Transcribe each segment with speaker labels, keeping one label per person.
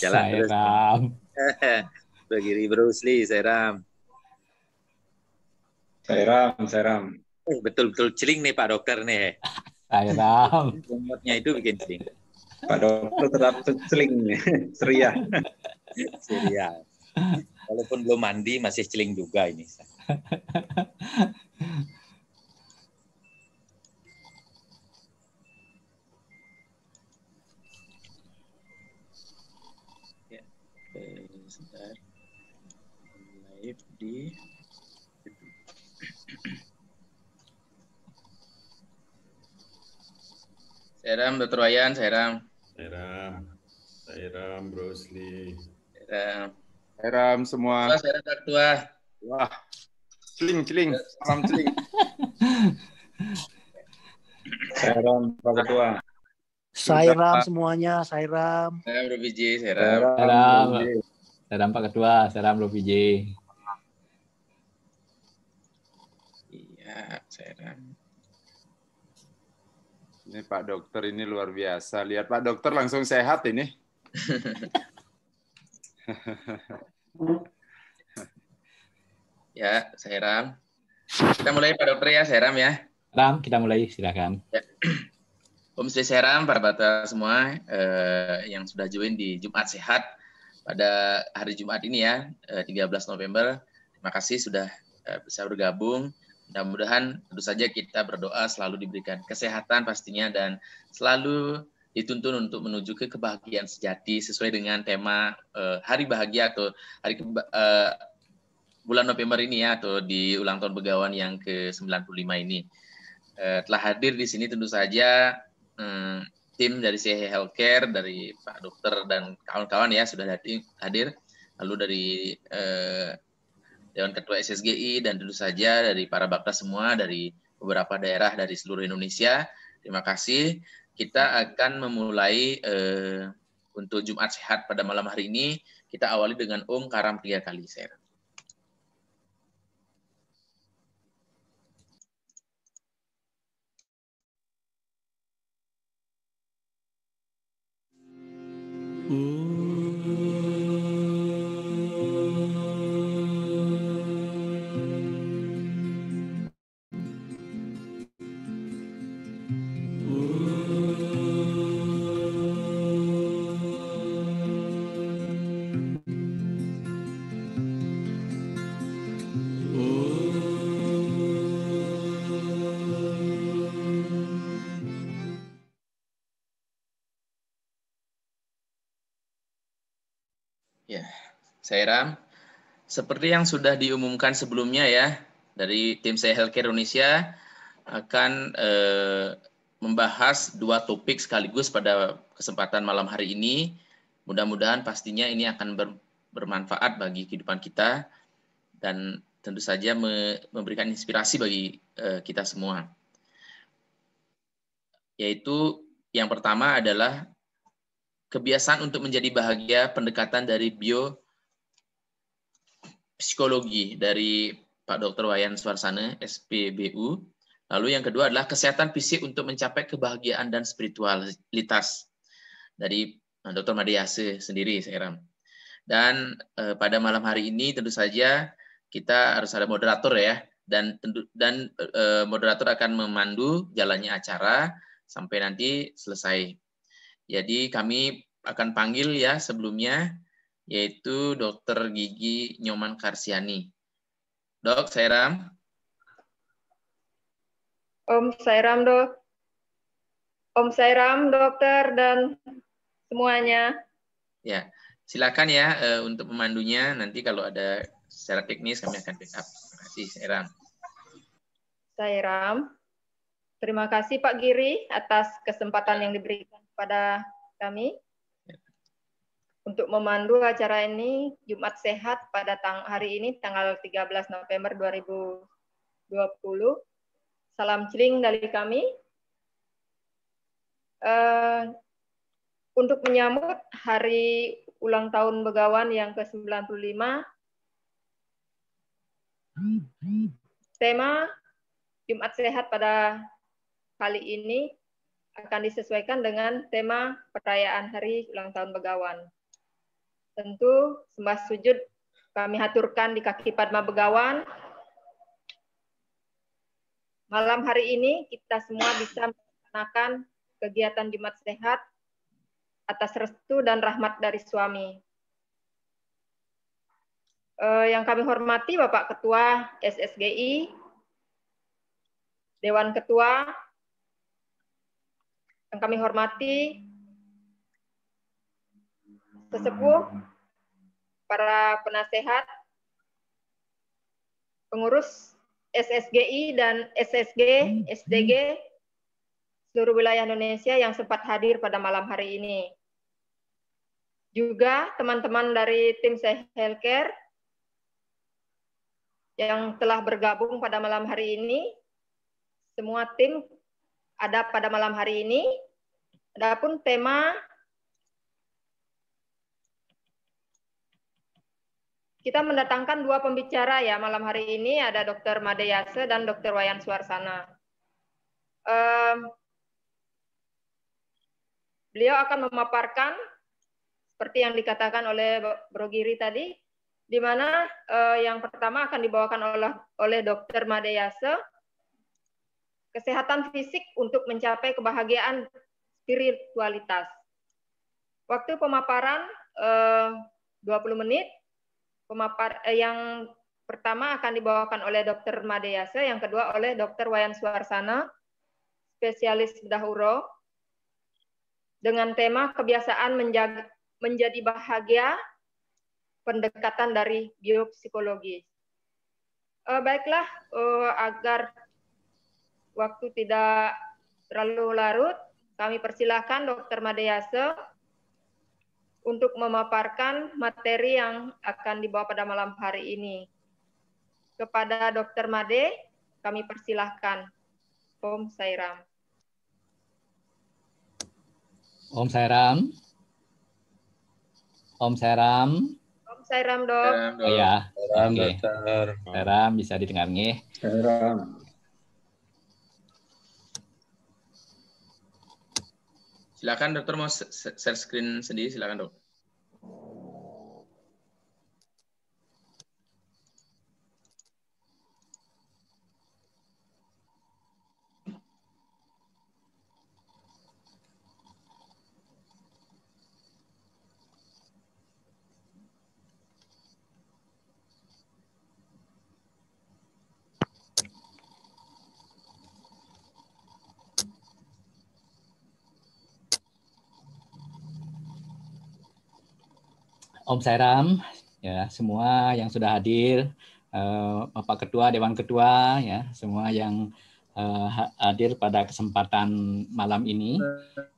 Speaker 1: Jalan saya terus. Ram.
Speaker 2: Begiri Bruce Lee, saya Ram. Saya Ram, saya Ram. Eh, betul-betul celing nih Pak Dokter nih.
Speaker 3: saya Ram.
Speaker 2: Umurnya itu bikin celing. Pak Dokter tetap celing nih, ceria. ceria. Walaupun belum mandi masih celing juga ini.
Speaker 4: di
Speaker 5: Seram Dr. Wayan, seram.
Speaker 6: Seram. Seram Brosli. Seram. Seram semua. Wah, seram Dr. Wah. Celing,
Speaker 3: celing. Salam celing. Sairam Pak
Speaker 7: Ketua.
Speaker 4: Sairam semuanya, Sairam. Sairam
Speaker 5: Bro PJ, Sairam. Sairam.
Speaker 7: Sairam Pak Ketua, Sairam Bro PJ. Ini Pak
Speaker 8: Dokter ini luar biasa. Lihat Pak Dokter langsung sehat ini. ya, seram.
Speaker 5: Kita mulai Pak Dokter ya, seram ya.
Speaker 7: Ram, kita mulai silakan. Ya.
Speaker 5: Om Sri Seram, para bata semua eh, yang sudah join di Jumat Sehat pada hari Jumat ini ya, eh, 13 November. Terima kasih sudah eh, bisa bergabung Mudah-mudahan tentu saja kita berdoa selalu diberikan kesehatan pastinya dan selalu dituntun untuk menuju ke kebahagiaan sejati sesuai dengan tema uh, hari bahagia atau hari uh, bulan November ini ya atau di ulang tahun begawan yang ke-95 ini. Uh, telah hadir di sini tentu saja um, tim dari CH Healthcare, dari Pak Dokter dan kawan-kawan ya sudah hadir. Lalu dari Dewan Ketua SSGI dan tentu saja dari para bakta semua dari beberapa daerah dari seluruh Indonesia. Terima kasih. Kita akan memulai eh, untuk Jumat Sehat pada malam hari ini. Kita awali dengan Om Karam tiga kali Ser. Ooh. saya Seperti yang sudah diumumkan sebelumnya ya, dari tim saya Healthcare Indonesia akan eh, membahas dua topik sekaligus pada kesempatan malam hari ini. Mudah-mudahan pastinya ini akan ber, bermanfaat bagi kehidupan kita dan tentu saja me, memberikan inspirasi bagi eh, kita semua. Yaitu yang pertama adalah kebiasaan untuk menjadi bahagia pendekatan dari bio psikologi dari Pak Dr. Wayan Suarsana SPBU. Lalu yang kedua adalah kesehatan fisik untuk mencapai kebahagiaan dan spiritualitas dari eh, Dr. Madiase sendiri, saya kira. Dan eh, pada malam hari ini tentu saja kita harus ada moderator ya dan tentu dan eh, moderator akan memandu jalannya acara sampai nanti selesai. Jadi kami akan panggil ya sebelumnya yaitu dokter Gigi Nyoman Karsiani. Dok, saya Ram.
Speaker 9: Om saya ram dok. Om saya ram dokter, dan semuanya.
Speaker 5: Ya, silakan ya eh, untuk pemandunya. Nanti kalau ada secara teknis kami akan backup. Terima kasih, Sairam.
Speaker 9: Sairam. Terima kasih Pak Giri atas kesempatan yang diberikan kepada kami untuk memandu acara ini Jumat Sehat pada tang hari ini tanggal 13 November 2020. Salam ciling dari kami. Uh, untuk menyambut hari ulang tahun Begawan yang ke-95, tema Jumat Sehat pada kali ini akan disesuaikan dengan tema perayaan hari ulang tahun Begawan. Tentu sembah sujud kami haturkan di kaki Padma Begawan. Malam hari ini kita semua bisa melaksanakan kegiatan Jumat Sehat atas restu dan rahmat dari suami. Eh, yang kami hormati Bapak Ketua SSGI, Dewan Ketua, yang kami hormati sesepuh, para penasehat, pengurus SSGI dan SSG, SDG, seluruh wilayah Indonesia yang sempat hadir pada malam hari ini. Juga teman-teman dari tim Healthcare yang telah bergabung pada malam hari ini. Semua tim ada pada malam hari ini. Adapun tema Kita mendatangkan dua pembicara ya malam hari ini ada Dr. Yase dan Dr. Wayan Suarsana. Um, beliau akan memaparkan seperti yang dikatakan oleh Bro Giri tadi, di mana uh, yang pertama akan dibawakan oleh oleh Dr. Yase kesehatan fisik untuk mencapai kebahagiaan spiritualitas. Waktu pemaparan eh, uh, 20 menit Pemapar eh, yang pertama akan dibawakan oleh Dr. Madeyase, yang kedua oleh Dr. Wayan Suarsana, spesialis bedah uro, dengan tema kebiasaan menjaga, menjadi bahagia, pendekatan dari biopsikologi. Uh, baiklah, uh, agar waktu tidak terlalu larut, kami persilahkan Dr. Madeyase untuk memaparkan materi yang akan dibawa pada malam hari ini. Kepada Dr. Made, kami persilahkan. Om Sairam.
Speaker 7: Om Sairam. Om Sairam.
Speaker 9: Om Sairam, Dok. Sairam, dok. Oh, ya. Sairam, okay.
Speaker 7: Dokter. Sairam bisa didengar nih. Sairam.
Speaker 5: Silakan dokter mau share screen sendiri, silakan dok.
Speaker 7: Om Sairam, ya semua yang sudah hadir, uh, Bapak Ketua, Dewan Ketua, ya semua yang eh, hadir pada kesempatan malam ini.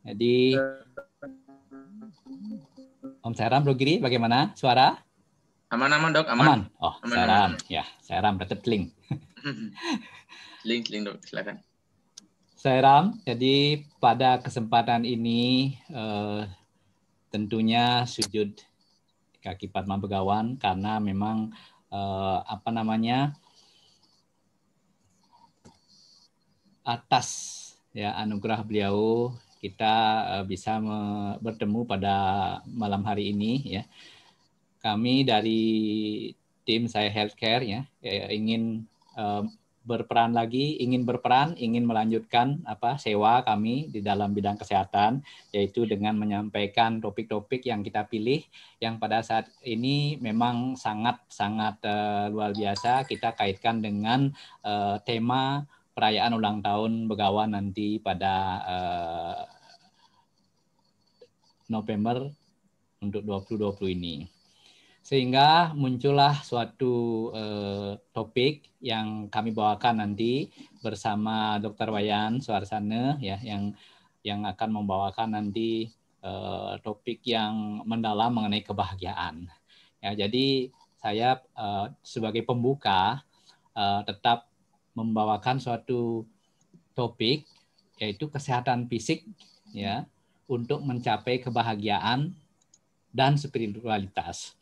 Speaker 7: Jadi Om Sairam, Bro Giri, bagaimana suara? Aman-aman dok, aman. aman. Oh, aman, Sairam, aman. ya Sairam, tetap link. link, link dok, silakan. Sairam, jadi pada kesempatan ini eh, tentunya sujud kaki Padma Begawan karena memang eh, apa namanya atas ya anugerah beliau kita eh, bisa bertemu pada malam hari ini ya. Kami dari tim saya healthcare ya, ya ingin eh, berperan lagi, ingin berperan, ingin melanjutkan apa sewa kami di dalam bidang kesehatan, yaitu dengan menyampaikan topik-topik yang kita pilih yang pada saat ini memang sangat-sangat uh, eh, luar biasa kita kaitkan dengan uh, tema perayaan ulang tahun Begawan nanti pada uh, November untuk 2020 ini. Sehingga muncullah suatu eh, topik yang kami bawakan nanti bersama Dr. Wayan Suarsana ya yang yang akan membawakan nanti eh, topik yang mendalam mengenai kebahagiaan. Ya, jadi saya eh, sebagai pembuka eh, tetap membawakan suatu topik yaitu kesehatan fisik ya untuk mencapai kebahagiaan dan spiritualitas.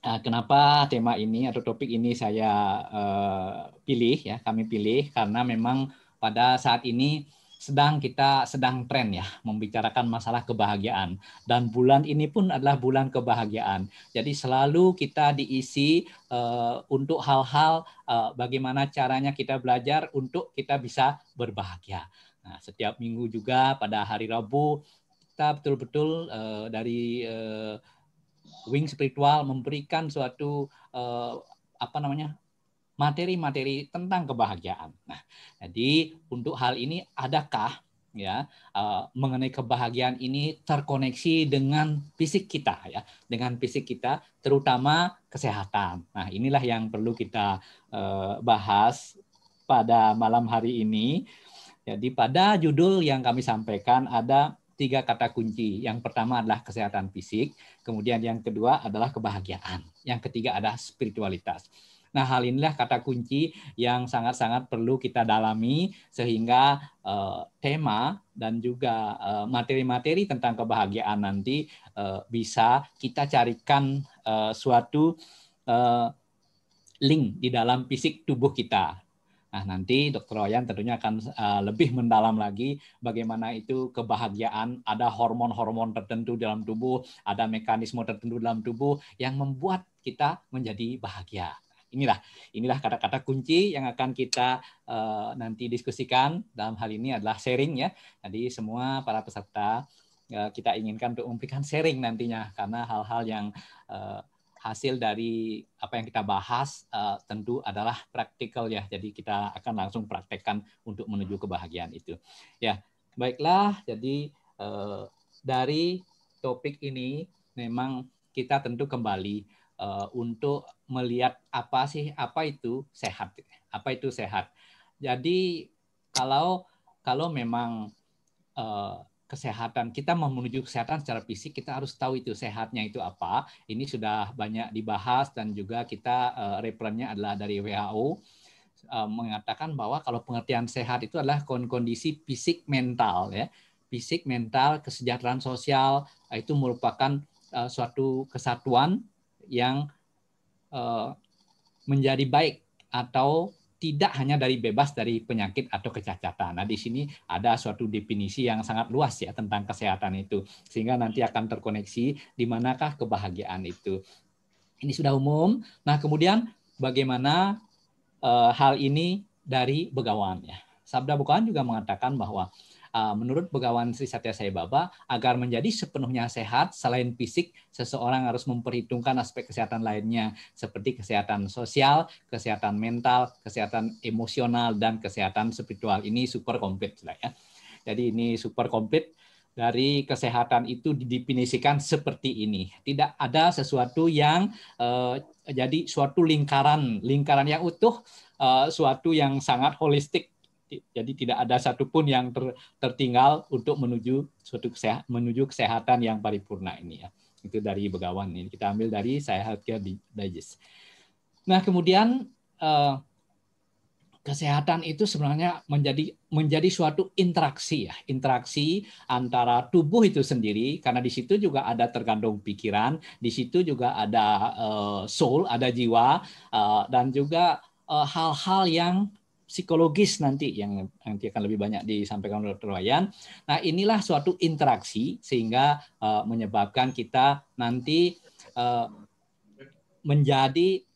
Speaker 7: Eh, kenapa tema ini atau topik ini saya uh, pilih ya kami pilih karena memang pada saat ini sedang kita sedang tren ya membicarakan masalah kebahagiaan dan bulan ini pun adalah bulan kebahagiaan jadi selalu kita diisi uh, untuk hal-hal uh, bagaimana caranya kita belajar untuk kita bisa berbahagia nah setiap minggu juga pada hari Rabu kita betul-betul uh, dari uh, wing spiritual memberikan suatu uh, apa namanya materi-materi tentang kebahagiaan. Nah, jadi untuk hal ini adakah ya uh, mengenai kebahagiaan ini terkoneksi dengan fisik kita ya dengan fisik kita terutama kesehatan nah inilah yang perlu kita uh, bahas pada malam hari ini jadi pada judul yang kami sampaikan ada tiga kata kunci. Yang pertama adalah kesehatan fisik, kemudian yang kedua adalah kebahagiaan, yang ketiga adalah spiritualitas. Nah, hal inilah kata kunci yang sangat-sangat perlu kita dalami sehingga eh, tema dan juga materi eh, materi-materi tentang kebahagiaan nanti eh, bisa kita carikan eh, suatu eh, link di dalam fisik tubuh kita Nah, nanti Dr. Wayan tentunya akan eh, lebih mendalam lagi bagaimana itu kebahagiaan, ada hormon-hormon tertentu dalam tubuh, ada mekanisme tertentu dalam tubuh yang membuat kita menjadi bahagia. Inilah inilah kata-kata kunci yang akan kita uh, nanti diskusikan dalam hal ini adalah sharing ya. Jadi semua para peserta uh, kita inginkan untuk memberikan sharing nantinya karena hal-hal yang uh, hasil dari apa yang kita bahas uh, tentu adalah praktikal ya. Jadi kita akan langsung praktekkan untuk menuju kebahagiaan itu. Ya, baiklah. Jadi uh, dari topik ini memang kita tentu kembali uh, untuk melihat apa sih apa itu sehat. Apa itu sehat. Jadi kalau kalau memang uh, kesehatan kita mau menuju kesehatan secara fisik kita harus tahu itu sehatnya itu apa ini sudah banyak dibahas dan juga kita uh, referennya adalah dari WHO uh, eh, mengatakan bahwa kalau pengertian sehat itu adalah kondisi fisik mental ya fisik mental kesejahteraan sosial eh, itu merupakan uh, suatu kesatuan yang uh, menjadi baik atau tidak hanya dari bebas dari penyakit atau kecacatan. Nah, di sini ada suatu definisi yang sangat luas ya tentang kesehatan itu, sehingga nanti akan terkoneksi di manakah kebahagiaan itu. Ini sudah umum. Nah, kemudian bagaimana uh, hal ini dari begawan ya. Sabda Bukawan juga mengatakan bahwa Eh, menurut Begawan Sri Satya Saya Baba, agar menjadi sepenuhnya sehat, selain fisik, seseorang harus memperhitungkan aspek kesehatan lainnya, seperti kesehatan sosial, kesehatan mental, kesehatan emosional, dan kesehatan spiritual. Ini super komplit. Ya. Jadi ini super komplit dari kesehatan itu didefinisikan seperti ini. Tidak ada sesuatu yang eh, jadi suatu lingkaran, lingkaran yang utuh, eh, suatu yang sangat holistik jadi tidak ada satupun yang ter, tertinggal untuk menuju suatu kesehat, menuju kesehatan yang paripurna ini ya itu dari Begawan ini kita ambil dari saya di Digest. Nah kemudian uh, kesehatan itu sebenarnya menjadi menjadi suatu interaksi ya interaksi antara tubuh itu sendiri karena di situ juga ada tergantung pikiran di situ juga ada uh, soul ada jiwa uh, dan juga hal-hal yang psikologis nanti yang nanti akan lebih banyak disampaikan oleh Dr. Wayan. Nah, inilah suatu interaksi sehingga uh, menyebabkan kita nanti uh, menjadi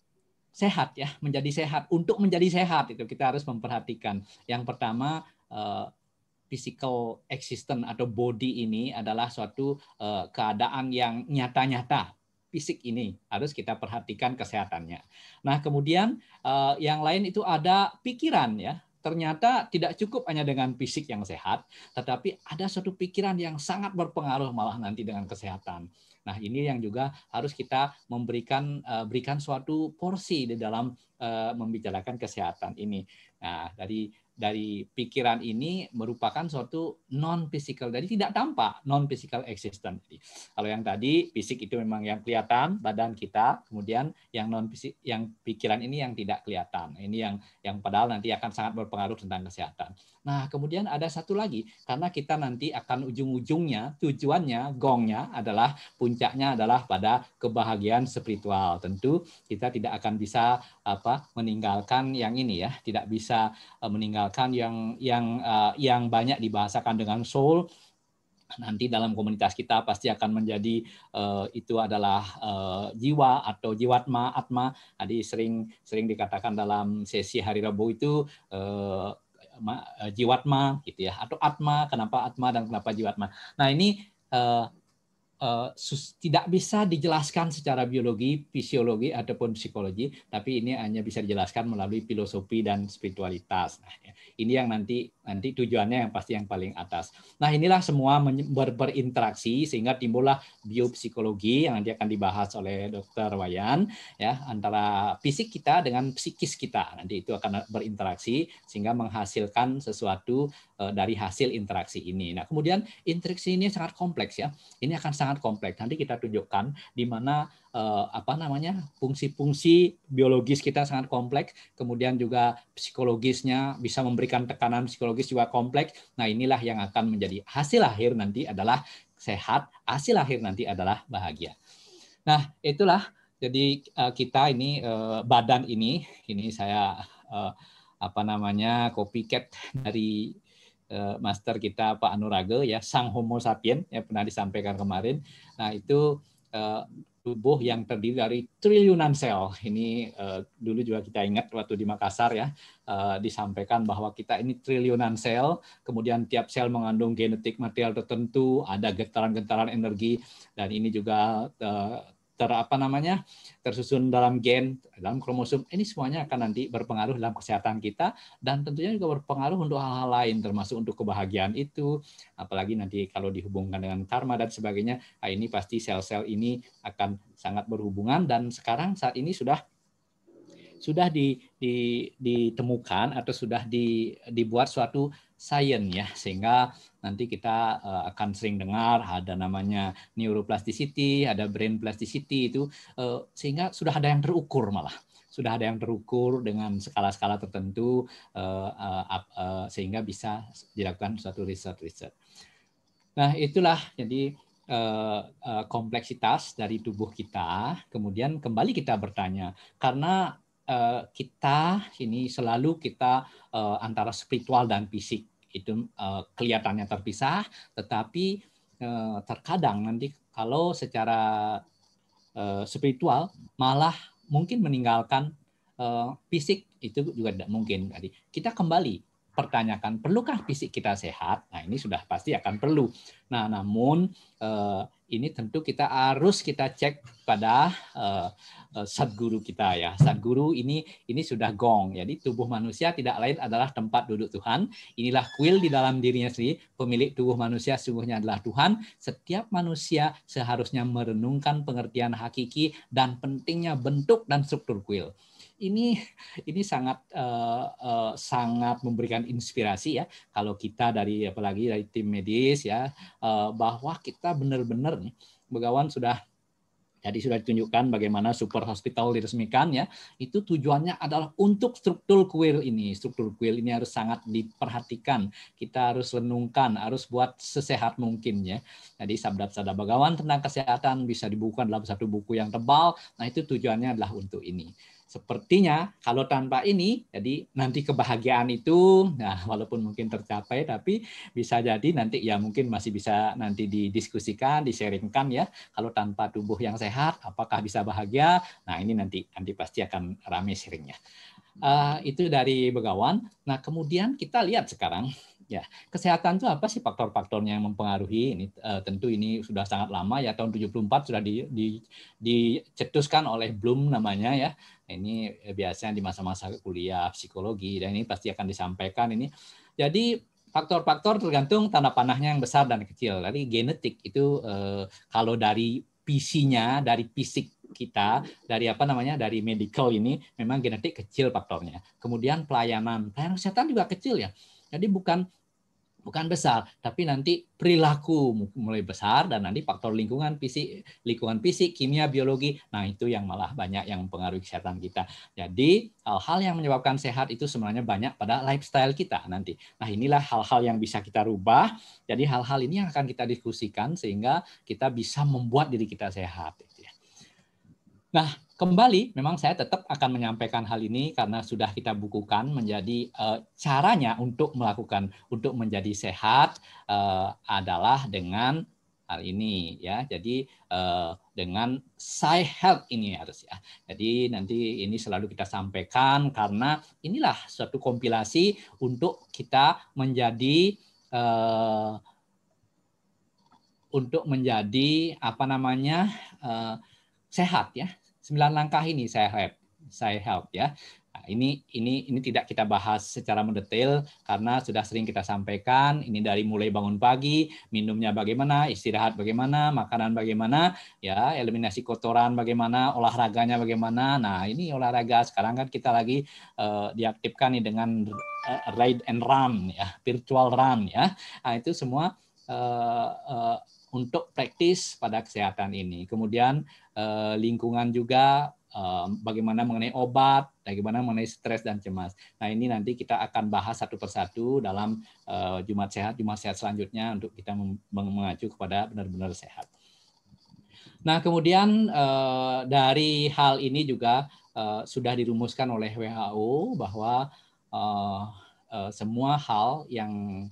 Speaker 7: sehat ya, menjadi sehat. Untuk menjadi sehat itu kita harus memperhatikan. Yang pertama uh, physical existence atau body ini adalah suatu uh, keadaan yang nyata-nyata fisik ini harus kita perhatikan kesehatannya. Nah, kemudian uh, yang lain itu ada pikiran ya. Ternyata tidak cukup hanya dengan fisik yang sehat, tetapi ada suatu pikiran yang sangat berpengaruh malah nanti dengan kesehatan. Nah, ini yang juga harus kita memberikan uh, berikan suatu porsi di dalam uh, membicarakan kesehatan ini. Nah, dari dari pikiran ini merupakan suatu non physical jadi tidak tampak non physical existence. Jadi, kalau yang tadi fisik itu memang yang kelihatan badan kita, kemudian yang non fisik yang pikiran ini yang tidak kelihatan. Ini yang yang padahal nanti akan sangat berpengaruh tentang kesehatan. Nah, kemudian ada satu lagi karena kita nanti akan ujung-ujungnya tujuannya gongnya adalah puncaknya adalah pada kebahagiaan spiritual. Tentu kita tidak akan bisa apa meninggalkan yang ini ya, tidak bisa eh, meninggalkan yang yang eh, yang banyak dibahasakan dengan soul nanti dalam komunitas kita pasti akan menjadi uh, itu adalah uh, jiwa atau jiwatma atma tadi sering sering dikatakan dalam sesi hari Rabu itu uh, Eh, jiwatma gitu ya atau atma kenapa atma dan kenapa jiwatma nah ini uh, uh, tidak bisa dijelaskan secara biologi fisiologi ataupun psikologi tapi ini hanya bisa dijelaskan melalui filosofi dan spiritualitas nah ya, ini yang nanti Nanti tujuannya yang pasti yang paling atas. Nah inilah semua ber berinteraksi sehingga timbullah biopsikologi yang nanti akan dibahas oleh Dr. Wayan ya antara fisik kita dengan psikis kita. Nanti itu akan berinteraksi sehingga menghasilkan sesuatu eh, dari hasil interaksi ini. Nah kemudian interaksi ini sangat kompleks ya. Ini akan sangat kompleks. Nanti kita tunjukkan di mana eh, apa namanya fungsi-fungsi biologis kita sangat kompleks, kemudian juga psikologisnya bisa memberikan tekanan psikologis juga kompleks. Nah inilah yang akan menjadi hasil akhir nanti adalah sehat, hasil akhir nanti adalah bahagia. Nah itulah jadi eh, kita ini eh, badan ini ini saya eh, apa namanya copycat dari eh, master kita Pak Anurage ya sang Homo sapien yang pernah disampaikan kemarin. Nah itu eh, tubuh yang terdiri dari triliunan sel. Ini uh, dulu juga kita ingat waktu di Makassar ya, uh, disampaikan bahwa kita ini triliunan sel, kemudian tiap sel mengandung genetik material tertentu, ada getaran-getaran energi, dan ini juga uh, ter apa namanya tersusun dalam gen dalam kromosom ini semuanya akan nanti berpengaruh dalam kesehatan kita dan tentunya juga berpengaruh untuk hal-hal lain termasuk untuk kebahagiaan itu apalagi nanti kalau dihubungkan dengan karma dan sebagainya ah, ini pasti sel-sel ini akan sangat berhubungan dan sekarang saat ini sudah sudah di, di, ditemukan atau sudah di, dibuat suatu sains ya sehingga nanti kita uh, akan sering dengar ada namanya neuroplasticity, ada brain plasticity itu uh, sehingga sudah ada yang terukur malah sudah ada yang terukur dengan skala-skala tertentu uh, uh, uh, sehingga bisa dilakukan suatu riset-riset. Nah itulah jadi eh, kompleksitas dari tubuh kita, kemudian kembali kita bertanya, karena Eh, kita ini selalu kita uh, antara spiritual dan fisik itu uh, kelihatannya terpisah, tetapi uh, terkadang nanti kalau secara uh, spiritual malah mungkin meninggalkan uh, fisik itu juga tidak mungkin. Jadi kita kembali pertanyakan perlukah fisik kita sehat? Nah, ini sudah pasti akan perlu. Nah, namun uh, ini tentu kita harus kita cek pada uh, Eh, sadguru kita ya. Sadguru ini ini sudah gong. Jadi tubuh manusia tidak lain adalah tempat duduk Tuhan. Inilah kuil di dalam dirinya sendiri. Pemilik tubuh manusia sungguhnya adalah Tuhan. Setiap manusia seharusnya merenungkan pengertian hakiki dan pentingnya bentuk dan struktur kuil ini ini sangat uh, uh, sangat memberikan inspirasi ya kalau kita dari apalagi dari tim medis ya uh, bahwa kita benar-benar nih Begawan sudah jadi sudah ditunjukkan bagaimana super hospital diresmikan ya. Itu tujuannya adalah untuk struktur kuil ini. Struktur kuil ini harus sangat diperhatikan. Kita harus renungkan, harus buat sesehat mungkin ya. Jadi sabda-sabda Bagawan tentang kesehatan bisa dibuka dalam satu buku yang tebal. Nah itu tujuannya adalah untuk ini. Sepertinya kalau tanpa ini, jadi nanti kebahagiaan itu, nah walaupun mungkin tercapai, tapi bisa jadi nanti ya mungkin masih bisa nanti didiskusikan, diseringkan ya. Kalau tanpa tubuh yang sehat, apakah bisa bahagia? Nah ini nanti nanti pasti akan rame seringnya. Uh, eh, itu dari Begawan. Nah kemudian kita lihat sekarang Ya, kesehatan itu apa sih faktor-faktornya yang mempengaruhi? Ini uh, tentu ini sudah sangat lama ya tahun 74 sudah di, di, dicetuskan oleh Bloom namanya ya ini eh, biasanya di masa-masa kuliah psikologi dan ini pasti akan disampaikan ini. Jadi faktor-faktor tergantung tanda panahnya yang besar dan kecil. Dari genetik itu eh, kalau dari PC-nya, dari fisik kita dari apa namanya dari medical ini memang genetik kecil faktornya. Kemudian pelayanan, pelayanan kesehatan juga kecil ya. Jadi bukan bukan besar, tapi nanti perilaku mulai besar dan nanti faktor lingkungan fisik, lingkungan fisik, kimia, biologi. Nah, itu yang malah banyak yang mempengaruhi kesehatan kita. Jadi, hal-hal yang menyebabkan sehat itu sebenarnya banyak pada lifestyle kita nanti. Nah, inilah hal-hal yang bisa kita rubah. Jadi, hal-hal ini yang akan kita diskusikan sehingga kita bisa membuat diri kita sehat. Gitu ya. Nah, Kembali, memang saya tetap akan menyampaikan hal ini karena sudah kita bukukan menjadi uh, caranya untuk melakukan untuk menjadi sehat uh, adalah dengan hal ini ya. Jadi uh, dengan side Health ini harus ya. Jadi nanti ini selalu kita sampaikan karena inilah suatu kompilasi untuk kita menjadi uh, untuk menjadi apa namanya uh, sehat ya 9 langkah ini saya help, saya help ya. Nah, ini ini ini tidak kita bahas secara mendetail karena sudah sering kita sampaikan ini dari mulai bangun pagi, minumnya bagaimana, istirahat bagaimana, makanan bagaimana, ya, eliminasi kotoran bagaimana, olahraganya bagaimana. Nah, ini olahraga sekarang kan kita lagi uh, diaktifkan nih dengan ride and run ya, virtual run ya. Nah, itu semua uh, uh, untuk praktis pada kesehatan ini. Kemudian eh, lingkungan juga, eh, bagaimana mengenai obat, bagaimana mengenai stres dan cemas. Nah ini nanti kita akan bahas satu persatu dalam eh, Jumat Sehat, Jumat Sehat selanjutnya untuk kita mengacu kepada benar-benar sehat. Nah kemudian eh, dari hal ini juga eh, sudah dirumuskan oleh WHO bahwa eh, eh, semua hal yang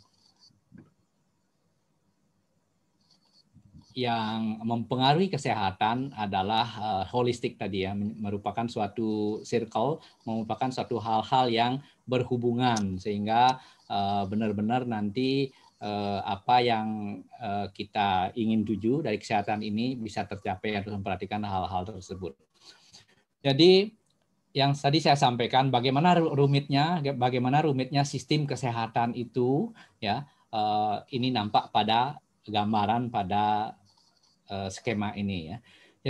Speaker 7: yang mempengaruhi kesehatan adalah uh, holistik tadi ya merupakan suatu circle merupakan suatu hal-hal yang berhubungan sehingga benar eh, benar-benar nanti uh, apa yang uh, kita ingin tuju dari kesehatan ini bisa tercapai harus memperhatikan hal-hal tersebut. Jadi yang tadi saya sampaikan bagaimana rumitnya bagaimana rumitnya sistem kesehatan itu ya uh, ini nampak pada gambaran pada Eh, skema ini ya.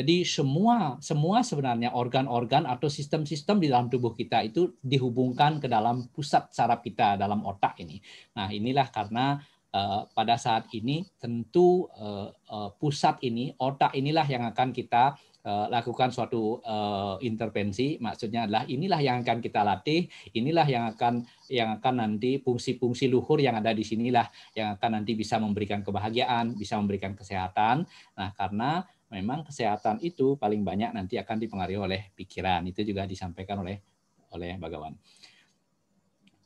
Speaker 7: Jadi semua semua sebenarnya organ-organ atau sistem-sistem di dalam tubuh kita itu dihubungkan ke dalam pusat saraf kita dalam otak ini. Nah, inilah karena uh, pada saat ini tentu uh, uh, pusat ini, otak inilah yang akan kita Eh, lakukan suatu uh, intervensi maksudnya adalah inilah yang akan kita latih inilah yang akan yang akan nanti fungsi-fungsi luhur yang ada di sinilah yang akan nanti bisa memberikan kebahagiaan bisa memberikan kesehatan nah karena memang kesehatan itu paling banyak nanti akan dipengaruhi oleh pikiran itu juga disampaikan oleh oleh Bagawan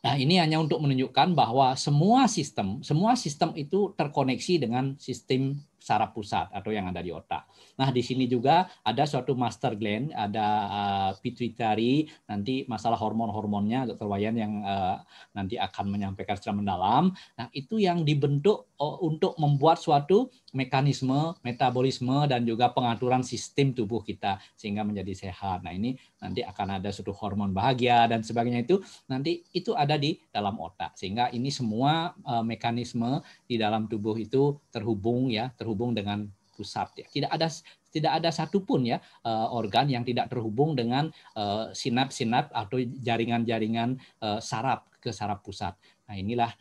Speaker 7: Nah, ini hanya untuk menunjukkan bahwa semua sistem, semua sistem itu terkoneksi dengan sistem saraf pusat atau yang ada di otak. Nah, di sini juga ada suatu master gland, ada uh, pituitary, nanti masalah hormon-hormonnya Dr. Wayan yang uh, nanti akan menyampaikan secara mendalam. Nah, itu yang dibentuk Oh, untuk membuat suatu mekanisme metabolisme dan juga pengaturan sistem tubuh kita sehingga menjadi sehat. Nah, ini nanti akan ada suatu hormon bahagia dan sebagainya itu nanti itu ada di dalam otak. Sehingga ini semua eh, mekanisme di dalam tubuh itu terhubung ya, terhubung dengan pusat ya. Tidak ada tidak ada satupun ya eh, organ yang tidak terhubung dengan eh, sinap-sinap atau jaringan-jaringan saraf ke saraf pusat. Nah inilah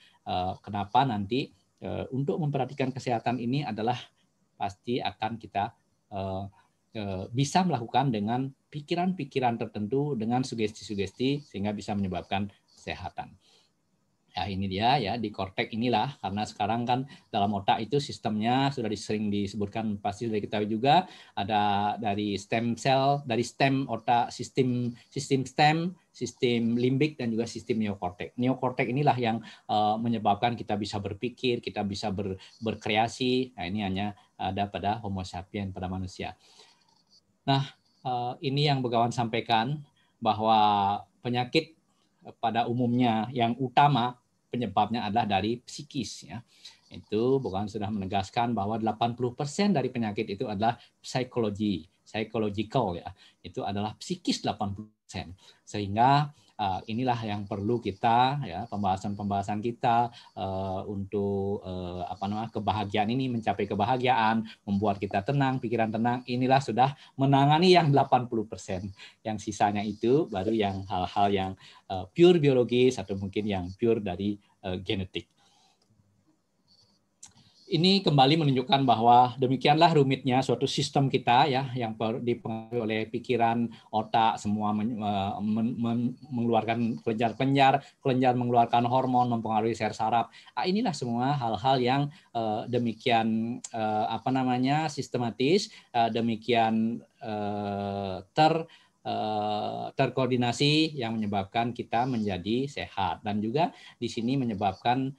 Speaker 7: kenapa nanti Eh, untuk memperhatikan kesehatan ini adalah pasti akan kita eh, eh, bisa melakukan dengan pikiran-pikiran tertentu dengan sugesti-sugesti sehingga bisa menyebabkan kesehatan. Ya ini dia ya di kortek inilah karena sekarang kan dalam otak itu sistemnya sudah sering disebutkan pasti sudah kita tahu juga ada dari stem cell, dari stem otak, sistem sistem stem, sistem limbik dan juga sistem neokortek. Neokortek inilah yang uh, menyebabkan kita bisa berpikir, kita bisa ber, berkreasi. Nah, ini hanya ada pada Homo sapiens pada manusia. Nah, uh, ini yang Begawan sampaikan bahwa penyakit pada umumnya yang utama penyebabnya adalah dari psikis ya. Itu bukan sudah menegaskan bahwa 80% dari penyakit itu adalah psikologi, psychological ya. Itu adalah psikis 80%. Sehingga Eh, inilah yang perlu kita ya pembahasan-pembahasan kita uh, untuk uh, apa namanya kebahagiaan ini mencapai kebahagiaan, membuat kita tenang, pikiran tenang. Inilah sudah menangani yang 80%. Yang sisanya itu baru yang hal-hal yang uh, pure biologis atau mungkin yang pure dari uh, genetik ini kembali menunjukkan bahwa demikianlah rumitnya suatu sistem kita ya yang dipengaruhi oleh pikiran, otak, semua men, eh, men, men, mengeluarkan kelenjar-kelenjar, kelenjar mengeluarkan hormon, mempengaruhi sel saraf. Nah, inilah semua hal-hal yang uh, demikian uh, apa namanya sistematis, uh, demikian uh, ter terkoordinasi yang menyebabkan kita menjadi sehat dan juga di sini menyebabkan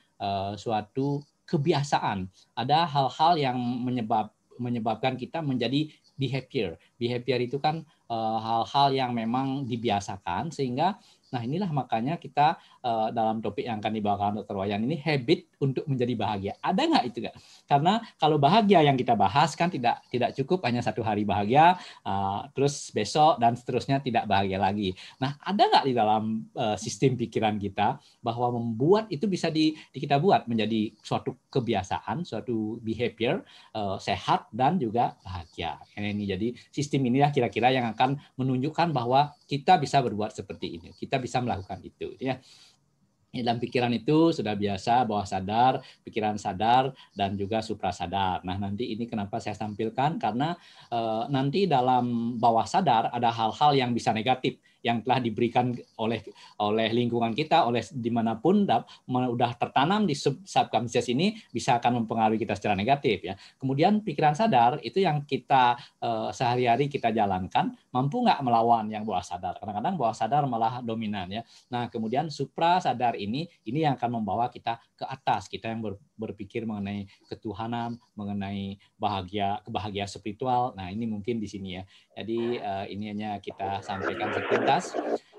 Speaker 7: suatu kebiasaan, ada hal-hal yang menyebab menyebabkan kita menjadi behavior. Behavior itu kan eh, hal-hal yang memang dibiasakan sehingga nah inilah makanya kita eh, dalam topik yang akan dibawakan Dr. Wayan ini habit untuk menjadi bahagia. Ada nggak itu kan? Karena kalau bahagia yang kita bahas kan tidak tidak cukup hanya satu hari bahagia, uh, terus besok dan seterusnya tidak bahagia lagi. Nah, ada nggak di dalam uh, sistem pikiran kita bahwa membuat itu bisa di, di kita buat menjadi suatu kebiasaan, suatu behavior uh, sehat dan juga bahagia. Ini jadi sistem inilah kira-kira yang akan menunjukkan bahwa kita bisa berbuat seperti ini, kita bisa melakukan itu. Ya dalam pikiran itu sudah biasa bawah sadar, pikiran sadar dan juga suprasadar. Nah, nanti ini kenapa saya tampilkan karena e, nanti dalam bawah sadar ada hal-hal yang bisa negatif yang telah diberikan oleh oleh lingkungan kita oleh dimanapun sudah tertanam di subconscious ini bisa akan mempengaruhi kita secara negatif ya kemudian pikiran sadar itu yang kita uh, sehari-hari kita jalankan mampu nggak melawan yang bawah sadar kadang-kadang bawah sadar malah dominan ya nah kemudian supra sadar ini ini yang akan membawa kita ke atas kita yang ber, berpikir mengenai ketuhanan, mengenai bahagia, kebahagiaan spiritual. Nah, ini mungkin di sini ya. Jadi uh, ini hanya kita sampaikan sepintas.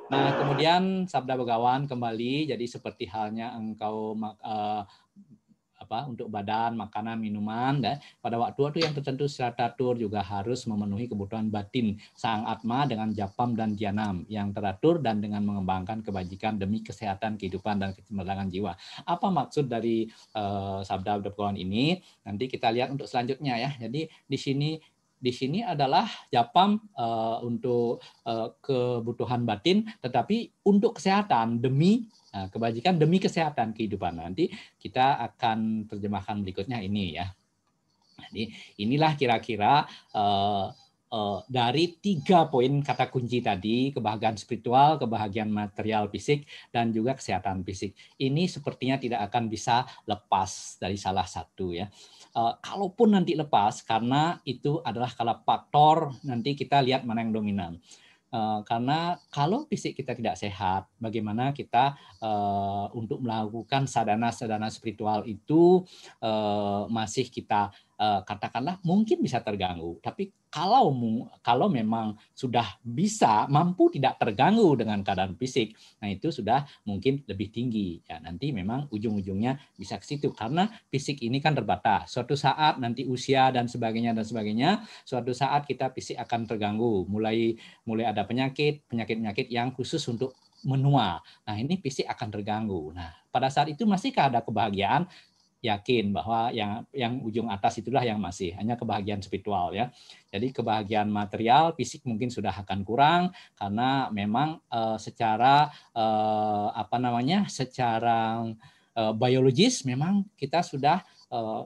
Speaker 7: Nah, kemudian sabda begawan kembali jadi seperti halnya engkau uh, apa untuk badan, makanan, minuman. Dan pada waktu-waktu yang tertentu teratur juga harus memenuhi kebutuhan batin sang atma dengan japam dan janam yang teratur dan dengan mengembangkan kebajikan demi kesehatan kehidupan dan kecemerlangan jiwa. Apa maksud dari uh, sabda Abdul ini? Nanti kita lihat untuk selanjutnya ya. Jadi di sini di sini adalah Japam uh, eh, untuk uh, kebutuhan batin, tetapi untuk kesehatan demi uh, kebajikan demi kesehatan kehidupan. Nanti kita akan terjemahkan berikutnya ini ya. Jadi inilah kira-kira uh, uh, dari tiga poin kata kunci tadi, kebahagiaan spiritual, kebahagiaan material fisik, dan juga kesehatan fisik. Ini sepertinya tidak akan bisa lepas dari salah satu ya. Eh, kalaupun nanti lepas karena itu adalah kala faktor nanti kita lihat mana yang dominan. Uh, karena kalau fisik kita tidak sehat, bagaimana kita uh, untuk melakukan sadana-sadana spiritual itu uh, masih kita katakanlah mungkin bisa terganggu, tapi kalau kalau memang sudah bisa mampu tidak terganggu dengan keadaan fisik, nah itu sudah mungkin lebih tinggi. Ya, nanti memang ujung-ujungnya bisa ke situ karena fisik ini kan terbatas. Suatu saat nanti usia dan sebagainya dan sebagainya, suatu saat kita fisik akan terganggu. Mulai mulai ada penyakit, penyakit-penyakit yang khusus untuk menua. Nah, ini fisik akan terganggu. Nah, pada saat itu masihkah ada kebahagiaan? yakin bahwa yang yang ujung atas itulah yang masih hanya kebahagiaan spiritual ya. Jadi kebahagiaan material fisik mungkin sudah akan kurang karena memang uh, secara uh, apa namanya secara uh, biologis memang kita sudah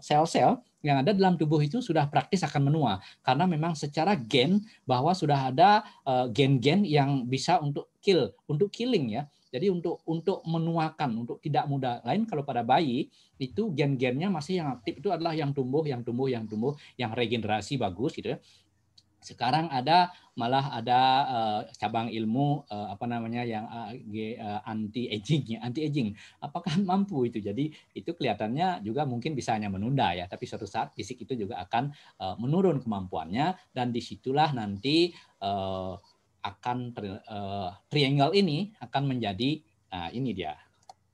Speaker 7: sel-sel yang ada dalam tubuh itu sudah praktis akan menua karena memang secara gen bahwa sudah ada gen-gen yang bisa untuk kill untuk killing ya jadi untuk untuk menuakan, untuk tidak mudah. Lain kalau pada bayi itu gen-gennya masih yang aktif itu adalah yang tumbuh, yang tumbuh, yang tumbuh, yang regenerasi bagus gitu ya. Sekarang ada malah ada uh, cabang ilmu uh, apa namanya yang uh, eh, anti aging ya, anti aging. Apakah mampu itu? Jadi itu kelihatannya juga mungkin bisa hanya menunda ya, tapi suatu saat fisik itu juga akan uh, menurun kemampuannya dan disitulah nanti uh, akan tri, uh, eh, triangle ini akan menjadi nah ini dia.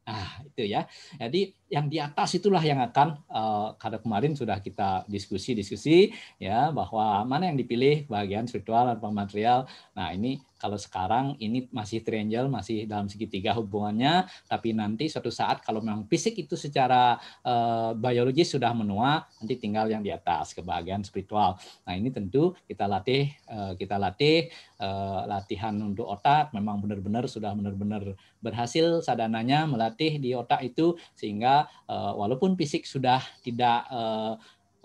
Speaker 7: Ah, itu ya. Jadi yang di atas itulah yang akan uh, karena kemarin sudah kita diskusi-diskusi ya bahwa mana yang dipilih bagian spiritual atau material. Nah, ini kalau sekarang ini masih triangle masih dalam segitiga hubungannya, tapi nanti suatu saat kalau memang fisik itu secara uh, eh, biologis sudah menua, nanti tinggal yang di atas ke bagian spiritual. Nah, ini tentu kita latih uh, kita latih uh, latihan untuk otak memang benar-benar sudah benar-benar berhasil sadananya melatih di otak itu sehingga uh, walaupun fisik sudah tidak uh,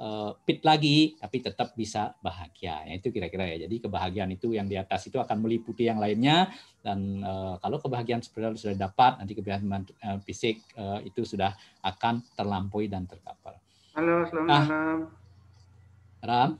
Speaker 7: uh, fit lagi tapi tetap bisa bahagia. Ya, itu kira-kira ya. Jadi kebahagiaan itu yang di atas itu akan meliputi yang lainnya dan uh, kalau kebahagiaan sebenarnya sudah dapat nanti kebahagiaan uh, fisik uh, itu sudah akan terlampaui dan terkapar.
Speaker 2: Halo, selamat nah, malam.
Speaker 7: Ram.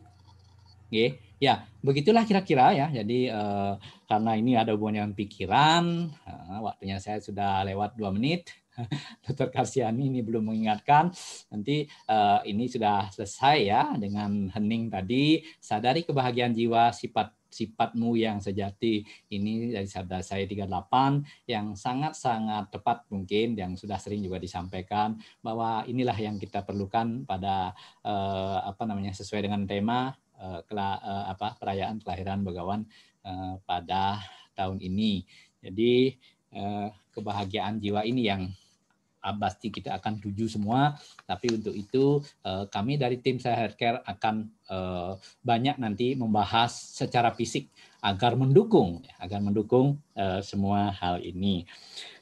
Speaker 7: Ya, begitulah kira-kira ya. Jadi uh, karena ini ada hubungannya pikiran, uh, waktunya saya sudah lewat dua menit. Dr. Karsiani ini belum mengingatkan. Nanti uh, ini sudah selesai ya dengan hening tadi. Sadari kebahagiaan jiwa sifat sifatmu yang sejati ini dari sabda saya 38 yang sangat-sangat tepat mungkin yang sudah sering juga disampaikan bahwa inilah yang kita perlukan pada eh, apa namanya sesuai dengan tema eh, kela, eh, apa perayaan kelahiran Begawan eh, pada tahun ini. Jadi eh, kebahagiaan jiwa ini yang Ah, pasti kita akan tuju semua. Tapi untuk itu eh, kami dari tim saya healthcare akan eh, banyak nanti membahas secara fisik agar mendukung agar mendukung eh, semua hal ini.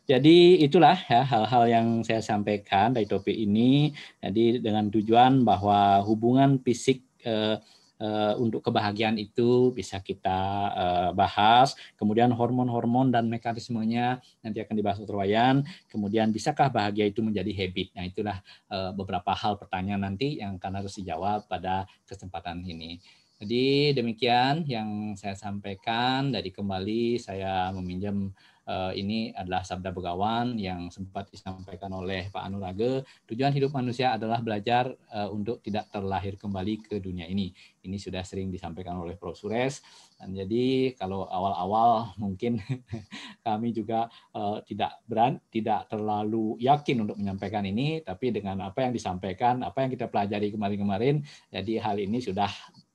Speaker 7: Jadi itulah ya hal-hal yang saya sampaikan dari topik ini. Jadi dengan tujuan bahwa hubungan fisik uh, Eh, untuk kebahagiaan itu bisa kita eh, bahas. Kemudian hormon-hormon dan mekanismenya nanti akan dibahas oleh Wayan. Kemudian bisakah bahagia itu menjadi habit? Nah itulah eh, beberapa hal pertanyaan nanti yang akan harus dijawab pada kesempatan ini. Jadi demikian yang saya sampaikan. Dari kembali saya meminjam Eh, ini adalah sabda begawan yang sempat disampaikan oleh Pak Anurage. Tujuan hidup manusia adalah belajar eh, untuk tidak terlahir kembali ke dunia ini. Ini sudah sering disampaikan oleh Prof. Sures. Dan jadi kalau awal-awal mungkin kami juga eh, tidak berani, tidak terlalu yakin untuk menyampaikan ini, tapi dengan apa yang disampaikan, apa yang kita pelajari kemarin-kemarin, jadi hal ini sudah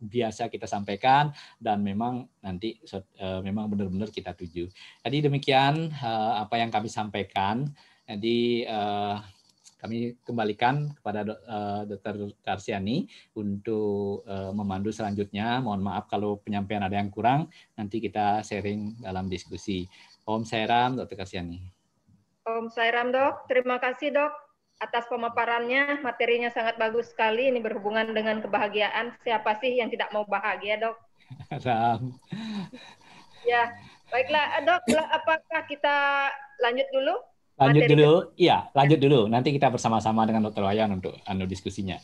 Speaker 7: biasa kita sampaikan dan memang nanti uh, memang benar-benar kita tuju. Jadi demikian uh, apa yang kami sampaikan. Jadi uh, kami kembalikan kepada Dr. Karsiani untuk memandu selanjutnya. Mohon maaf kalau penyampaian ada yang kurang, nanti kita sharing dalam diskusi. Om Sairam, Dr. Karsiani.
Speaker 9: Om Sairam, Dok. Terima kasih, Dok atas pemaparannya. Materinya sangat bagus sekali. Ini berhubungan dengan kebahagiaan. Siapa sih yang tidak mau bahagia, dok? ya, baiklah, eh, dok. Apakah kita lanjut dulu? Lanjut dulu,
Speaker 7: iya, lanjut dulu. Nanti kita bersama-sama dengan Dokter Wayan untuk anu diskusinya.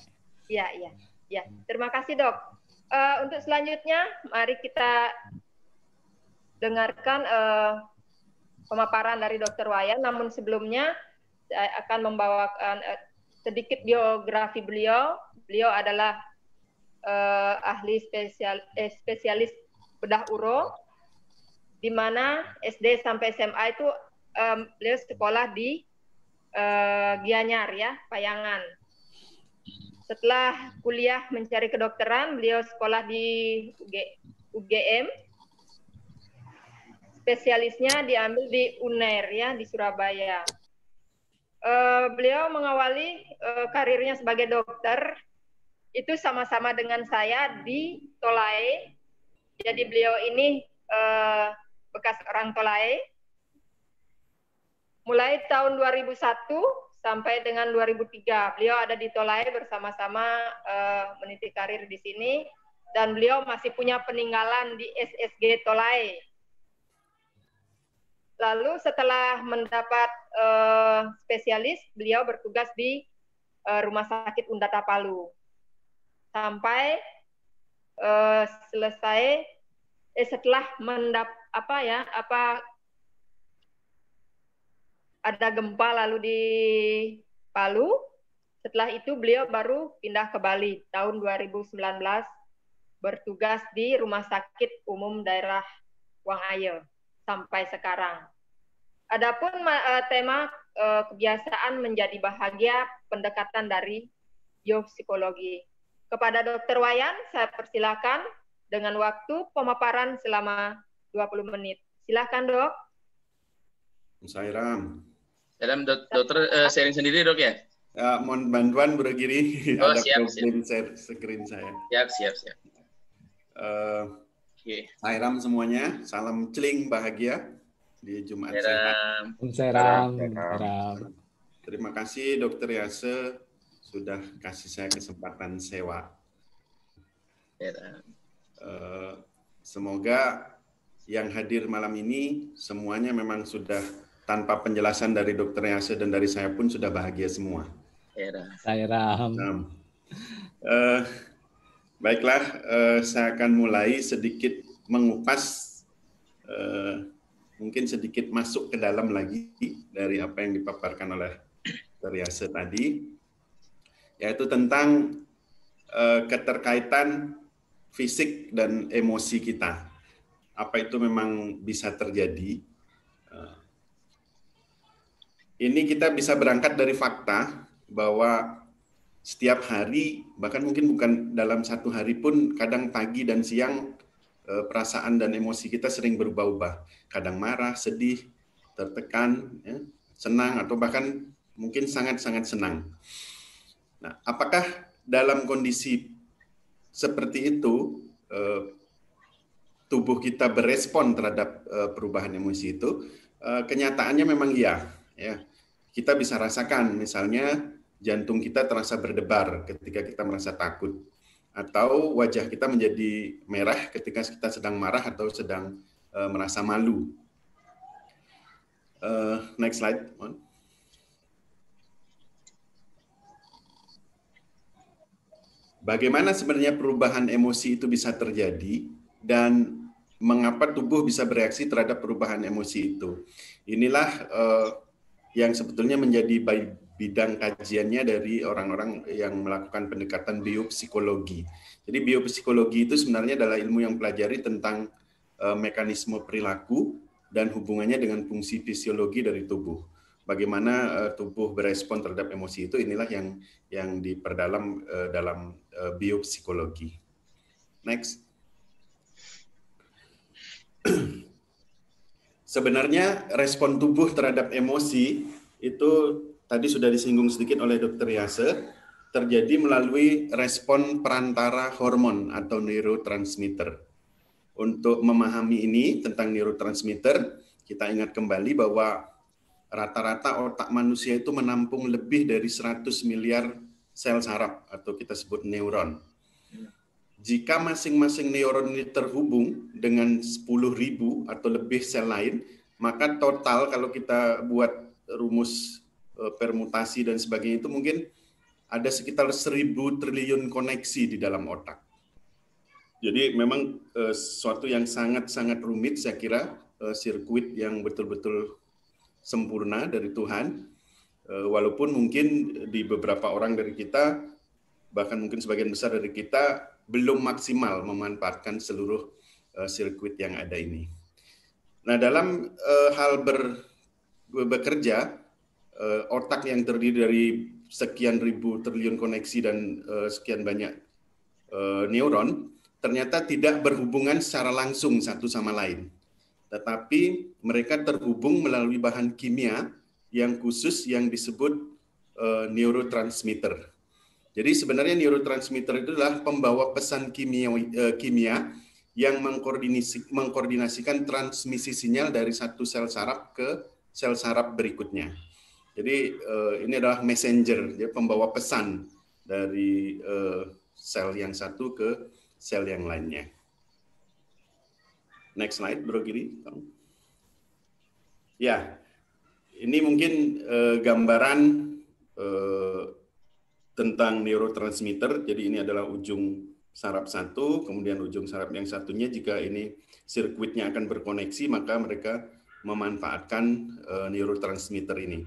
Speaker 9: Iya, iya, ya. Terima kasih, dok. Uh, untuk selanjutnya, mari kita dengarkan uh, pemaparan dari Dokter Wayan. Namun sebelumnya, saya eh, akan membawakan uh, sedikit biografi beliau. Beliau adalah uh, ahli spesial eh, spesialis bedah uro di mana SD sampai SMA itu um, beliau sekolah di uh, Gianyar ya, Payangan. Setelah kuliah mencari kedokteran, beliau sekolah di UG, UGM. Spesialisnya diambil di UNER ya di Surabaya uh, beliau mengawali uh, karirnya sebagai dokter itu sama-sama dengan saya di Tolai. Jadi beliau ini uh, bekas orang Tolai. Mulai tahun 2001 sampai dengan 2003 beliau ada di Tolai bersama-sama uh, meniti karir di sini dan beliau masih punya peninggalan di SSG Tolai. Lalu setelah mendapat uh, spesialis, beliau bertugas di uh, Rumah Sakit Undata Palu sampai uh, selesai eh setelah mendap apa ya apa ada gempa lalu di Palu setelah itu beliau baru pindah ke Bali tahun 2019 bertugas di Rumah Sakit Umum Daerah Wangaya sampai sekarang Adapun uh, tema uh, kebiasaan menjadi bahagia pendekatan dari biopsikologi. Kepada Dr. Wayan, saya persilakan dengan waktu pemaparan selama 20 menit. Silakan, dok.
Speaker 6: Saya Ram. Dalam dok, dokter uh, sharing sendiri dok ya? Ya, mohon bantuan Bro Oh, Ada siap, siap. Share screen saya. Siap, siap, siap. Uh, okay. Saya semuanya. Salam celing bahagia di Jumat Seram. Seram. Seram. Terima kasih Dokter Yase sudah kasih saya kesempatan sewa. Seram. Eh, semoga yang hadir malam ini semuanya memang sudah tanpa penjelasan dari Dokter Yase dan dari saya pun sudah bahagia semua. Seram. Seram. Uh, nah, eh, baiklah, uh, saya akan mulai sedikit mengupas uh, mungkin sedikit masuk ke dalam lagi dari apa yang dipaparkan oleh Teriase tadi, yaitu tentang uh, keterkaitan fisik dan emosi kita. Apa itu memang bisa terjadi? Eh, ini kita bisa berangkat dari fakta bahwa setiap hari, bahkan mungkin bukan dalam satu hari pun, kadang pagi dan siang Eh, perasaan dan emosi kita sering berubah-ubah. Kadang marah, sedih, tertekan, ya, senang, atau bahkan mungkin sangat-sangat senang. Nah, apakah dalam kondisi seperti itu eh, tubuh kita berespon terhadap eh, perubahan emosi itu? kenyataannya memang iya. Ya, kita bisa rasakan, misalnya jantung kita terasa berdebar ketika kita merasa takut atau wajah kita menjadi merah ketika kita sedang marah atau sedang uh, merasa malu. Uh, next slide, Mon. Bagaimana sebenarnya perubahan emosi itu bisa terjadi dan mengapa tubuh bisa bereaksi terhadap perubahan emosi itu? Inilah uh, yang sebetulnya menjadi bidang kajiannya dari orang-orang yang melakukan pendekatan biopsikologi. Jadi biopsikologi itu sebenarnya adalah ilmu yang pelajari tentang uh, mekanisme perilaku dan hubungannya dengan fungsi fisiologi dari tubuh. Bagaimana uh, tubuh berespon terhadap emosi itu inilah yang yang diperdalam uh, dalam uh, biopsikologi. Next. Sebenarnya respon tubuh terhadap emosi itu tadi sudah disinggung sedikit oleh Dokter Yase, terjadi melalui respon perantara hormon atau neurotransmitter. Untuk memahami ini tentang neurotransmitter, kita ingat kembali bahwa rata-rata otak manusia itu menampung lebih dari 100 miliar sel saraf atau kita sebut neuron. Jika masing-masing neuron ini terhubung dengan 10.000 atau lebih sel lain, maka total kalau kita buat rumus Eh, permutasi dan sebagainya itu mungkin ada sekitar seribu triliun koneksi di dalam otak. Jadi memang uh, eh, sesuatu yang sangat-sangat rumit saya kira eh, sirkuit yang betul-betul sempurna dari Tuhan. Uh, walaupun mungkin di beberapa orang dari kita bahkan mungkin sebagian besar dari kita belum maksimal memanfaatkan seluruh sirkuit sirkuit yang ada ini. Nah, dalam uh, hal ber, bekerja uh, otak yang terdiri dari sekian ribu triliun koneksi dan uh, sekian banyak uh, neuron ternyata tidak berhubungan secara langsung satu sama lain. Tetapi mereka terhubung melalui bahan kimia yang khusus yang disebut uh, neurotransmitter. Jadi sebenarnya neurotransmitter itu adalah pembawa pesan kimia, uh, kimia yang mengkoordinasi, mengkoordinasikan transmisi sinyal dari satu sel saraf ke sel saraf berikutnya. Jadi uh, ini adalah messenger, jadi pembawa pesan dari uh, sel yang satu ke sel yang lainnya. Next slide, Bro Giri. Ya, ini mungkin uh, gambaran uh, tentang neurotransmitter. Jadi ini adalah ujung saraf satu, kemudian ujung saraf yang satunya jika ini sirkuitnya akan berkoneksi, maka mereka memanfaatkan uh, neurotransmitter ini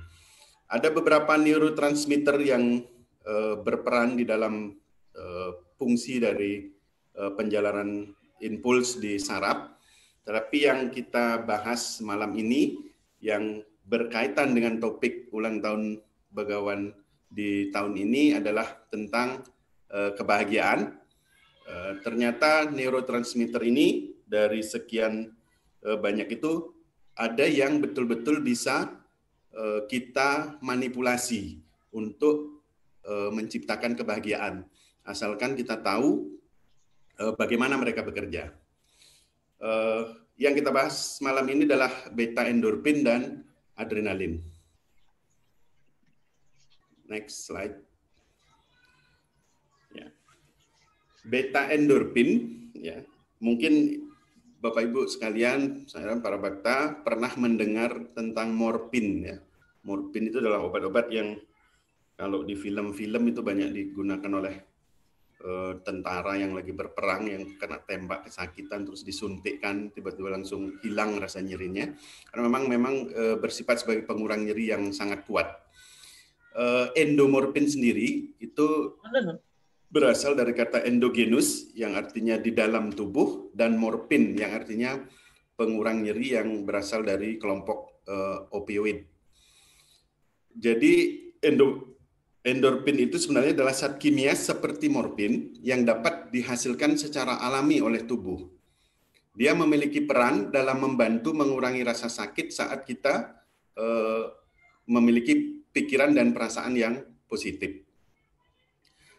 Speaker 6: ada beberapa neurotransmitter yang uh, berperan di dalam uh, fungsi dari uh, penjalanan impuls di saraf. Tetapi yang kita bahas malam ini yang berkaitan dengan topik ulang tahun Begawan di tahun ini adalah tentang uh, kebahagiaan. Uh, ternyata neurotransmitter ini dari sekian uh, banyak itu ada yang betul-betul bisa Eh, kita manipulasi untuk eh, menciptakan kebahagiaan asalkan kita tahu eh, bagaimana mereka bekerja. Yang kita bahas malam ini adalah beta endorfin dan adrenalin. Next slide. Ya. Beta endorfin ya. Mungkin Bapak Ibu sekalian, saya para bakta pernah mendengar tentang morfin ya. Morfin itu adalah obat-obat yang kalau di film-film itu banyak digunakan oleh uh, tentara yang lagi berperang yang kena tembak kesakitan terus disuntikkan tiba-tiba langsung hilang rasa nyerinya karena memang memang uh, bersifat sebagai pengurang nyeri yang sangat kuat. Uh, endomorfin sendiri itu berasal dari kata endogenus yang artinya di dalam tubuh dan morfin yang artinya pengurang nyeri yang berasal dari kelompok uh, opioid. Jadi endo, endorfin itu sebenarnya adalah zat kimia seperti morfin yang dapat dihasilkan secara alami oleh tubuh. Dia memiliki peran dalam membantu mengurangi rasa sakit saat kita uh, memiliki pikiran dan perasaan yang positif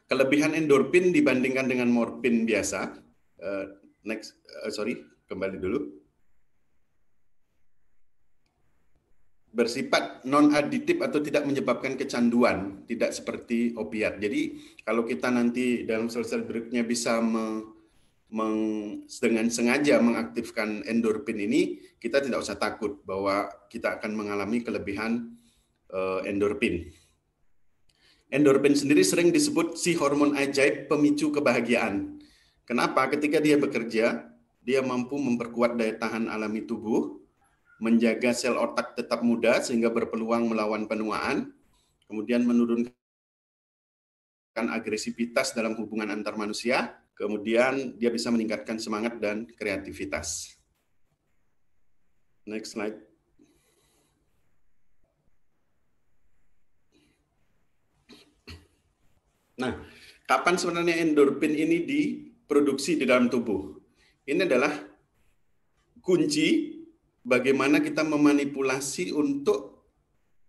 Speaker 6: kelebihan endorfin dibandingkan dengan morfin biasa. Uh, next, uh, sorry, kembali dulu. Bersifat non-aditif atau tidak menyebabkan kecanduan, tidak seperti opiat. Jadi kalau kita nanti dalam sel-sel berikutnya bisa me, meng, dengan sengaja mengaktifkan endorfin ini, kita tidak usah takut bahwa kita akan mengalami kelebihan uh, endorfin. Endorfin sendiri sering disebut si hormon ajaib pemicu kebahagiaan. Kenapa? Ketika dia bekerja, dia mampu memperkuat daya tahan alami tubuh, menjaga sel otak tetap muda sehingga berpeluang melawan penuaan, kemudian menurunkan agresivitas dalam hubungan antar manusia, kemudian dia bisa meningkatkan semangat dan kreativitas. Next slide. Nah, kapan sebenarnya endorfin ini diproduksi di dalam tubuh? Ini adalah kunci bagaimana kita memanipulasi untuk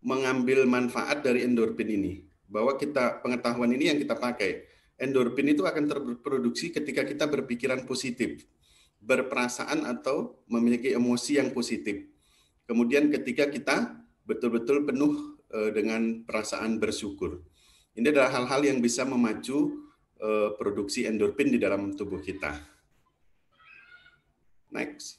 Speaker 6: mengambil manfaat dari endorfin ini. Bahwa kita pengetahuan ini yang kita pakai. Endorfin itu akan terproduksi ketika kita berpikiran positif, berperasaan atau memiliki emosi yang positif. Kemudian ketika kita betul-betul penuh eh, dengan perasaan bersyukur. Ini adalah hal-hal yang bisa memacu uh, produksi endorfin di dalam tubuh kita. Next.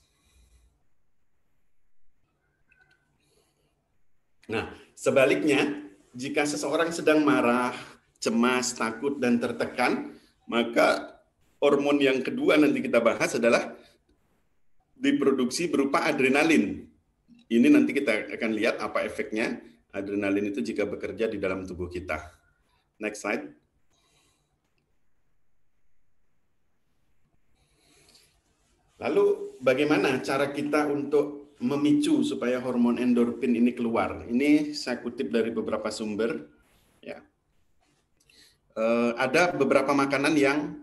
Speaker 6: Nah, sebaliknya, jika seseorang sedang marah, cemas, takut, dan tertekan, maka hormon yang kedua nanti kita bahas adalah diproduksi berupa adrenalin. Ini nanti kita akan lihat apa efeknya adrenalin itu jika bekerja di dalam tubuh kita. Next slide. Lalu bagaimana cara kita untuk memicu supaya hormon endorfin ini keluar? Ini saya kutip dari beberapa sumber. Ya. E, ada beberapa makanan yang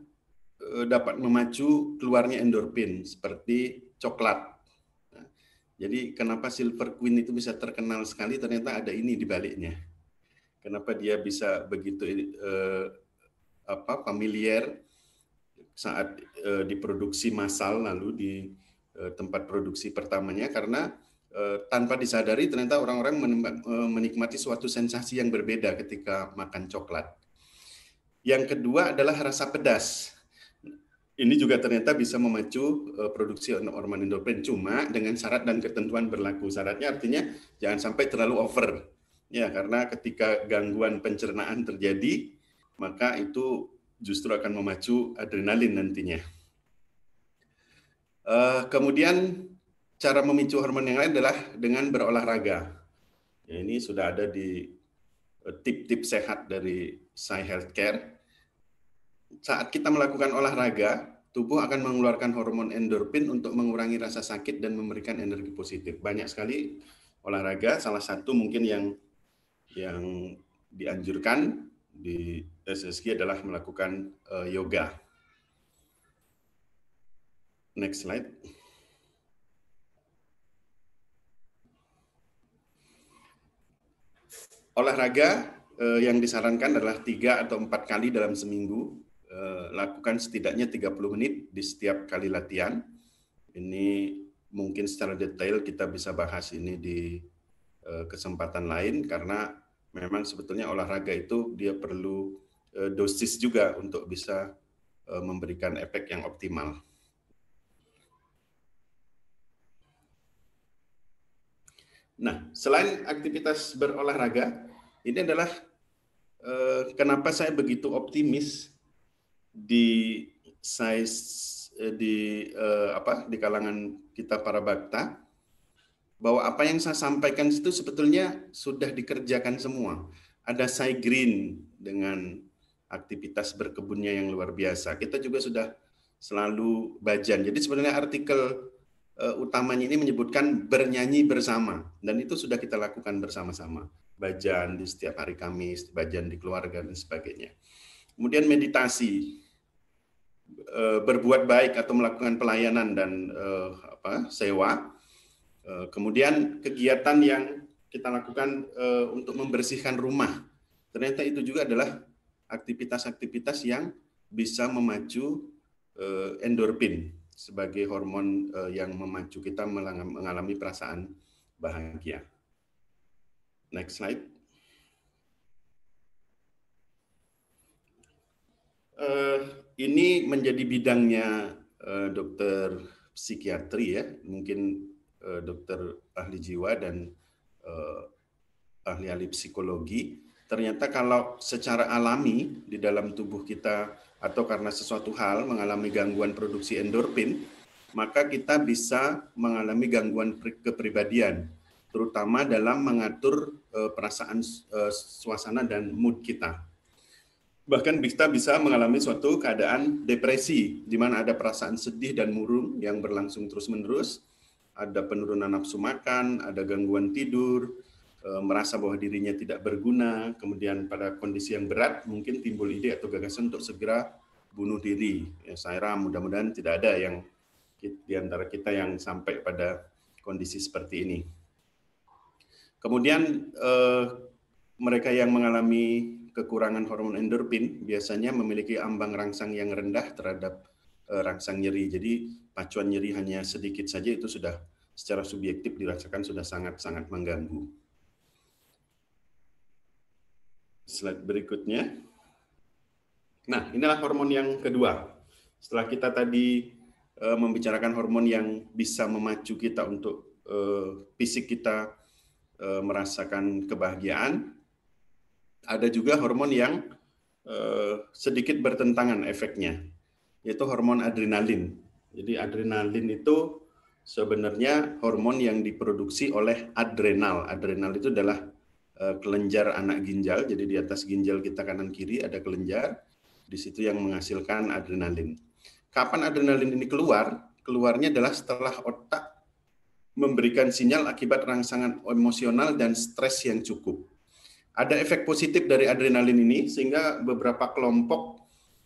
Speaker 6: e, dapat memacu keluarnya endorfin, seperti coklat. Nah, jadi kenapa silver queen itu bisa terkenal sekali? Ternyata ada ini di baliknya kenapa dia bisa begitu eh, apa familiar saat eh, diproduksi massal lalu di eh, tempat produksi pertamanya karena eh, tanpa disadari ternyata orang-orang eh, menikmati suatu sensasi yang berbeda ketika makan coklat. Yang kedua adalah rasa pedas. Ini juga ternyata bisa memacu eh, produksi hormon endorfin cuma dengan syarat dan ketentuan berlaku. Syaratnya artinya jangan sampai terlalu over Ya, karena ketika gangguan pencernaan terjadi, maka itu justru akan memacu adrenalin nantinya. Uh, kemudian cara memicu hormon yang lain adalah dengan berolahraga. Ya, ini sudah ada di eh, tip-tip sehat dari Sci Care. Saat kita melakukan olahraga, tubuh akan mengeluarkan hormon endorfin untuk mengurangi rasa sakit dan memberikan energi positif. Banyak sekali olahraga, salah satu mungkin yang yang dianjurkan di SSG adalah melakukan uh, yoga. Next slide. Olahraga eh, yang disarankan adalah tiga atau empat kali dalam seminggu. Eh, lakukan setidaknya 30 menit di setiap kali latihan. Ini mungkin secara detail kita bisa bahas ini di eh, kesempatan lain karena memang sebetulnya olahraga itu dia perlu eh, dosis juga untuk bisa eh, memberikan efek yang optimal. Nah, selain aktivitas berolahraga, ini adalah eh, kenapa saya begitu optimis di size di apa di kalangan kita para bakta bahwa apa yang saya sampaikan itu sebetulnya sudah dikerjakan semua. Ada Sai Green dengan aktivitas berkebunnya yang luar biasa. Kita juga sudah selalu bajan. Jadi sebenarnya artikel uh, utamanya ini menyebutkan bernyanyi bersama dan itu sudah kita lakukan bersama-sama. Bajan di setiap hari Kamis, bajan di keluarga dan sebagainya. Kemudian meditasi eh, berbuat baik atau melakukan pelayanan dan uh, apa sewa Eh, kemudian kegiatan yang kita lakukan eh, untuk membersihkan rumah, ternyata itu juga adalah aktivitas-aktivitas yang bisa memacu eh, endorfin sebagai hormon yang memacu kita mengalami perasaan bahagia. Next slide. Uh, ini menjadi bidangnya uh, dokter psikiatri ya. Mungkin Eh, dokter ahli jiwa dan eh, ahli-ahli psikologi, ternyata kalau secara alami di dalam tubuh kita atau karena sesuatu hal mengalami gangguan produksi endorfin, maka kita bisa mengalami gangguan kepribadian, terutama dalam mengatur eh, perasaan eh, suasana dan mood kita. Bahkan kita bisa mengalami suatu keadaan depresi, di mana ada perasaan sedih dan murung yang berlangsung terus-menerus, ada penurunan nafsu makan, ada gangguan tidur, eh, merasa bahwa dirinya tidak berguna, kemudian pada kondisi yang berat mungkin timbul ide atau gagasan untuk segera bunuh diri. Ya, saya rasa mudah mudahan tidak ada yang di antara kita yang sampai pada kondisi seperti ini. Kemudian eh, mereka yang mengalami kekurangan hormon endorfin biasanya memiliki ambang rangsang yang rendah terhadap Eh, rangsang nyeri. Jadi pacuan nyeri hanya sedikit saja itu sudah secara subjektif dirasakan sudah sangat-sangat mengganggu. Slide berikutnya. Nah, inilah hormon yang kedua. Setelah kita tadi e, membicarakan hormon yang bisa memacu kita untuk e, fisik kita e, merasakan kebahagiaan, ada juga hormon yang e, sedikit bertentangan efeknya yaitu hormon adrenalin. Jadi adrenalin itu sebenarnya hormon yang diproduksi oleh adrenal. Adrenal itu adalah eh, kelenjar anak ginjal. Jadi di atas ginjal kita kanan kiri ada kelenjar. Di situ yang menghasilkan adrenalin. Kapan adrenalin ini keluar? Keluarnya adalah setelah otak memberikan sinyal akibat rangsangan emosional dan stres yang cukup. Ada efek positif dari adrenalin ini sehingga beberapa kelompok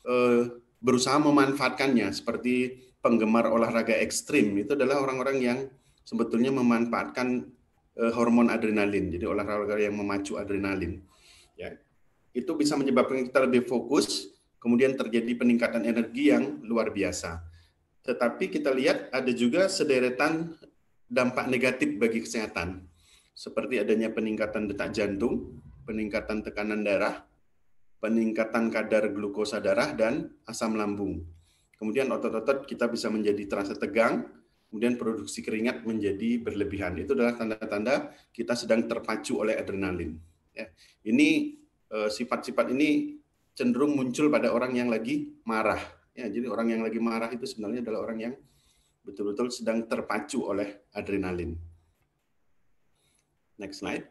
Speaker 6: eh, berusaha memanfaatkannya seperti penggemar olahraga ekstrim itu adalah orang-orang yang sebetulnya memanfaatkan uh, hormon adrenalin jadi olahraga yang memacu adrenalin ya itu bisa menyebabkan kita lebih fokus kemudian terjadi peningkatan energi yang luar biasa tetapi kita lihat ada juga sederetan dampak negatif bagi kesehatan seperti adanya peningkatan detak jantung peningkatan tekanan darah peningkatan kadar glukosa darah dan asam lambung. Kemudian otot-otot kita bisa menjadi terasa tegang, kemudian produksi keringat menjadi berlebihan. Itu adalah tanda-tanda kita sedang terpacu oleh adrenalin. Ya. Ini eh, sifat-sifat ini cenderung muncul pada orang yang lagi marah. Ya, jadi orang yang lagi marah itu sebenarnya adalah orang yang betul-betul sedang terpacu oleh adrenalin. Next slide.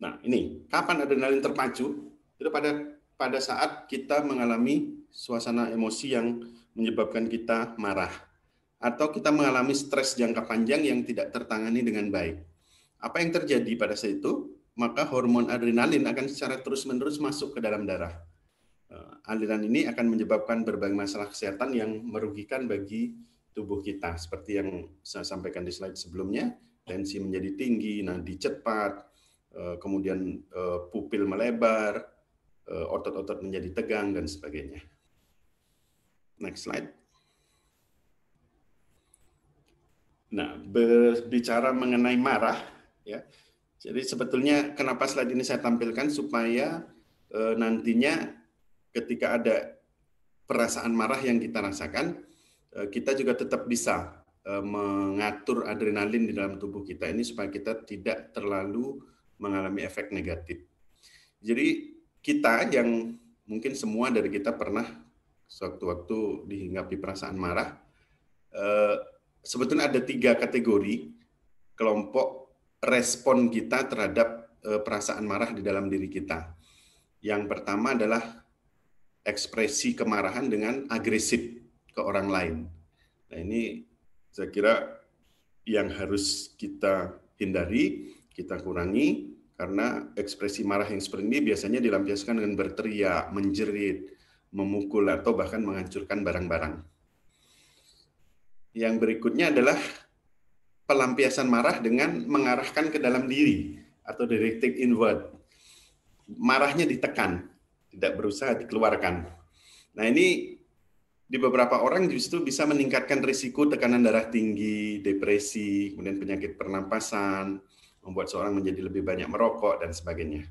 Speaker 6: Nah, ini kapan adrenalin terpacu? Itu pada pada saat kita mengalami suasana emosi yang menyebabkan kita marah atau kita mengalami stres jangka panjang yang tidak tertangani dengan baik. Apa yang terjadi pada saat itu? Maka hormon adrenalin akan secara terus-menerus masuk ke dalam darah. Eh, aliran ini akan menyebabkan berbagai masalah kesehatan yang merugikan bagi tubuh kita. Seperti yang saya sampaikan di slide sebelumnya, tensi menjadi tinggi, nadi cepat, eh, kemudian eh, pupil melebar, Eh, otot-otot menjadi tegang dan sebagainya. Next slide. Nah, berbicara mengenai marah, ya. Jadi sebetulnya kenapa slide ini saya tampilkan supaya e, nantinya ketika ada perasaan marah yang kita rasakan, e, kita juga tetap bisa e, mengatur adrenalin di dalam tubuh kita ini supaya kita tidak terlalu mengalami efek negatif. Jadi kita yang mungkin semua dari kita pernah suatu waktu dihinggapi perasaan marah, eh, sebetulnya ada tiga kategori kelompok respon kita terhadap eh, perasaan marah di dalam diri kita. Yang pertama adalah ekspresi kemarahan dengan agresif ke orang lain. Nah ini saya kira yang harus kita hindari, kita kurangi, karena ekspresi marah yang seperti ini biasanya dilampiaskan dengan berteriak, menjerit, memukul, atau bahkan menghancurkan barang-barang. Yang berikutnya adalah pelampiasan marah dengan mengarahkan ke dalam diri atau directed inward. Marahnya ditekan, tidak berusaha dikeluarkan. Nah ini di beberapa orang justru bisa meningkatkan risiko tekanan darah tinggi, depresi, kemudian penyakit pernapasan, membuat seorang menjadi lebih banyak merokok dan sebagainya.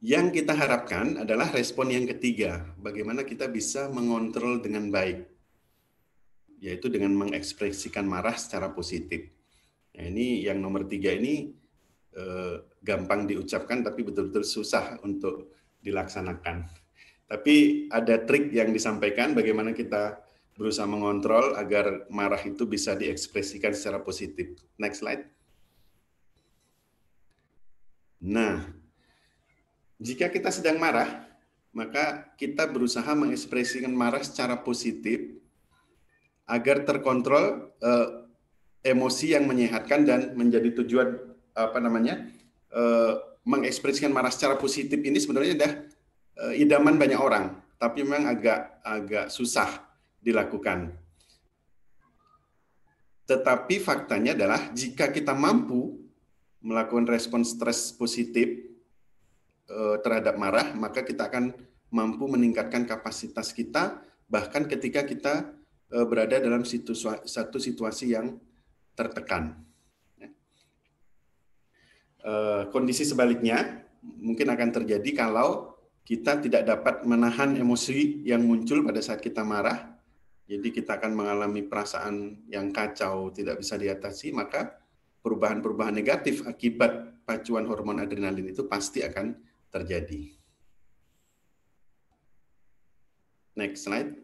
Speaker 6: Yang kita harapkan adalah respon yang ketiga, bagaimana kita bisa mengontrol dengan baik, yaitu dengan mengekspresikan marah secara positif. Nah, ini yang nomor tiga ini eh, gampang diucapkan, tapi betul-betul susah untuk dilaksanakan. Tapi ada trik yang disampaikan bagaimana kita berusaha mengontrol agar marah itu bisa diekspresikan secara positif. Next slide. Nah, jika kita sedang marah, maka kita berusaha mengekspresikan marah secara positif agar terkontrol eh, emosi yang menyehatkan dan menjadi tujuan apa namanya eh, mengekspresikan marah secara positif ini sebenarnya sudah eh, idaman banyak orang, tapi memang agak agak susah dilakukan. Tetapi faktanya adalah jika kita mampu melakukan respon stres positif uh, terhadap marah, maka kita akan mampu meningkatkan kapasitas kita bahkan ketika kita uh, berada dalam situ, satu situasi yang tertekan. Uh, kondisi sebaliknya mungkin akan terjadi kalau kita tidak dapat menahan emosi yang muncul pada saat kita marah, jadi kita akan mengalami perasaan yang kacau, tidak bisa diatasi, maka perubahan-perubahan negatif akibat pacuan hormon adrenalin itu pasti akan terjadi. Next slide.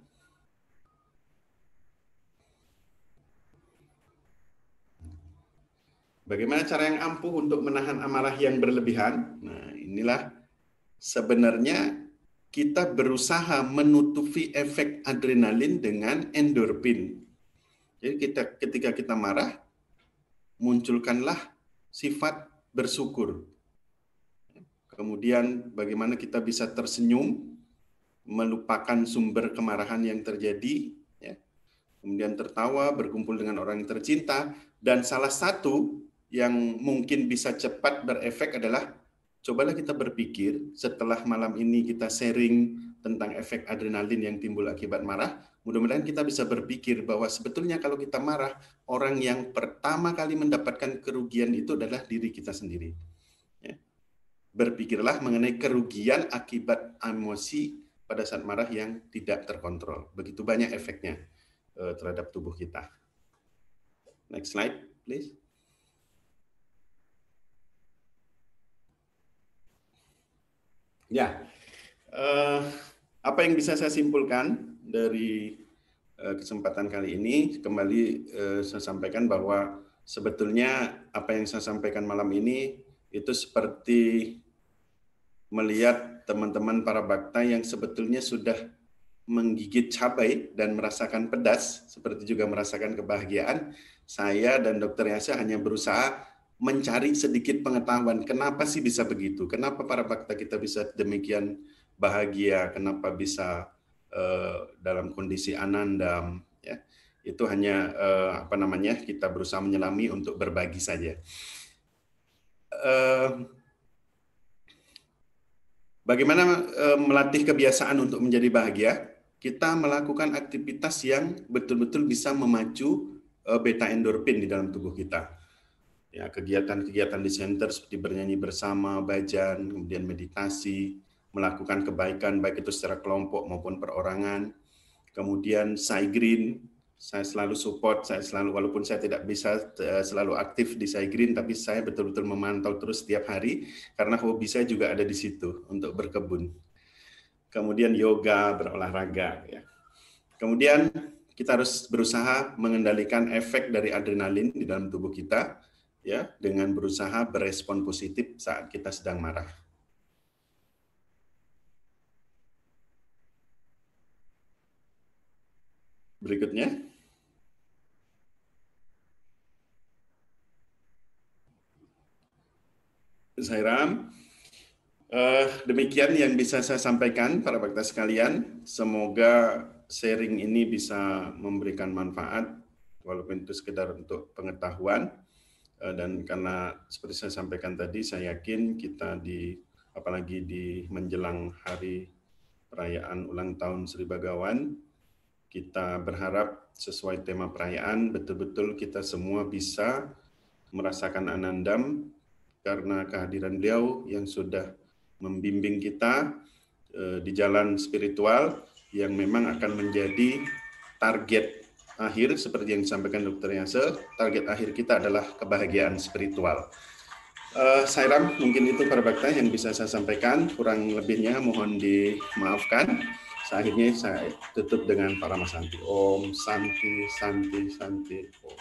Speaker 6: Bagaimana cara yang ampuh untuk menahan amarah yang berlebihan? Nah, inilah sebenarnya kita berusaha menutupi efek adrenalin dengan endorfin. Jadi kita ketika kita marah, munculkanlah sifat bersyukur. Kemudian bagaimana kita bisa tersenyum, melupakan sumber kemarahan yang terjadi, ya. kemudian tertawa, berkumpul dengan orang yang tercinta, dan salah satu yang mungkin bisa cepat berefek adalah cobalah kita berpikir setelah malam ini kita sharing tentang efek adrenalin yang timbul akibat marah, Mudah-mudahan kita bisa berpikir bahwa sebetulnya kalau kita marah, orang yang pertama kali mendapatkan kerugian itu adalah diri kita sendiri. Ya. Berpikirlah mengenai kerugian akibat emosi pada saat marah yang tidak terkontrol. Begitu banyak efeknya eh, terhadap tubuh kita. Next slide, please. Ya, uh, apa yang bisa saya simpulkan dari eh, kesempatan kali ini kembali uh, saya sampaikan bahwa sebetulnya apa yang saya sampaikan malam ini itu seperti melihat teman-teman para bakta yang sebetulnya sudah menggigit cabai dan merasakan pedas seperti juga merasakan kebahagiaan saya dan dokter Yasa hanya berusaha mencari sedikit pengetahuan kenapa sih bisa begitu kenapa para bakta kita bisa demikian bahagia kenapa bisa Eh, dalam kondisi anandam ya itu hanya uh, apa namanya kita berusaha menyelami untuk berbagi saja. uh, bagaimana uh, melatih kebiasaan untuk menjadi bahagia? Kita melakukan aktivitas yang betul-betul bisa memacu uh, beta endorfin di dalam tubuh kita. Ya, kegiatan-kegiatan di center seperti bernyanyi bersama, bacaan, kemudian meditasi, melakukan kebaikan baik itu secara kelompok maupun perorangan. Kemudian Green saya selalu support, saya selalu walaupun saya tidak bisa eh, selalu aktif di Green tapi saya betul-betul memantau terus setiap hari karena hobi saya juga ada di situ untuk berkebun. Kemudian yoga, berolahraga ya. Kemudian kita harus berusaha mengendalikan efek dari adrenalin di dalam tubuh kita ya dengan berusaha berespon positif saat kita sedang marah Berikutnya. Saya Uh, eh, demikian yang bisa saya sampaikan para bakta sekalian. Semoga sharing ini bisa memberikan manfaat walaupun itu sekedar untuk pengetahuan uh, dan karena seperti saya sampaikan tadi saya yakin kita di apalagi di menjelang hari perayaan ulang tahun Sri Bagawan kita berharap sesuai tema perayaan betul-betul kita semua bisa merasakan anandam karena kehadiran beliau yang sudah membimbing kita eh, di jalan spiritual yang memang akan menjadi target akhir seperti yang disampaikan Dr. Yase, target akhir kita adalah kebahagiaan spiritual. Uh, Sairam, mungkin itu para bakta yang bisa saya sampaikan. Kurang lebihnya mohon dimaafkan akhirnya saya tutup dengan para mas Santi. Om Santi, Santi, Santi. Om.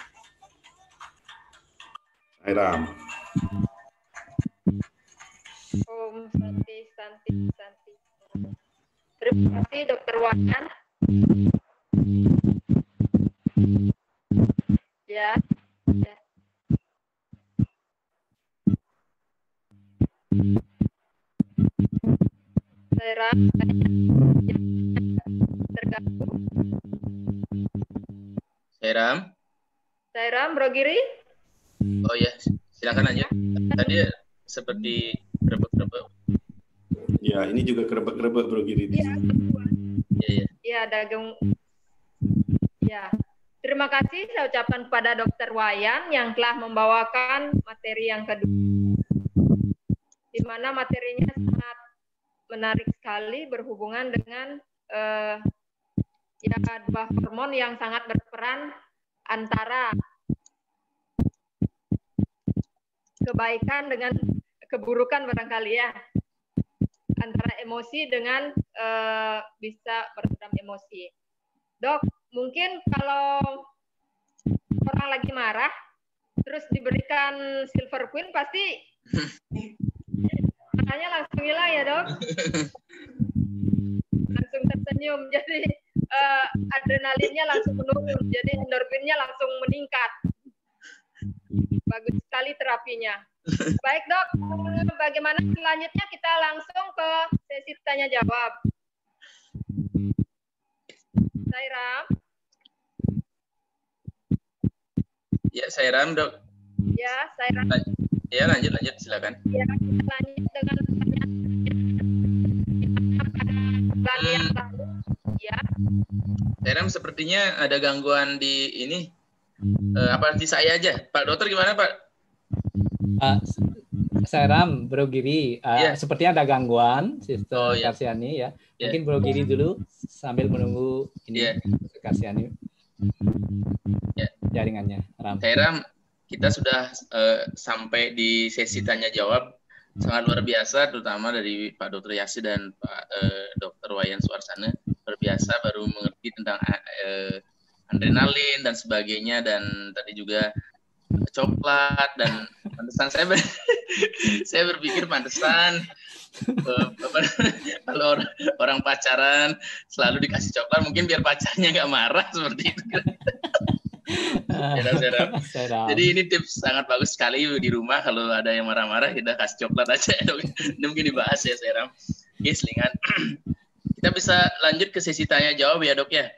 Speaker 6: Saya Ram.
Speaker 9: Om Santi, Santi, Santi.
Speaker 6: Terima kasih Dokter Wanan.
Speaker 9: Ya. ya. Saya Ram. Sairam. Sairam, Bro Giri.
Speaker 6: Oh ya, silakan aja. Tadi seperti kerebek-kerebek. Ya, ini juga kerebek-kerebek, Bro Giri. Iya, iya, iya. Iya,
Speaker 9: ya, dagang. Ya. Terima kasih saya ucapkan kepada Dokter Wayan yang telah membawakan materi yang kedua. Di mana materinya sangat menarik sekali berhubungan dengan eh, ya, dua hormon yang sangat berperan antara kebaikan dengan keburukan barangkali ya antara emosi dengan uh, bisa meredam emosi dok mungkin kalau orang lagi marah terus diberikan silver queen pasti makanya langsung hilang ya dok langsung tersenyum jadi uh, adrenalinnya langsung menurun, jadi endorfinnya langsung meningkat. Bagus sekali terapinya. Baik dok, bagaimana selanjutnya kita langsung ke sesi tanya jawab. Saya
Speaker 5: Ya, saya Dok.
Speaker 9: Ya, saya
Speaker 5: Ya, lanjut lanjut silakan.
Speaker 9: Ya, lanjut dengan pertanyaan. Hmm. Ya.
Speaker 5: Teram sepertinya ada gangguan di ini. Eh, apa di saya aja? Pak dokter gimana Pak?
Speaker 7: Uh, Seram, Bro Giri. Uh, yeah. Iya. Sepertinya ada gangguan sistem oh, yeah. Karsiani ya. Yeah. Mungkin Bro Giri dulu sambil menunggu ini yeah. Karsiani. Yeah. Jaringannya. Ram. Seram
Speaker 5: kita sudah uh, sampai di sesi tanya jawab sangat luar biasa terutama dari Pak Dokter Yasi dan Pak uh, Dokter Wayan Suarsana terbiasa baru mengerti tentang uh, adrenalin dan sebagainya dan tadi juga coklat dan pantesan saya ber, saya berpikir pantesan eh, kalau orang, orang pacaran selalu dikasih coklat mungkin biar pacarnya nggak marah seperti itu
Speaker 7: Serap, serap. Serap. Jadi
Speaker 5: ini tips sangat bagus sekali di rumah kalau ada yang marah-marah kita kasih coklat aja. mungkin dibahas ya Seram. Oke, selingan. Kita bisa lanjut ke sesi tanya jawab ya dok ya.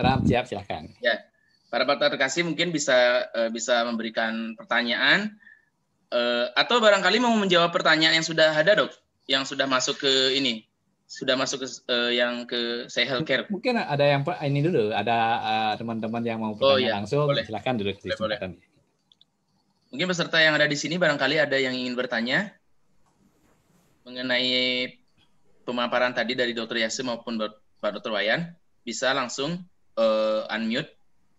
Speaker 7: Ram siap silahkan.
Speaker 5: Ya para partner terkasih mungkin bisa uh, bisa memberikan pertanyaan uh, atau barangkali mau menjawab pertanyaan yang sudah ada dok, yang sudah masuk ke ini sudah masuk ke uh, yang ke saya healthcare. Mungkin ada yang ini dulu, ada teman teman-teman yang mau bertanya oh, iya. langsung, boleh. silakan dulu. Boleh, boleh. Mungkin peserta yang ada di sini barangkali ada yang ingin bertanya mengenai pemaparan tadi dari Dr. Yasir maupun Pak Dr. Wayan bisa langsung uh, unmute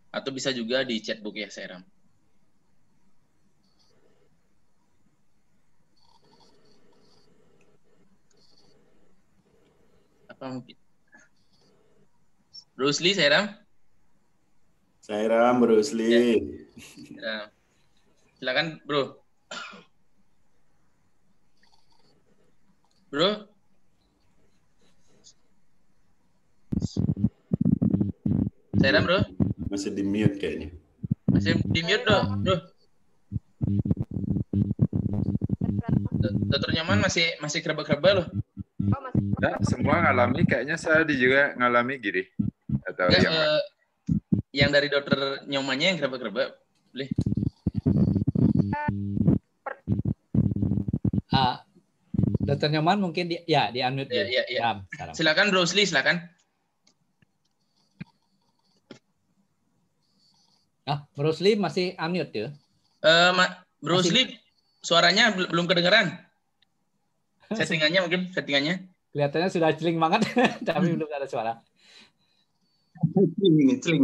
Speaker 5: atau bisa juga di chatbook ya Seram. Apa mungkin? Rusli Lee Seram? Seram Bruce Ya. Silakan Bro. Bro, Saya
Speaker 6: bro. Masih di mute kayaknya.
Speaker 5: Masih di mute dong, Bro.
Speaker 8: Dokter Nyaman masih masih kerba-kerba loh. Nah, semua ngalami kayaknya saya juga ngalami gini. Atau Nggak, yang, uh, eh, yang dari dokter Nyomannya yang kerba-kerba. Boleh.
Speaker 7: Uh, Dokter Nyoman mungkin di, ya di unmute. Ya, ya, ya. Silakan Bro Usli, silakan. Ah, Bruce Lee masih unmute ya?
Speaker 5: Uh, ma Bruce masih... Lee suaranya belum kedengeran.
Speaker 7: Settingannya mungkin settingannya. Kelihatannya sudah celing banget, tapi belum ada suara.
Speaker 3: Celing celing.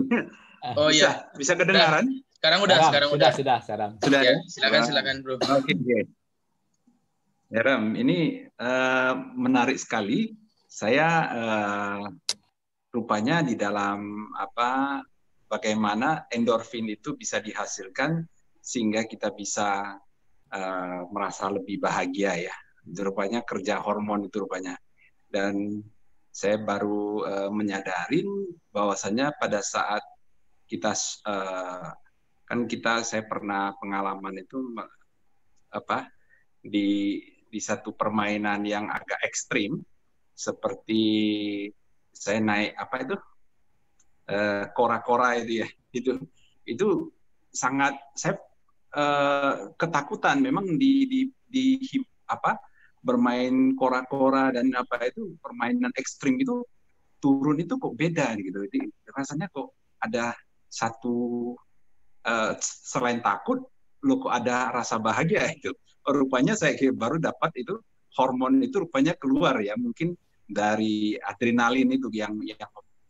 Speaker 2: Oh iya, bisa, bisa kedengaran? Sekarang udah, sekarang sudah, udah. Sudah, sekarang. Sudah. Ya, silakan, silakan, Bro. Oke. Okay. Ram, ini
Speaker 3: uh, menarik sekali. Saya uh, rupanya di dalam apa bagaimana endorfin itu bisa dihasilkan sehingga kita bisa uh, merasa lebih bahagia ya. Rupanya kerja hormon itu rupanya. Dan saya baru uh, eh, menyadari bahwasanya pada saat kita uh, kan kita saya pernah pengalaman itu apa di di satu permainan yang agak ekstrim seperti saya naik apa itu Eh, kora-kora itu ya itu itu sangat saya uh, ketakutan memang di di, di apa bermain kora-kora dan apa itu permainan ekstrim itu turun itu kok beda gitu jadi rasanya kok ada satu uh, selain takut lo kok ada rasa bahagia itu rupanya saya baru dapat itu hormon itu rupanya keluar ya mungkin dari adrenalin itu yang yang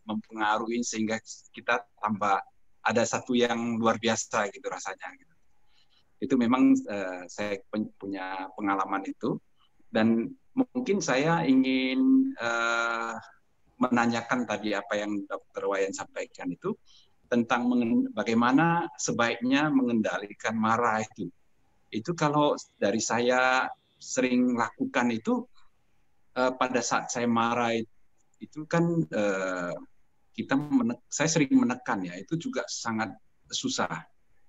Speaker 3: mempengaruhi sehingga kita tambah ada satu yang luar biasa gitu rasanya gitu. Itu memang uh, saya punya pengalaman itu dan mungkin saya ingin uh, menanyakan tadi apa yang Dokter Wayan sampaikan itu tentang bagaimana sebaiknya mengendalikan marah itu. Itu kalau dari saya sering lakukan itu uh, pada saat saya marah itu, kan uh, kita saya sering menekan ya itu juga sangat susah.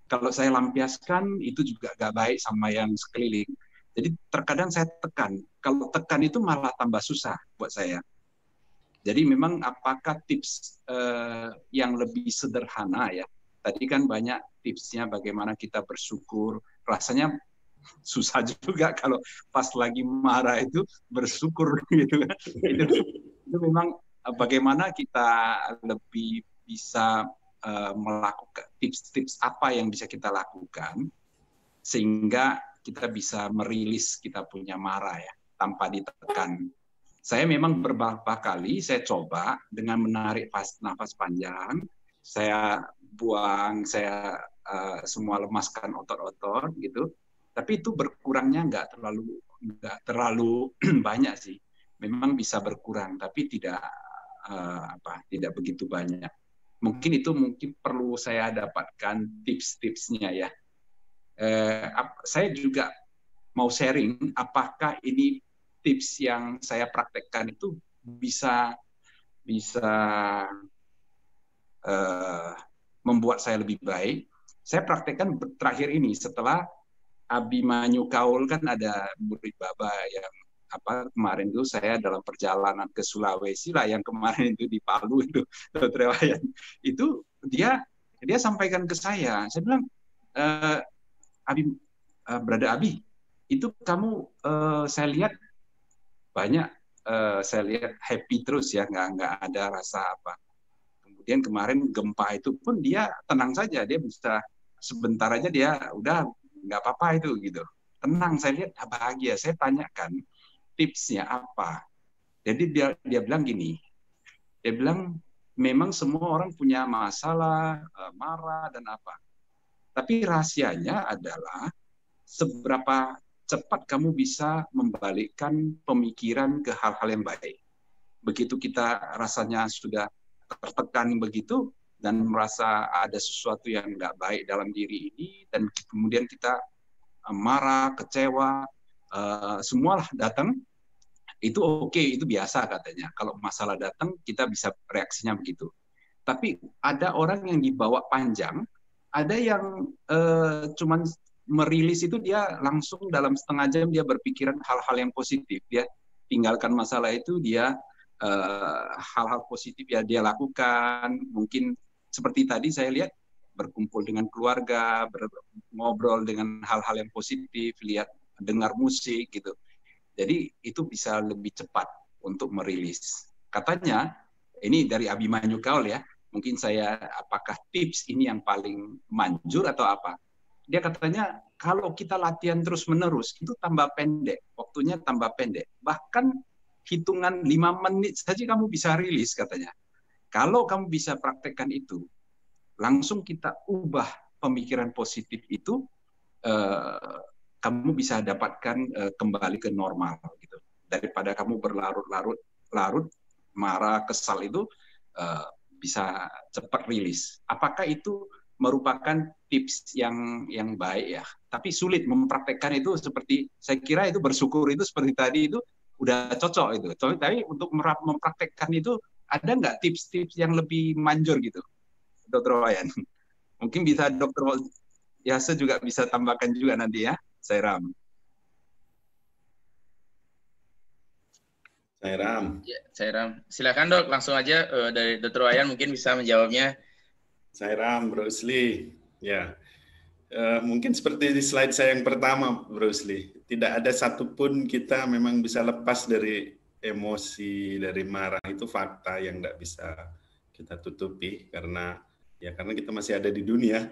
Speaker 3: Kalau saya lampiaskan itu juga gak baik sama yang sekeliling. Jadi terkadang saya tekan. Kalau tekan itu malah tambah susah buat saya. Jadi memang apakah tips uh, yang lebih sederhana ya? Tadi kan banyak tipsnya bagaimana kita bersyukur. Rasanya susah juga kalau pas lagi marah itu bersyukur gitu kan. itu memang Eh, bagaimana kita lebih bisa uh, melakukan tips-tips apa yang bisa kita lakukan sehingga kita bisa merilis kita punya marah ya tanpa ditekan. Saya memang beberapa kali saya coba dengan menarik pas, nafas panjang, saya buang, saya uh, semua lemaskan otot-otot gitu. Tapi itu berkurangnya nggak terlalu nggak terlalu banyak sih. Memang bisa berkurang, tapi tidak uh, apa tidak begitu banyak. Mungkin hmm. itu mungkin perlu saya dapatkan tips-tipsnya ya. Uh, saya juga mau sharing apakah ini tips yang saya praktekkan itu bisa bisa uh, membuat saya lebih baik. Saya praktekkan terakhir ini setelah Abimanyu Kaul kan ada murid Baba yang apa kemarin itu saya dalam perjalanan ke Sulawesi lah yang kemarin itu di Palu itu Relayan itu dia dia sampaikan ke saya saya bilang e, Abi e, eh, berada Abi itu kamu e, saya lihat banyak e, saya lihat happy terus ya nggak nggak ada rasa apa kemudian kemarin gempa itu pun dia tenang saja dia bisa sebentar aja dia udah nggak apa-apa itu gitu tenang saya lihat ah, bahagia saya tanyakan tipsnya apa. Jadi dia dia bilang gini, dia bilang memang semua orang punya masalah, e, marah dan apa. Tapi rahasianya adalah seberapa cepat kamu bisa membalikkan pemikiran ke hal-hal yang baik. Begitu kita rasanya sudah tertekan begitu dan merasa ada sesuatu yang nggak baik dalam diri ini dan kemudian kita e, marah, kecewa, uh, semualah datang itu oke okay, itu biasa katanya kalau masalah datang kita bisa reaksinya begitu tapi ada orang yang dibawa panjang ada yang uh, cuman merilis itu dia langsung dalam setengah jam dia berpikiran hal-hal yang positif dia tinggalkan masalah itu dia eh, hal-hal uh, positif ya dia lakukan mungkin seperti tadi saya lihat berkumpul dengan keluarga ber ngobrol dengan hal-hal yang positif lihat dengar musik gitu jadi itu bisa lebih cepat untuk merilis. Katanya ini dari Abimanyu Kaul ya. Mungkin saya apakah tips ini yang paling manjur atau apa? Dia katanya kalau kita latihan terus-menerus itu tambah pendek, waktunya tambah pendek. Bahkan hitungan lima menit saja kamu bisa rilis katanya. Kalau kamu bisa praktekkan itu, langsung kita ubah pemikiran positif itu eh, kamu bisa dapatkan uh, kembali ke normal gitu daripada kamu berlarut-larut larut marah kesal itu uh, bisa cepat rilis apakah itu merupakan tips yang yang baik ya tapi sulit mempraktekkan itu seperti saya kira itu bersyukur itu seperti tadi itu udah cocok itu tapi untuk mempraktekkan itu ada nggak tips-tips yang lebih manjur gitu Dokter Wayan mungkin bisa Dokter Yasa juga bisa tambahkan juga nanti ya Sairam.
Speaker 5: Sairam. Ya, Sairam. Silakan dok, langsung aja uh, dari Dr. Wayan mungkin bisa
Speaker 6: menjawabnya. Sairam, Ram, Bruce Lee. Ya, uh, mungkin seperti di slide saya yang pertama, Bruce Lee. Tidak ada satupun kita memang bisa lepas dari emosi, dari marah itu fakta yang tidak bisa kita tutupi karena ya karena kita masih ada di dunia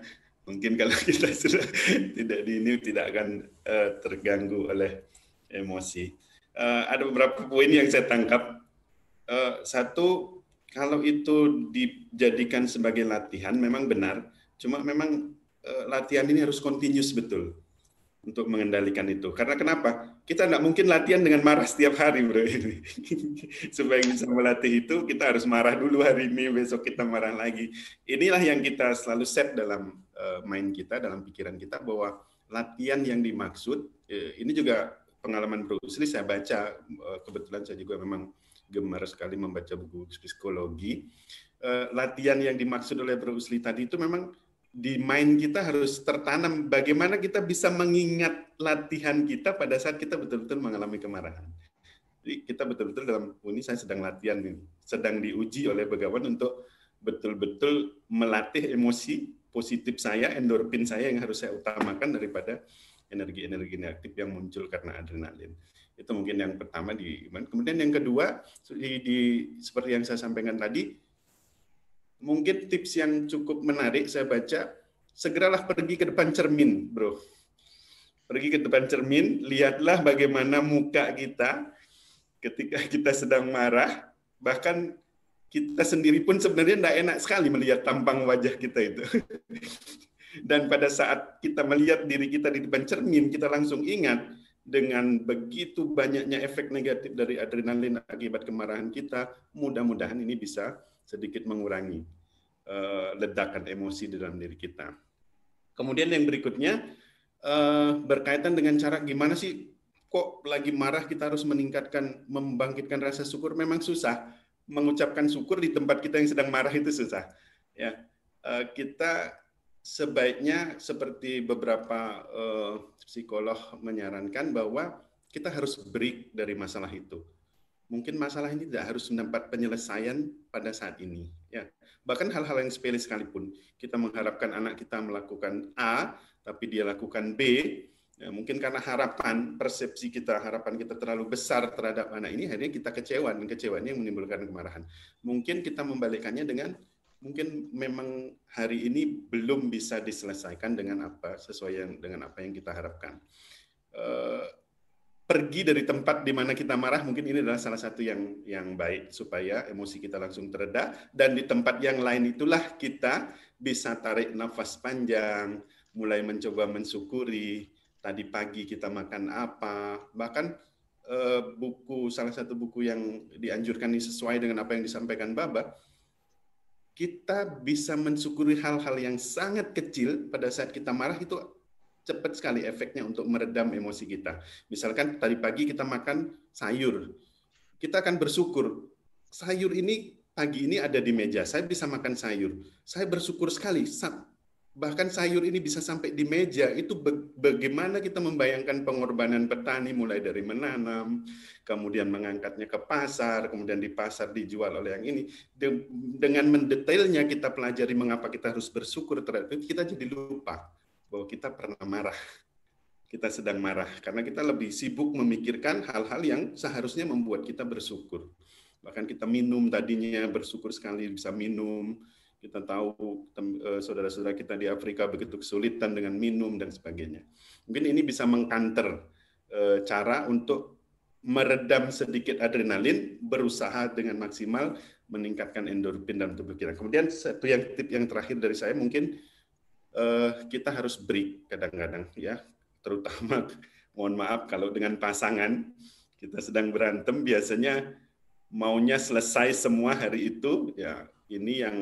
Speaker 6: mungkin kalau kita sudah tidak di ini tidak akan uh, terganggu oleh emosi. Uh, ada beberapa poin yang saya tangkap. Uh, satu, kalau itu dijadikan sebagai latihan memang benar, cuma memang uh, latihan ini harus continuous betul untuk mengendalikan itu. Karena kenapa? Kita tidak mungkin latihan dengan marah setiap hari, bro. Supaya bisa melatih itu, kita harus marah dulu hari ini, besok kita marah lagi. Inilah yang kita selalu set dalam Eh, main kita, dalam pikiran kita bahwa latihan yang dimaksud eh, ini juga pengalaman Bruce Lee saya baca eh, kebetulan saya juga memang gemar sekali membaca buku psikologi latihan yang dimaksud oleh Bruce Lee tadi itu memang di mind kita harus tertanam bagaimana kita bisa mengingat latihan kita pada saat kita betul-betul mengalami kemarahan. Jadi kita betul-betul dalam oh, ini saya sedang latihan ini, sedang diuji oleh Begawan untuk betul-betul melatih emosi positif saya, endorfin saya yang harus saya utamakan daripada energi-energi negatif yang muncul karena adrenalin. Itu mungkin yang pertama di Kemudian yang kedua, di, di, seperti yang saya sampaikan tadi, mungkin tips yang cukup menarik saya baca, segeralah pergi ke depan cermin, bro. Pergi ke depan cermin, lihatlah bagaimana muka kita ketika kita sedang marah, bahkan kita sendiri pun sebenarnya tidak enak sekali melihat tampang wajah kita itu. Dan pada saat kita melihat diri kita di depan cermin, kita langsung ingat dengan begitu banyaknya efek negatif dari adrenalin akibat kemarahan kita, mudah-mudahan ini bisa sedikit mengurangi eh, ledakan emosi di dalam diri kita. Kemudian yang berikutnya eh, berkaitan dengan cara gimana sih kok lagi marah kita harus meningkatkan membangkitkan rasa syukur memang susah mengucapkan syukur di tempat kita yang sedang marah itu susah. Ya, eh, kita sebaiknya seperti beberapa eh, psikolog menyarankan bahwa kita harus break dari masalah itu. Mungkin masalah ini tidak harus mendapat penyelesaian pada saat ini. Ya, bahkan hal-hal yang sepele sekalipun, kita mengharapkan anak kita melakukan A, tapi dia lakukan B, Ya, mungkin karena harapan, persepsi kita, harapan kita terlalu besar terhadap anak ini, akhirnya kita kecewa, dan kecewanya yang menimbulkan kemarahan. Mungkin kita membalikkannya dengan, mungkin memang hari ini belum bisa diselesaikan dengan apa, sesuai yang, dengan apa yang kita harapkan. E, pergi dari tempat di mana kita marah mungkin ini adalah salah satu yang yang baik supaya emosi kita langsung tereda dan di tempat yang lain itulah kita bisa tarik nafas panjang mulai mencoba mensyukuri tadi pagi kita makan apa, bahkan eh, buku salah satu buku yang dianjurkan ini sesuai dengan apa yang disampaikan Baba, kita bisa mensyukuri hal-hal yang sangat kecil pada saat kita marah itu cepat sekali efeknya untuk meredam emosi kita. Misalkan tadi pagi kita makan sayur, kita akan bersyukur sayur ini pagi ini ada di meja, saya bisa makan sayur. Saya bersyukur sekali bahkan sayur ini bisa sampai di meja itu bagaimana kita membayangkan pengorbanan petani mulai dari menanam kemudian mengangkatnya ke pasar kemudian di pasar dijual oleh yang ini dengan mendetailnya kita pelajari mengapa kita harus bersyukur terhadap itu kita jadi lupa bahwa kita pernah marah kita sedang marah karena kita lebih sibuk memikirkan hal-hal yang seharusnya membuat kita bersyukur bahkan kita minum tadinya bersyukur sekali bisa minum kita tahu e, saudara-saudara kita di Afrika begitu kesulitan dengan minum dan sebagainya. Mungkin ini bisa mengkanter e, cara untuk meredam sedikit adrenalin, berusaha dengan maksimal meningkatkan endorfin dalam tubuh kita. Kemudian satu yang tip yang terakhir dari saya mungkin e, kita harus break kadang-kadang ya, terutama mohon maaf kalau dengan pasangan kita sedang berantem biasanya maunya selesai semua hari itu ya ini yang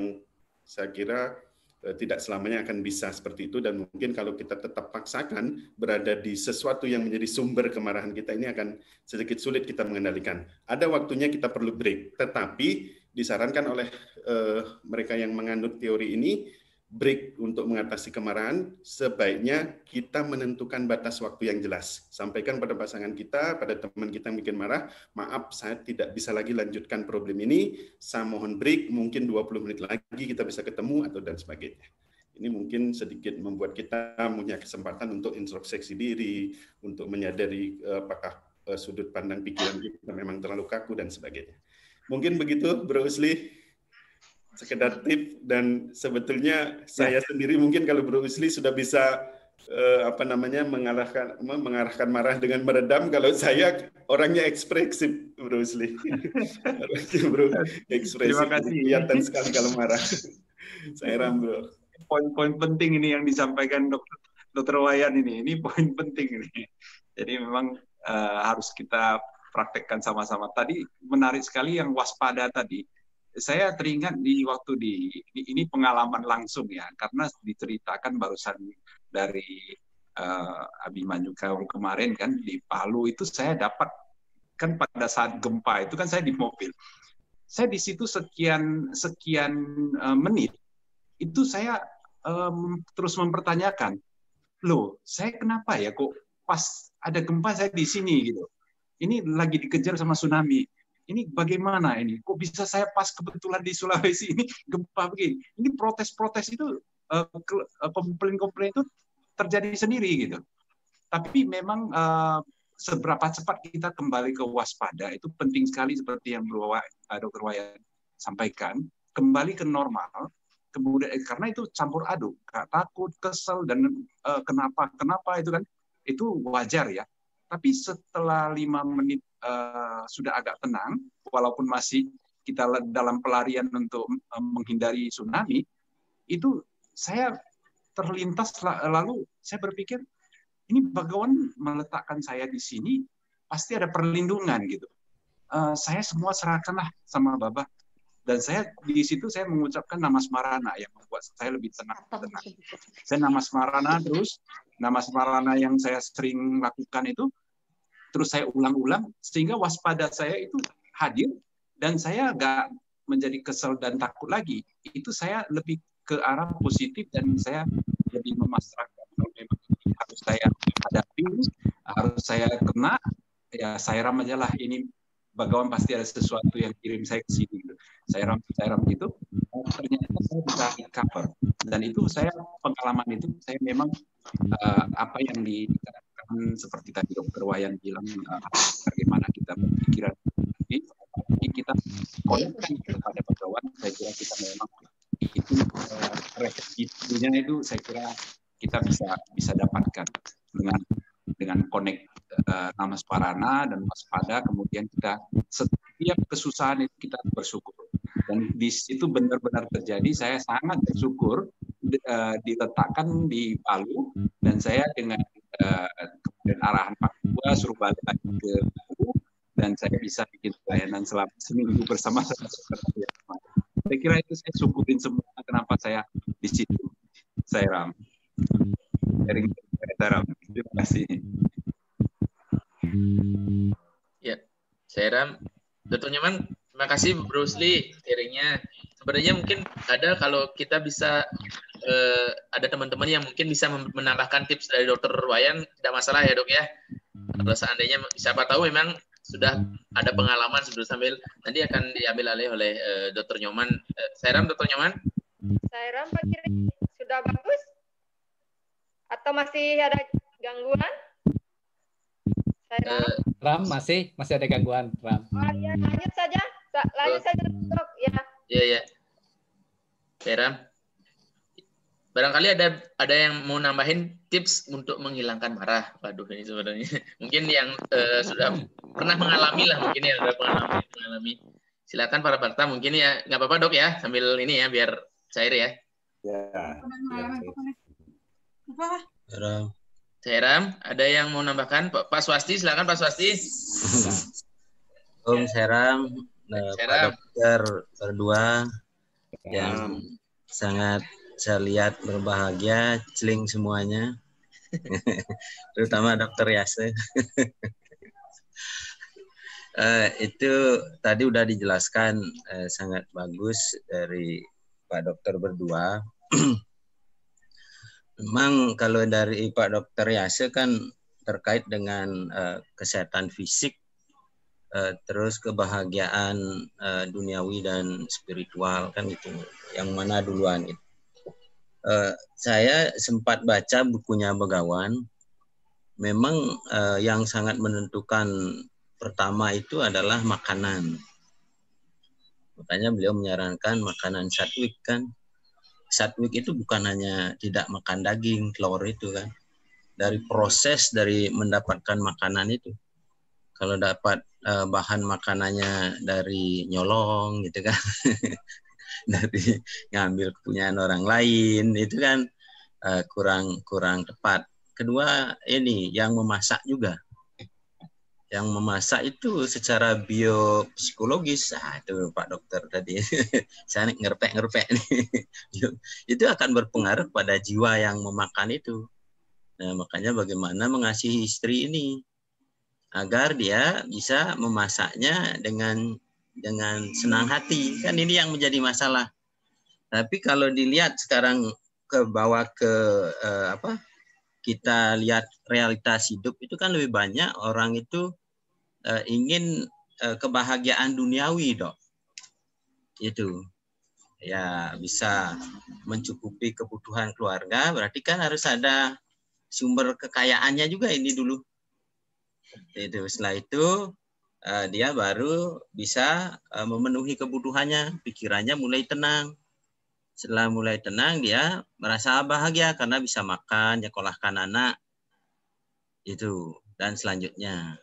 Speaker 6: saya kira eh, tidak selamanya akan bisa seperti itu dan mungkin kalau kita tetap paksakan berada di sesuatu yang menjadi sumber kemarahan kita ini akan sedikit sulit kita mengendalikan. Ada waktunya kita perlu break, tetapi disarankan oleh uh, mereka yang menganut teori ini break untuk mengatasi kemarahan, sebaiknya kita menentukan batas waktu yang jelas. Sampaikan pada pasangan kita, pada teman kita yang bikin marah, maaf saya tidak bisa lagi lanjutkan problem ini, saya mohon break, mungkin 20 menit lagi kita bisa ketemu, atau dan sebagainya. Ini mungkin sedikit membuat kita punya kesempatan untuk introspeksi diri, untuk menyadari eh, apakah eh, sudut pandang pikiran kita memang terlalu kaku dan sebagainya. Mungkin begitu, Bro Usli sekedar tip dan sebetulnya ya. saya sendiri mungkin kalau Bro Usli sudah bisa eh, apa namanya mengalahkan mengarahkan marah dengan meredam kalau saya orangnya ekspresif
Speaker 3: Bro Usli. bro ekspresif Terima kasih. kelihatan sekali kalau marah saya rambut. poin-poin penting ini yang disampaikan dokter dokter Wayan ini ini poin penting ini jadi memang uh, harus kita praktekkan sama-sama tadi menarik sekali yang waspada tadi saya teringat di waktu di ini, ini pengalaman langsung ya karena diceritakan barusan dari uh, Abimanyu Kawang kemarin kan di Palu itu saya dapat kan pada saat gempa itu kan saya di mobil saya di situ sekian sekian uh, menit itu saya um, terus mempertanyakan loh saya kenapa ya kok pas ada gempa saya di sini gitu ini lagi dikejar sama tsunami ini bagaimana ini? Kok bisa saya pas kebetulan di Sulawesi ini gempa begini? Ini protes-protes itu eh, eh, komplain-komplain itu terjadi sendiri gitu. Tapi memang eh, seberapa cepat kita kembali ke waspada itu penting sekali seperti yang Dokter Wayan sampaikan. Kembali ke normal, kemudian karena itu campur aduk, takut, kesel dan eh, kenapa kenapa itu kan itu wajar ya. Tapi setelah lima menit uh, sudah agak tenang, walaupun masih kita dalam pelarian untuk eh, menghindari tsunami, itu saya terlintas lalu saya berpikir ini bagawan meletakkan saya di sini pasti ada perlindungan gitu. Uh, saya semua serahkanlah sama Baba dan saya di situ saya mengucapkan nama Semarana yang membuat saya lebih tenang. tenang. Saya nama Semarana terus Nah, Mas Marana yang saya sering lakukan itu, terus saya ulang-ulang, sehingga waspada saya itu hadir, dan saya agak menjadi kesel dan takut lagi. Itu saya lebih ke arah positif dan saya lebih memasrahkan kalau memang ini harus saya hadapi, harus saya kena, ya saya ramajalah ini Bagawan pasti ada sesuatu yang kirim saya ke sini gitu. Saya ram saya ram gitu, ternyata saya bisa cover. Dan itu saya pengalaman itu saya memang uh, apa yang dikatakan seperti tadi dokter Wayan bilang uh, bagaimana kita berpikiran ini kita konekkan kepada pegawai saya kira kita memang itu uh, itu saya kira kita bisa bisa dapatkan dengan dengan connect uh, eh, nama Sparana dan waspada kemudian kita setiap kesusahan itu kita bersyukur dan di situ benar-benar terjadi saya sangat bersyukur uh, diletakkan di Palu dan saya dengan uh, arahan Pak Tua suruh balik lagi ke Palu dan saya bisa bikin pelayanan selama seminggu bersama sama saya kira itu saya syukurin semua kenapa saya di situ saya ram sharing saya ram Terima kasih.
Speaker 5: Ya, saya Ram. Dr. Nyoman, terima kasih Bruce Lee sharingnya. Sebenarnya mungkin ada kalau kita bisa eh, ada teman-teman yang mungkin bisa menambahkan tips dari Dokter Wayan, tidak masalah ya dok ya. Kalau seandainya siapa tahu memang sudah ada pengalaman sebelum sambil nanti akan diambil alih oleh eh, Dokter Nyoman. Eh, saya Ram, Dokter Nyoman.
Speaker 9: Saya Ram, Pak Kiri sudah bagus atau masih ada Gangguan? Saya Ram. Uh, eh,
Speaker 7: Ram masih masih ada gangguan, Ram.
Speaker 9: Oh ya, lanjut saja. Lanjut saja, Dok, ya.
Speaker 7: Iya, iya.
Speaker 5: Ram. Barangkali ada ada yang mau nambahin tips untuk menghilangkan marah. Waduh ini sebenarnya mungkin yang uh, sudah pernah mengalami lah mungkin ya sudah mengalami mengalami. Silakan para barta mungkin ya nggak apa-apa dok ya sambil ini ya biar cair ya. Ya.
Speaker 4: ya. ya.
Speaker 5: Seram, ada yang mau nambahkan? Pak, Swasti, silakan Pak Swasti.
Speaker 4: Om Seram, eh, Dokter berdua yang sangat saya lihat berbahagia, celing semuanya. Terutama Dokter Yase. uh, itu tadi udah dijelaskan uh, sangat bagus dari Pak Dokter berdua. Memang kalau dari Pak Dokter Yase kan terkait dengan uh, kesehatan fisik, uh, terus kebahagiaan uh, duniawi dan spiritual kan itu yang mana duluan itu. Uh, saya sempat baca bukunya Begawan. Memang uh, yang sangat menentukan pertama itu adalah makanan. Makanya beliau menyarankan makanan satwik kan Satwik itu bukan hanya tidak makan daging, telur itu kan. Dari proses dari mendapatkan makanan itu. Kalau dapat uh, bahan makanannya dari nyolong gitu kan. dari ngambil kepunyaan orang lain itu kan uh, kurang kurang tepat. Kedua ini yang memasak juga yang memasak itu secara biopsikologis ah itu Pak Dokter tadi saya ngerpek-ngerpek itu akan berpengaruh pada jiwa yang memakan itu nah makanya bagaimana mengasihi istri ini agar dia bisa memasaknya dengan dengan senang hati kan ini yang menjadi masalah tapi kalau dilihat sekarang ke bawah ke eh, apa kita lihat realitas hidup itu kan lebih banyak orang itu uh, ingin uh, kebahagiaan duniawi dok itu ya bisa mencukupi kebutuhan keluarga berarti kan harus ada sumber kekayaannya juga ini dulu itu setelah itu uh, dia baru bisa uh, memenuhi kebutuhannya pikirannya mulai tenang setelah mulai tenang dia merasa bahagia karena bisa makan sekolahkan anak itu dan selanjutnya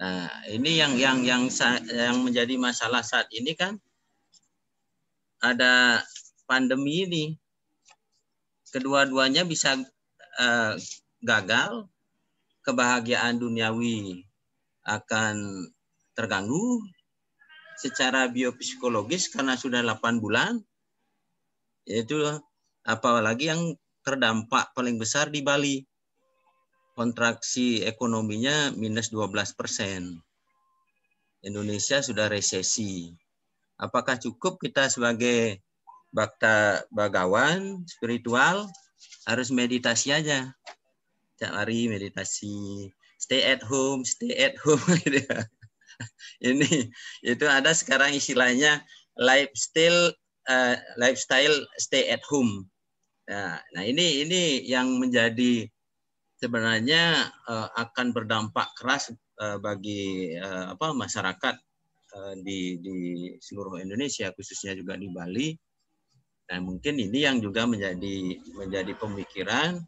Speaker 4: Nah, ini yang yang yang yang menjadi masalah saat ini kan ada pandemi ini. Kedua-duanya bisa uh, gagal, kebahagiaan duniawi akan terganggu secara biopsikologis karena sudah 8 bulan. Itu apalagi yang terdampak paling besar di Bali kontraksi ekonominya minus 12 persen. Indonesia sudah resesi. Apakah cukup kita sebagai bakta bagawan spiritual harus meditasi aja? Cak lari meditasi, stay at home, stay at home. Gitu. Ini itu ada sekarang istilahnya lifestyle uh, lifestyle stay at home. Nah, nah ini ini yang menjadi sebenarnya uh, akan berdampak keras uh, bagi uh, apa masyarakat uh, di di seluruh Indonesia khususnya juga di Bali. Nah, mungkin ini yang juga menjadi menjadi pemikiran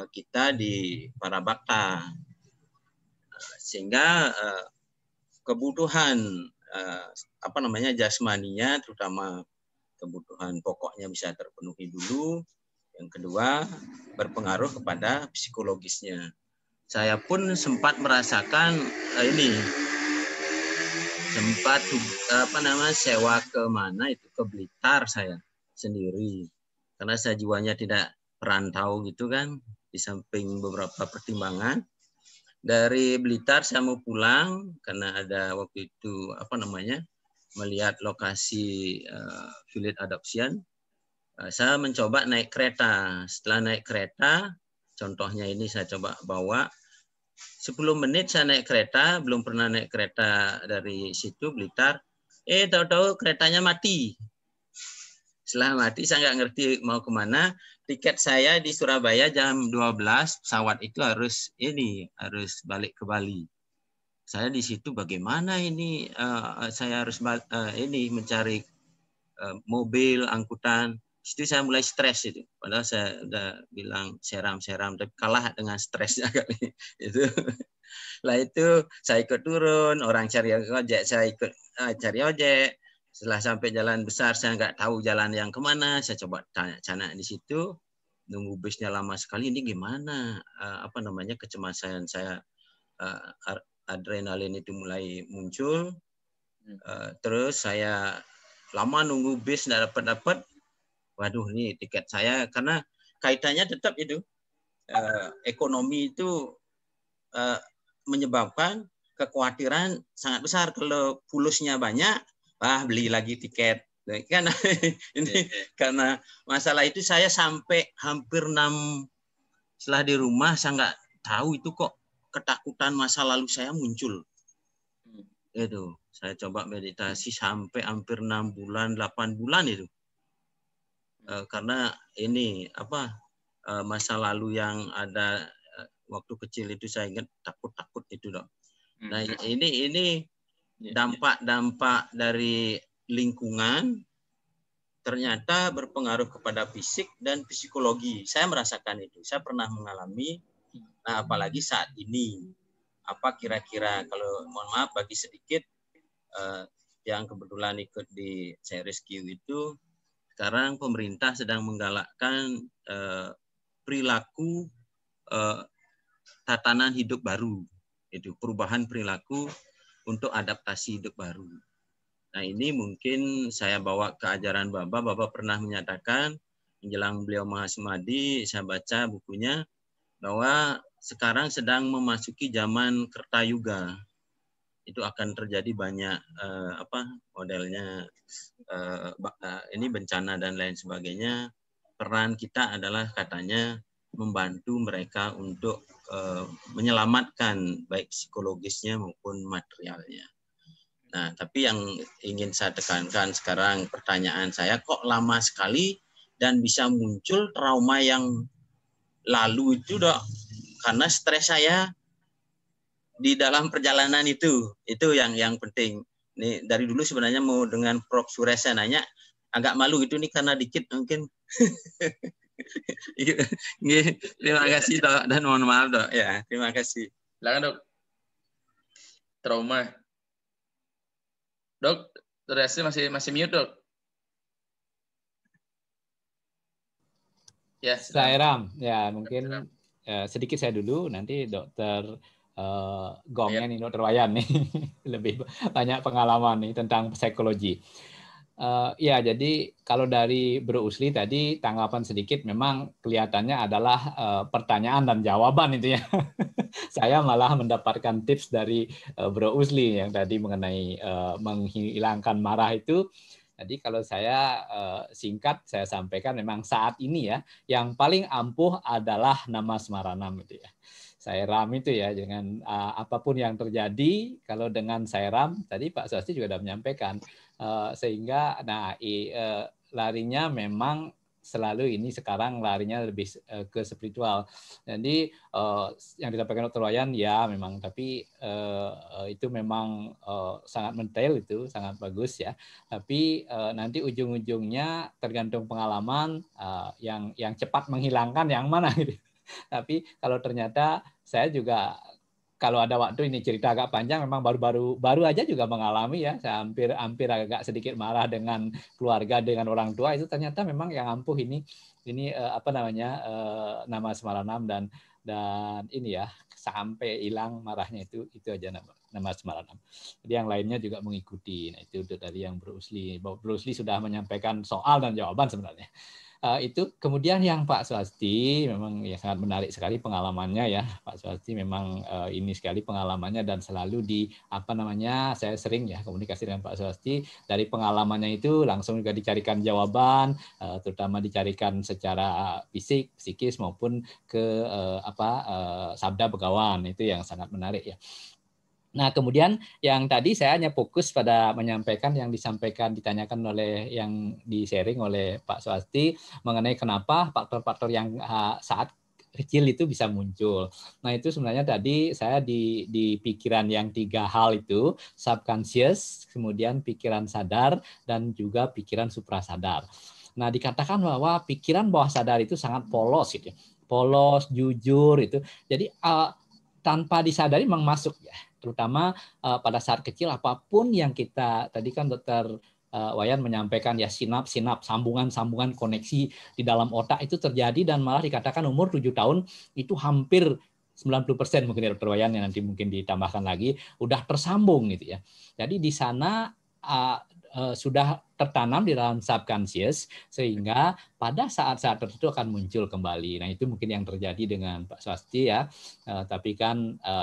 Speaker 4: uh, kita di para bakta. Uh, sehingga uh, kebutuhan uh, apa namanya jasmaninya terutama kebutuhan pokoknya bisa terpenuhi dulu yang kedua, berpengaruh kepada psikologisnya. Saya pun sempat merasakan eh, ini sempat eh, apa nama sewa ke mana itu ke Blitar saya sendiri karena saya jiwanya tidak perantau gitu kan di samping beberapa pertimbangan dari Blitar saya mau pulang karena ada waktu itu apa namanya melihat lokasi uh, village adoption Eh, saya mencoba naik kereta. Setelah naik kereta, contohnya ini saya coba bawa 10 menit saya naik kereta, belum pernah naik kereta dari situ Blitar. Eh tahu-tahu keretanya mati. Setelah mati saya nggak ngerti mau kemana. Tiket saya di Surabaya jam 12 pesawat itu harus ini harus balik ke Bali. Saya di situ bagaimana ini uh, saya harus uh, ini mencari uh, mobil angkutan situ saya mulai stres itu. Padahal saya udah bilang seram-seram, tapi kalah dengan stresnya kali itu. Lah itu saya ikut turun, orang cari ojek, saya ikut uh, cari ojek. Setelah sampai jalan besar, saya nggak tahu jalan yang kemana. Saya coba tanya-tanya di situ, nunggu bisnya lama sekali. Ini gimana? Uh, apa namanya kecemasan saya? Uh, adrenalin itu mulai muncul. Uh, terus saya lama nunggu bis nggak dapat dapat waduh ini tiket saya karena kaitannya tetap itu eh, ekonomi itu eh, menyebabkan kekhawatiran sangat besar kalau pulusnya banyak wah beli lagi tiket nah, kan ini iya, iya. karena masalah itu saya sampai hampir enam setelah di rumah saya nggak tahu itu kok ketakutan masa lalu saya muncul hmm. itu saya coba meditasi sampai hampir enam bulan delapan bulan itu Eh, karena ini apa eh, masa lalu yang ada eh, waktu kecil itu saya ingat takut-takut itu dok. Hmm. Nah ini ini ya, ya. dampak-dampak dari lingkungan ternyata berpengaruh kepada fisik dan psikologi. Saya merasakan itu. Saya pernah mengalami, nah apalagi saat ini. Apa kira-kira kalau mohon maaf bagi sedikit uh, yang kebetulan ikut di series Q itu sekarang pemerintah sedang menggalakkan eh, perilaku eh, tatanan hidup baru, itu perubahan perilaku untuk adaptasi hidup baru. Nah ini mungkin saya bawa ke ajaran Bapak. Bapak pernah menyatakan menjelang beliau Mahasimadi, saya baca bukunya bahwa sekarang sedang memasuki zaman Kertayuga itu akan terjadi banyak uh, apa modelnya uh, ini bencana dan lain sebagainya peran kita adalah katanya membantu mereka untuk uh, menyelamatkan baik psikologisnya maupun materialnya. Nah, tapi yang ingin saya tekankan sekarang pertanyaan saya kok lama sekali dan bisa muncul trauma yang lalu itu dok karena stres saya di dalam perjalanan itu itu yang yang penting nih dari dulu sebenarnya mau dengan Prof Suresa nanya agak malu itu nih karena dikit mungkin
Speaker 5: terima kasih dok dan mohon maaf dok ya terima kasih silakan dok trauma dok Suresa masih masih mute dok ya
Speaker 7: saya ram ya mungkin Ya, sedikit saya dulu nanti dokter uh, gongnya Nino Terwayan nih lebih banyak pengalaman nih tentang psikologi. Uh, ya jadi kalau dari Bro Usli tadi tanggapan sedikit memang kelihatannya adalah uh, pertanyaan dan jawaban itu ya. Saya malah mendapatkan tips dari uh, Bro Usli yang tadi mengenai uh, menghilangkan marah itu. Jadi kalau saya singkat saya sampaikan memang saat ini ya yang paling ampuh adalah nama Semaranam itu ya. Sairam itu ya dengan uh, apapun yang terjadi kalau dengan Sairam tadi Pak Swasti juga sudah menyampaikan uh, sehingga nah i, uh, larinya memang selalu ini sekarang larinya lebih uh, ke spiritual. Jadi uh, yang disampaikan Dr. Wayan ya memang tapi uh, itu memang uh, sangat mentail itu sangat bagus ya. Tapi uh, nanti ujung-ujungnya tergantung pengalaman uh, yang yang cepat menghilangkan yang mana gitu. Tapi kalau ternyata saya juga kalau ada waktu ini cerita agak panjang memang baru-baru baru aja juga mengalami ya saya hampir hampir agak sedikit marah dengan keluarga dengan orang tua itu ternyata memang yang ampuh ini ini eh, apa namanya eh, nama semaranam dan dan ini ya sampai hilang marahnya itu itu aja nama nama semaranam. Jadi yang lainnya juga mengikuti. Nah itu dari yang Bruce Lee. Bruce Lee sudah menyampaikan soal dan jawaban sebenarnya uh, itu kemudian yang Pak Swasti memang ya sangat menarik sekali pengalamannya ya Pak Swasti memang uh, ini sekali pengalamannya dan selalu di apa namanya saya sering ya komunikasi dengan Pak Swasti dari pengalamannya itu langsung juga dicarikan jawaban uh, terutama dicarikan secara fisik psikis maupun ke uh, apa uh, sabda begawan itu yang sangat menarik ya Nah, kemudian yang tadi saya hanya fokus pada menyampaikan yang disampaikan ditanyakan oleh yang di-sharing oleh Pak Swasti mengenai kenapa faktor-faktor yang eh, saat kecil itu bisa muncul. Nah, itu sebenarnya tadi saya di di pikiran yang tiga hal itu, subconscious, kemudian pikiran sadar dan juga pikiran suprasadar. Nah, dikatakan bahwa pikiran bawah sadar itu sangat polos gitu. Ya. Polos, jujur itu. Jadi uh, tanpa disadari memang masuk ya terutama uh, pada saat kecil apapun yang kita tadi kan dokter uh, Wayan menyampaikan ya sinap-sinap, sambungan-sambungan koneksi di dalam otak itu terjadi dan malah dikatakan umur 7 tahun itu hampir 90% mungkin ya, dokter Wayan yang nanti mungkin ditambahkan lagi udah tersambung gitu ya. Jadi di sana uh, uh, sudah tertanam di dalam subconscious sehingga pada saat-saat tertentu akan muncul kembali. Nah, itu mungkin yang terjadi dengan Pak Swasti ya. E, tapi kan e,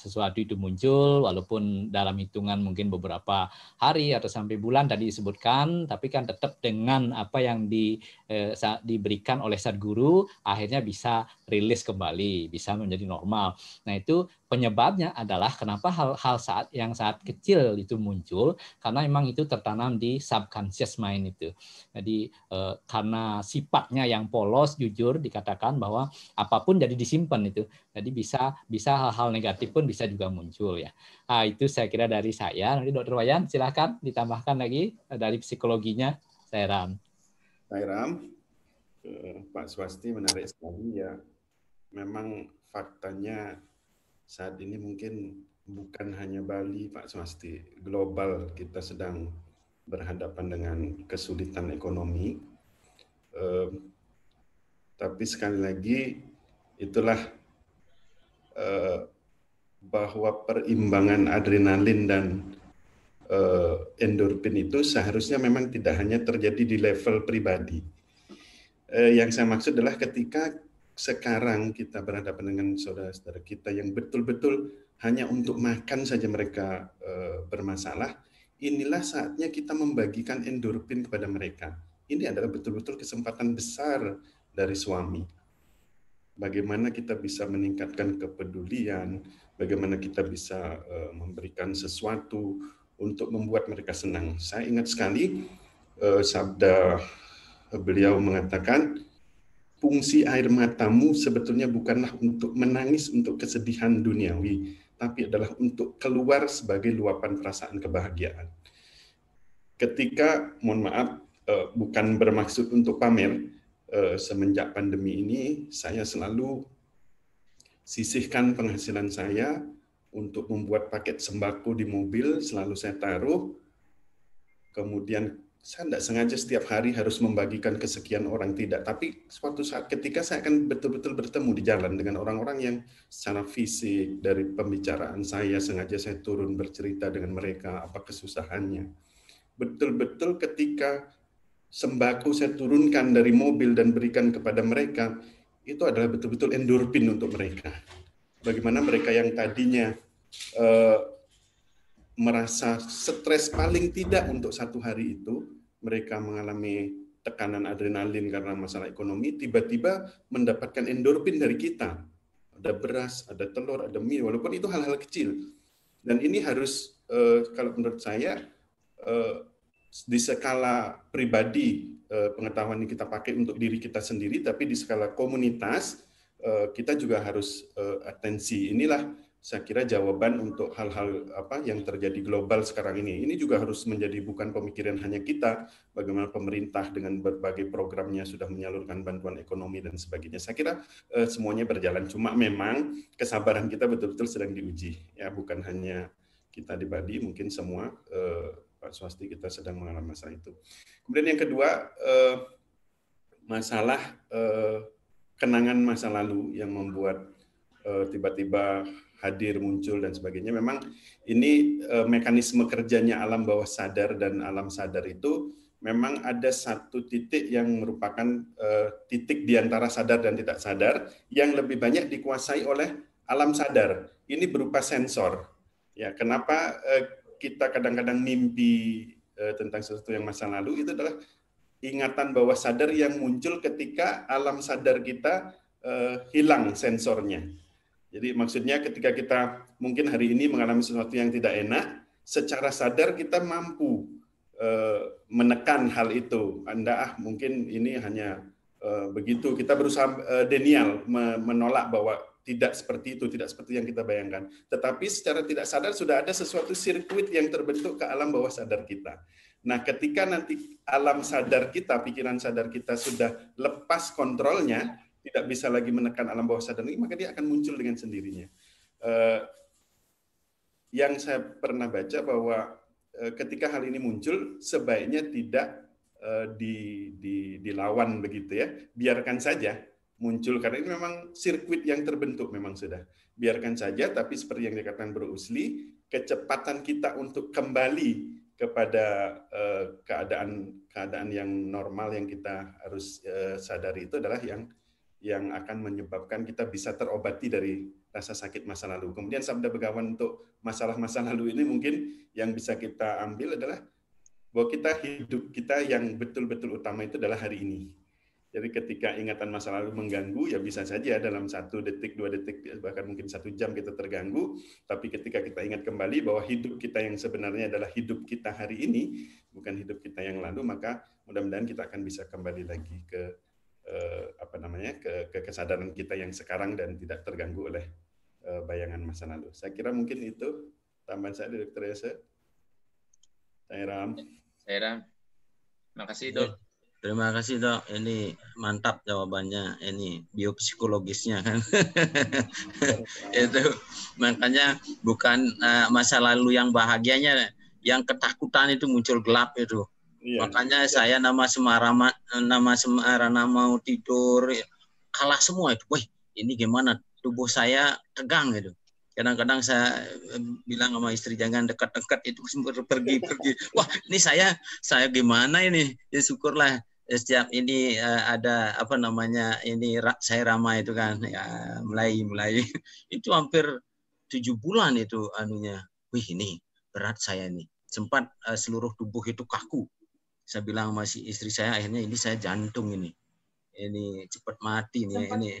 Speaker 7: sesuatu itu muncul walaupun dalam hitungan mungkin beberapa hari atau sampai bulan tadi disebutkan, tapi kan tetap dengan apa yang di eh, diberikan oleh guru akhirnya bisa rilis kembali, bisa menjadi normal. Nah, itu penyebabnya adalah kenapa hal-hal saat yang saat kecil itu muncul karena memang itu tertanam di subconscious unconscious mind itu. Jadi eh, karena sifatnya yang polos jujur dikatakan bahwa apapun jadi disimpan itu. Jadi bisa bisa hal-hal negatif pun bisa juga muncul ya. Ah itu saya kira dari saya. Nanti Dokter Wayan silahkan ditambahkan lagi eh, dari psikologinya. Saya Ram. Saya Ram.
Speaker 6: Eh, Pak Swasti menarik sekali ya. Memang faktanya saat ini mungkin bukan hanya Bali Pak Swasti, global kita sedang berhadapan dengan kesulitan ekonomi. Eh, tapi sekali lagi itulah eh, bahwa perimbangan adrenalin dan eh, endorfin itu seharusnya memang tidak hanya terjadi di level pribadi. Eh, yang saya maksud adalah ketika sekarang kita berhadapan dengan saudara-saudara kita yang betul-betul hanya untuk makan saja mereka eh, bermasalah, inilah saatnya kita membagikan endorfin kepada mereka. Ini adalah betul-betul kesempatan besar dari suami. Bagaimana kita bisa meningkatkan kepedulian, bagaimana kita bisa eh, memberikan sesuatu untuk membuat mereka senang. Saya ingat sekali eh, sabda beliau mengatakan, fungsi air matamu sebetulnya bukanlah untuk menangis untuk kesedihan duniawi, tapi adalah untuk keluar sebagai luapan perasaan kebahagiaan. Ketika, mohon maaf, eh, bukan bermaksud untuk pamer, eh, semenjak pandemi ini saya selalu sisihkan penghasilan saya untuk membuat paket sembako di mobil, selalu saya taruh. Kemudian saya tidak sengaja setiap hari harus membagikan kesekian orang tidak, tapi suatu saat ketika saya akan betul-betul bertemu di jalan dengan orang-orang yang secara fisik dari pembicaraan saya sengaja saya turun bercerita dengan mereka apa kesusahannya. Betul-betul ketika sembako saya turunkan dari mobil dan berikan kepada mereka, itu adalah betul-betul endorfin untuk mereka. Bagaimana mereka yang tadinya eh, merasa stres paling tidak untuk satu hari itu, mereka mengalami tekanan adrenalin karena masalah ekonomi, tiba-tiba mendapatkan endorfin dari kita. Ada beras, ada telur, ada mie, walaupun itu hal-hal kecil. Dan ini harus, eh, kalau menurut saya, eh, di skala pribadi eh, pengetahuan yang kita pakai untuk diri kita sendiri, tapi di skala komunitas, kita juga harus atensi. Inilah saya kira jawaban untuk hal-hal apa yang terjadi global sekarang ini. Ini juga harus menjadi bukan pemikiran hanya kita, bagaimana pemerintah dengan berbagai programnya sudah menyalurkan bantuan ekonomi dan sebagainya. Saya kira eh, semuanya berjalan. Cuma memang kesabaran kita betul-betul sedang diuji. Ya, bukan hanya kita di Bali, mungkin semua eh, Pak Swasti kita sedang mengalami masa itu. Kemudian yang kedua eh, masalah eh, kenangan masa lalu yang membuat eh, tiba-tiba hadir muncul dan sebagainya memang ini uh, mekanisme kerjanya alam bawah sadar dan alam sadar itu memang ada satu titik yang merupakan uh, titik di antara sadar dan tidak sadar yang lebih banyak dikuasai oleh alam sadar ini berupa sensor ya kenapa uh, kita kadang-kadang mimpi tentang sesuatu yang masa lalu itu adalah ingatan bawah sadar yang muncul ketika alam sadar kita uh, hilang sensornya. Jadi maksudnya ketika kita mungkin hari ini mengalami sesuatu yang tidak enak, secara sadar kita mampu eh, menekan hal itu. Anda ah mungkin ini hanya eh, begitu. Kita berusaha eh, denial menolak bahwa tidak seperti itu, tidak seperti yang kita bayangkan. Tetapi secara tidak sadar sudah ada sesuatu sirkuit yang terbentuk ke alam bawah sadar kita. Nah, ketika nanti alam sadar kita, pikiran sadar kita sudah lepas kontrolnya, tidak bisa lagi menekan alam bawah sadar ini maka dia akan muncul dengan sendirinya. Uh, yang saya pernah baca bahwa uh, ketika hal ini muncul, sebaiknya tidak uh, di, di, dilawan begitu ya. Biarkan saja muncul, karena ini memang sirkuit yang terbentuk memang sudah. Biarkan saja, tapi seperti yang dikatakan Bro Usli, kecepatan kita untuk kembali kepada keadaan keadaan keadaan yang normal yang kita harus uh, sadari itu adalah yang yang akan menyebabkan kita bisa terobati dari rasa sakit masa lalu. Kemudian sabda begawan untuk masalah masa lalu ini mungkin yang bisa kita ambil adalah bahwa kita hidup kita yang betul-betul utama itu adalah hari ini. Jadi ketika ingatan masa lalu mengganggu, ya bisa saja dalam satu detik, dua detik, bahkan mungkin satu jam kita terganggu. Tapi ketika kita ingat kembali bahwa hidup kita yang sebenarnya adalah hidup kita hari ini, bukan hidup kita yang lalu, maka mudah-mudahan kita akan bisa kembali lagi ke uh, apa namanya ke, ke kesadaran kita yang sekarang dan tidak terganggu oleh uh, bayangan masa lalu. Saya kira mungkin itu tambahan saya dokter Dr. Yese.
Speaker 4: Saya Ram. Saya Ram. Terima kasih iya, dok. Terima kasih dok. Ini mantap jawabannya. Ini biopsikologisnya kan. itu makanya bukan uh, masa lalu yang bahagianya, yang ketakutan itu muncul gelap itu Iya. Makanya saya nama Semarama, nama Semarana mau tidur ya, kalah semua itu. Wih, ini gimana? Tubuh saya tegang gitu. Kadang-kadang saya eh, bilang sama istri jangan dekat-dekat itu pergi-pergi. Wah, ini saya saya gimana ini? Ya syukurlah eh, setiap ini uh, ada apa namanya ini saya ramai itu kan ya mulai mulai itu hampir tujuh bulan itu anunya wih ini berat saya ini, sempat uh, seluruh tubuh itu kaku saya bilang masih istri saya akhirnya ini saya jantung ini ini cepat mati nih sempat, ini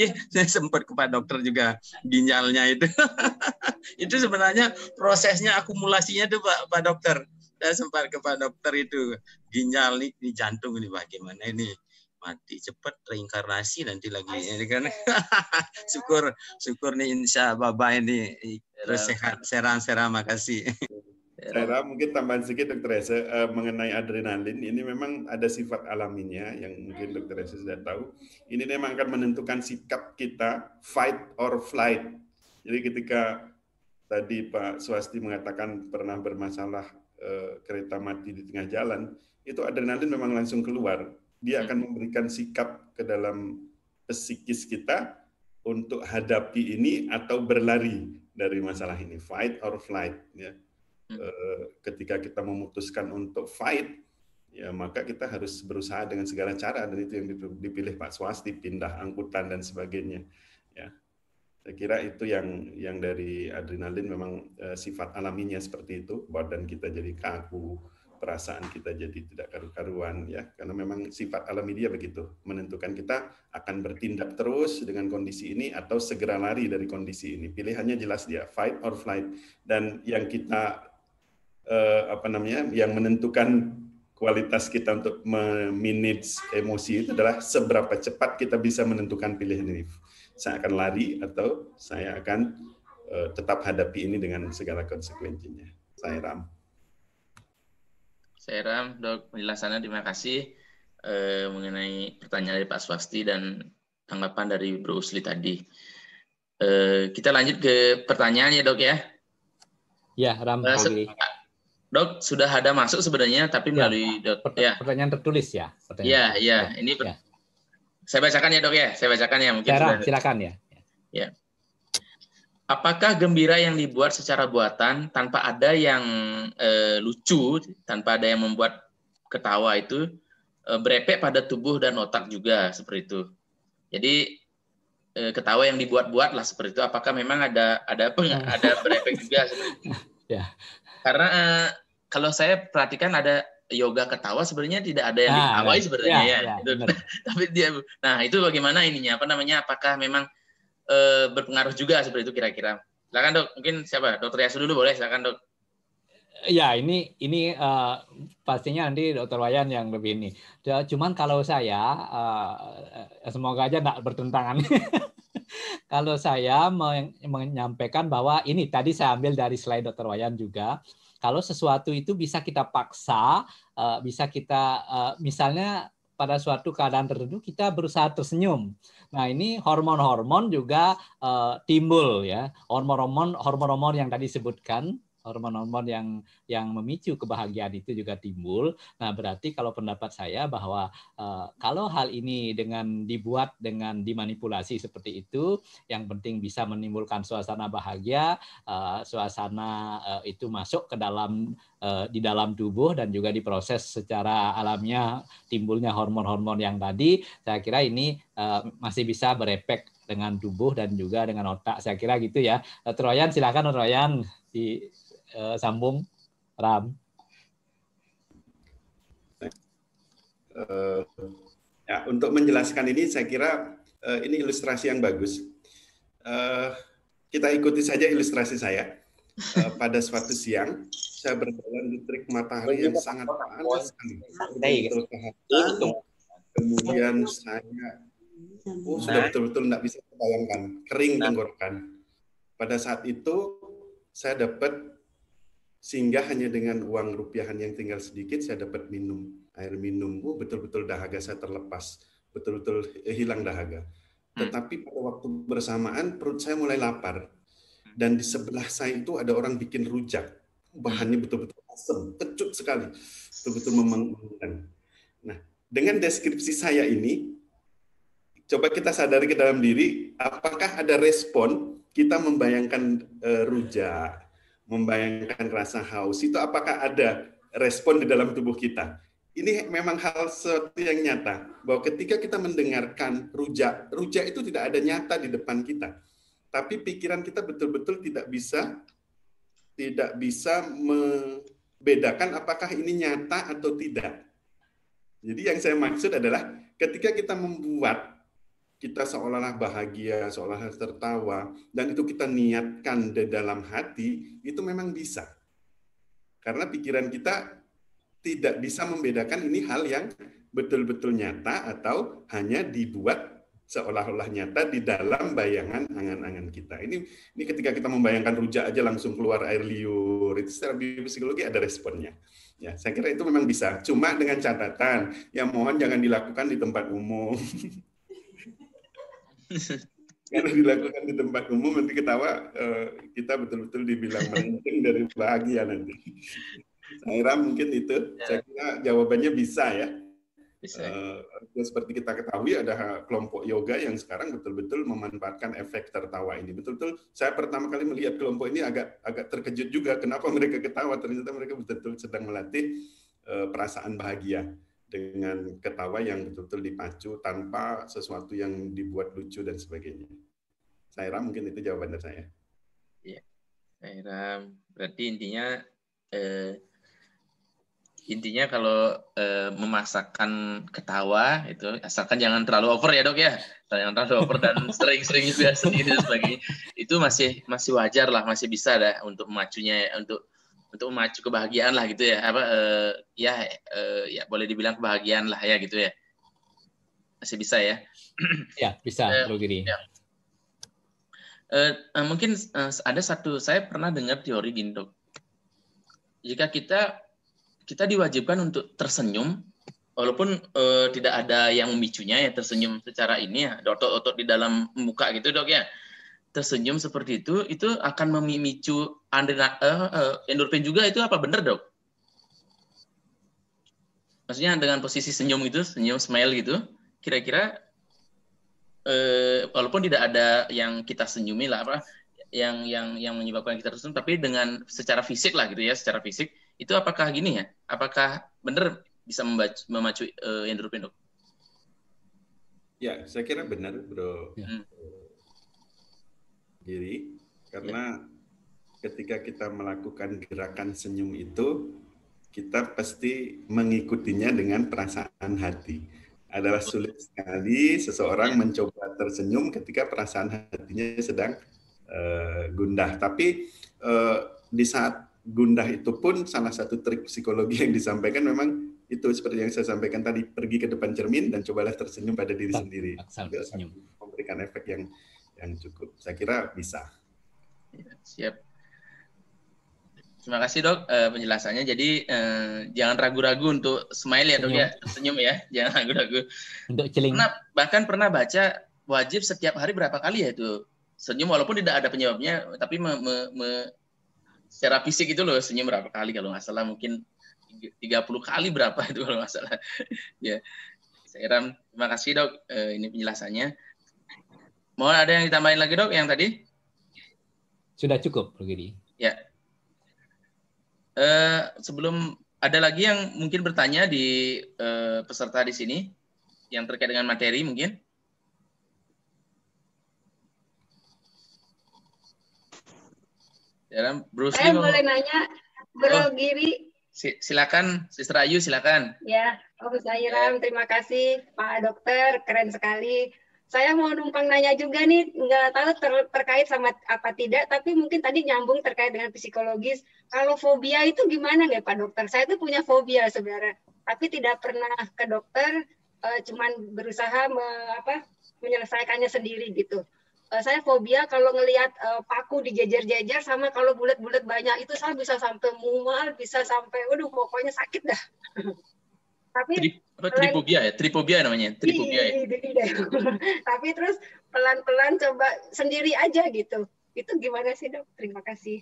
Speaker 4: ya, saya sempat ke pak dokter juga ginjalnya itu itu sebenarnya prosesnya akumulasinya tuh pak pak dokter saya sempat ke pak dokter itu ginjal nih di jantung ini bagaimana ini mati cepat reinkarnasi nanti lagi ini kan syukur syukur nih insya bapak ini iya. sehat serang-serang makasih
Speaker 6: saya mungkin tambahan sedikit Dokter Esa eh, mengenai adrenalin ini memang ada sifat alaminya yang mungkin Dokter Esa sudah tahu. Ini memang akan menentukan sikap kita fight or flight. Jadi ketika tadi Pak Swasti mengatakan pernah bermasalah uh, kereta mati di tengah jalan, itu adrenalin memang langsung keluar. Dia akan hmm. memberikan sikap ke dalam psikis kita untuk hadapi ini atau berlari dari masalah ini, fight or flight. Ya. Hmm. Eh, ketika kita memutuskan untuk fight ya maka kita harus berusaha dengan segala cara dan itu yang dipilih Pak Swasti pindah angkutan dan sebagainya ya saya kira itu yang yang dari adrenalin memang eh, sifat alaminya seperti itu badan kita jadi kaku perasaan kita jadi tidak karu-karuan ya karena memang sifat alami dia begitu menentukan kita akan bertindak terus dengan kondisi ini atau segera lari dari kondisi ini pilihannya jelas dia fight or flight dan yang kita uh, apa namanya yang menentukan kualitas kita untuk memanage emosi itu adalah seberapa cepat kita bisa menentukan pilihan ini. Saya akan lari atau saya akan uh, tetap hadapi ini dengan segala konsekuensinya. Saya Ram.
Speaker 5: Saya Ram, dok penjelasannya terima kasih uh, mengenai pertanyaan dari Pak Swasti dan tanggapan dari Bro Usli tadi. Uh, kita lanjut ke pertanyaan ya dok ya.
Speaker 7: Ya, Ram. Uh,
Speaker 5: Dok, sudah ada masuk sebenarnya tapi iya, melalui ya, dok. ya.
Speaker 7: Pertanyaan tertulis ya.
Speaker 5: Iya, iya. Ya. Ini ya. saya bacakan ya, Dok ya. Saya bacakan ya mungkin. Cara, sudah... silakan ya. Ya. Apakah gembira yang dibuat secara buatan tanpa ada yang e, lucu, tanpa ada yang membuat ketawa itu e, berepek pada tubuh dan otak juga seperti itu. Jadi e, ketawa yang dibuat-buat lah seperti itu. Apakah memang ada ada apa, hmm. ada berepek juga? Ya, karena uh, kalau saya perhatikan ada yoga ketawa sebenarnya tidak ada yang nah, ditawai ya, sebenarnya ya. ya, ya. Itu, tapi dia nah itu bagaimana ininya apa namanya apakah memang uh, berpengaruh juga seperti itu kira-kira. Silakan Dok, mungkin siapa? Dokter Yasu dulu boleh silakan Dok.
Speaker 7: Ya, ini ini uh, pastinya nanti Dokter Wayan yang lebih ini. Ya, cuman kalau saya uh, semoga aja tidak bertentangan. kalau saya menyampaikan bahwa ini tadi saya ambil dari slide Dr. Wayan juga, kalau sesuatu itu bisa kita paksa, eh, bisa kita eh, misalnya pada suatu keadaan tertentu kita berusaha tersenyum. Nah, ini hormon-hormon juga eh, timbul ya, hormon-hormon hormon-hormon yang tadi sebutkan hormon-hormon yang yang memicu kebahagiaan itu juga timbul. Nah, berarti kalau pendapat saya bahwa uh, kalau hal ini dengan dibuat dengan dimanipulasi seperti itu, yang penting bisa menimbulkan suasana bahagia, uh, suasana uh, itu masuk ke dalam di dalam tubuh dan juga diproses secara alamnya timbulnya hormon-hormon yang tadi saya kira ini masih bisa berepek dengan tubuh dan juga dengan otak saya kira gitu ya Troyan silakan Troyan di sambung Ram.
Speaker 6: Uh, ya, untuk menjelaskan ini saya kira uh, ini ilustrasi yang bagus. Uh, kita ikuti saja ilustrasi saya. Uh, pada suatu siang saya berjalan di trik matahari yang sangat panas sekali. Kemudian saya oh, sudah nah. betul-betul tidak bisa bayangkan, kering nah. tenggorokan. Pada saat itu saya dapat sehingga hanya dengan uang rupiahan yang tinggal sedikit saya dapat minum air minumku oh, betul-betul dahaga saya terlepas betul-betul hilang dahaga hmm. tetapi pada waktu bersamaan perut saya mulai lapar dan di sebelah saya itu ada orang bikin rujak bahannya betul-betul asam kecut sekali betul-betul memanggulkan nah dengan deskripsi saya ini coba kita sadari ke dalam diri apakah ada respon kita membayangkan uh, rujak membayangkan rasa haus itu apakah ada respon di dalam tubuh kita? Ini memang hal sesuatu yang nyata bahwa ketika kita mendengarkan rujak, rujak itu tidak ada nyata di depan kita. Tapi pikiran kita betul-betul tidak bisa tidak bisa membedakan apakah ini nyata atau tidak. Jadi yang saya maksud adalah ketika kita membuat kita seolah-olah bahagia, seolah-olah tertawa, dan itu kita niatkan di dalam hati, itu memang bisa. Karena pikiran kita tidak bisa membedakan ini hal yang betul-betul nyata atau hanya dibuat seolah-olah nyata di dalam bayangan angan-angan kita. Ini ini ketika kita membayangkan rujak aja langsung keluar air liur, itu secara psikologi ada responnya. Ya, saya kira itu memang bisa. Cuma dengan catatan, ya mohon jangan dilakukan di tempat umum. Kalau dilakukan di tempat umum nanti ketawa eh, kita betul-betul dibilang penting dari bahagia nanti. Saya mungkin itu. Ya. Saya kira jawabannya bisa ya. Bisa. Uh, seperti kita ketahui ada kelompok yoga yang sekarang betul-betul memanfaatkan efek tertawa ini. Betul-betul saya pertama kali melihat kelompok ini agak agak terkejut juga kenapa mereka ketawa. Ternyata mereka betul-betul sedang melatih uh, perasaan bahagia dengan ketawa yang betul-betul dipacu tanpa sesuatu yang dibuat lucu dan sebagainya. Saya mungkin itu jawaban dari saya.
Speaker 5: Iya, saya Berarti intinya eh, intinya kalau eh, memasakkan ketawa itu asalkan jangan terlalu over ya dok ya, jangan terlalu over dan sering-sering biasa sendiri dan sebagainya itu masih masih wajar lah, masih bisa dah untuk memacunya ya, untuk untuk memacu kebahagiaan lah gitu ya apa uh, ya uh, ya boleh dibilang kebahagiaan lah ya gitu ya masih bisa ya
Speaker 2: ya bisa uh, eh, Rogiri ya.
Speaker 5: Uh, uh, mungkin uh, ada satu saya pernah dengar teori gini jika kita kita diwajibkan untuk tersenyum walaupun uh, tidak ada yang memicunya ya tersenyum secara ini ya otot-otot di dalam muka gitu dok ya tersenyum seperti itu itu akan memicu adrenal uh, eh, uh, eh, endorfin juga itu apa benar dok? Maksudnya dengan posisi senyum itu senyum smile gitu kira-kira uh, walaupun tidak ada yang kita senyumi lah apa yang yang yang menyebabkan kita tersenyum tapi dengan secara fisik lah gitu ya secara fisik itu apakah gini ya? Apakah benar bisa membacu, memacu uh, endorfin dok?
Speaker 6: Ya, saya kira benar, Bro. Ya diri karena ya. ketika kita melakukan gerakan senyum itu kita pasti mengikutinya dengan perasaan hati. Adalah sulit sekali seseorang ya. mencoba tersenyum ketika perasaan hatinya sedang uh, gundah. Tapi uh, di saat gundah itu pun salah satu trik psikologi yang disampaikan memang itu seperti yang saya sampaikan tadi pergi ke depan cermin dan cobalah tersenyum pada diri sendiri. Memberikan efek yang yang cukup. Saya kira bisa. Siap. Terima kasih dok
Speaker 5: eh, penjelasannya. Jadi eh, jangan ragu-ragu untuk smile ya dok ya, senyum ya, jangan ragu-ragu.
Speaker 7: Untuk celing. Pernah,
Speaker 5: bahkan pernah baca wajib setiap hari berapa kali ya itu senyum walaupun tidak ada penyebabnya, tapi me, me, me, secara fisik itu loh senyum berapa kali kalau nggak salah mungkin 30 kali berapa itu kalau nggak salah. ya, saya Ram, terima kasih dok eh, ini penjelasannya. Mohon ada yang ditambahin lagi dok yang tadi?
Speaker 7: Sudah cukup, begini.
Speaker 5: Ya. Uh, sebelum ada lagi yang mungkin bertanya di uh, peserta di sini yang terkait dengan materi mungkin? Dalam Bruce Saya Lee boleh
Speaker 9: nanya, Bro oh. Giri.
Speaker 5: Silakan, Sister Ayu, silakan.
Speaker 9: Ya, Om sayram terima kasih Pak Dokter, keren sekali saya mau numpang nanya juga nih, nggak tahu ter terkait sama apa tidak, tapi mungkin tadi nyambung terkait dengan psikologis. Kalau fobia itu gimana nggak Pak Dokter? Saya tuh punya fobia sebenarnya, tapi tidak pernah ke dokter, e, cuman berusaha me apa, menyelesaikannya sendiri gitu. E, saya fobia kalau ngelihat e, paku dijejer-jejer sama kalau bulat-bulat banyak itu saya bisa sampai mual, bisa sampai, waduh pokoknya sakit dah. tapi apa oh, tripobia
Speaker 5: ya tripobia namanya
Speaker 9: tripobia ya? iya, iya, iya. tapi terus pelan-pelan coba sendiri aja gitu itu gimana sih dok terima kasih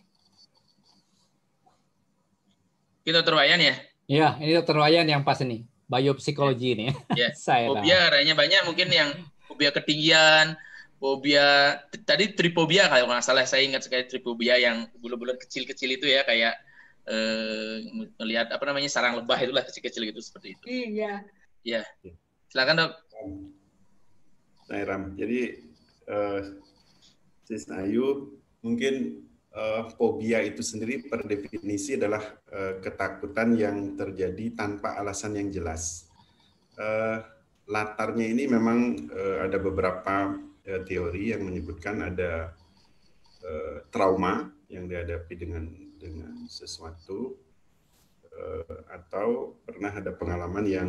Speaker 5: kita dokter Wayan ya
Speaker 7: Iya, ini dokter Wayan yang pas ini biopsikologi ini ya. saya fobia
Speaker 5: banyak banyak mungkin yang fobia ketinggian fobia tadi tripobia kalau nggak salah saya ingat sekali tripobia yang bulu-bulu kecil-kecil itu ya kayak uh, eh, melihat apa namanya sarang lebah itulah kecil-kecil gitu seperti itu. Iya. Iya. Silakan dok.
Speaker 6: Nah, Ram. Jadi uh, Sis Ayu mungkin uh, fobia itu sendiri per definisi adalah uh, ketakutan yang terjadi tanpa alasan yang jelas. Uh, latarnya ini memang uh, ada beberapa uh, teori yang menyebutkan ada uh, trauma yang dihadapi dengan dengan sesuatu eh, atau pernah ada pengalaman yang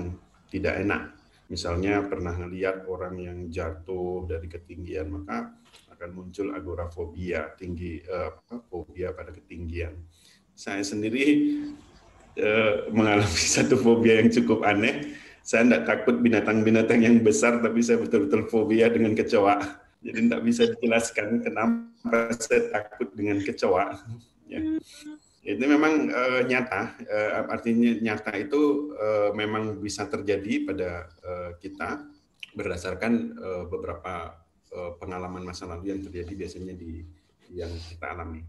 Speaker 6: tidak enak. Misalnya pernah melihat orang yang jatuh dari ketinggian, maka akan muncul agorafobia, tinggi uh, fobia pada ketinggian. Saya sendiri eh, mengalami satu fobia yang cukup aneh. Saya tidak takut binatang-binatang yang besar, tapi saya betul-betul fobia dengan kecoa. Jadi tidak bisa dijelaskan kenapa saya takut dengan kecoa. Ya. Hmm. Itu memang uh, nyata, uh, artinya nyata itu uh, memang bisa terjadi pada uh, kita berdasarkan uh, beberapa uh, pengalaman masa lalu yang terjadi biasanya di yang kita alami.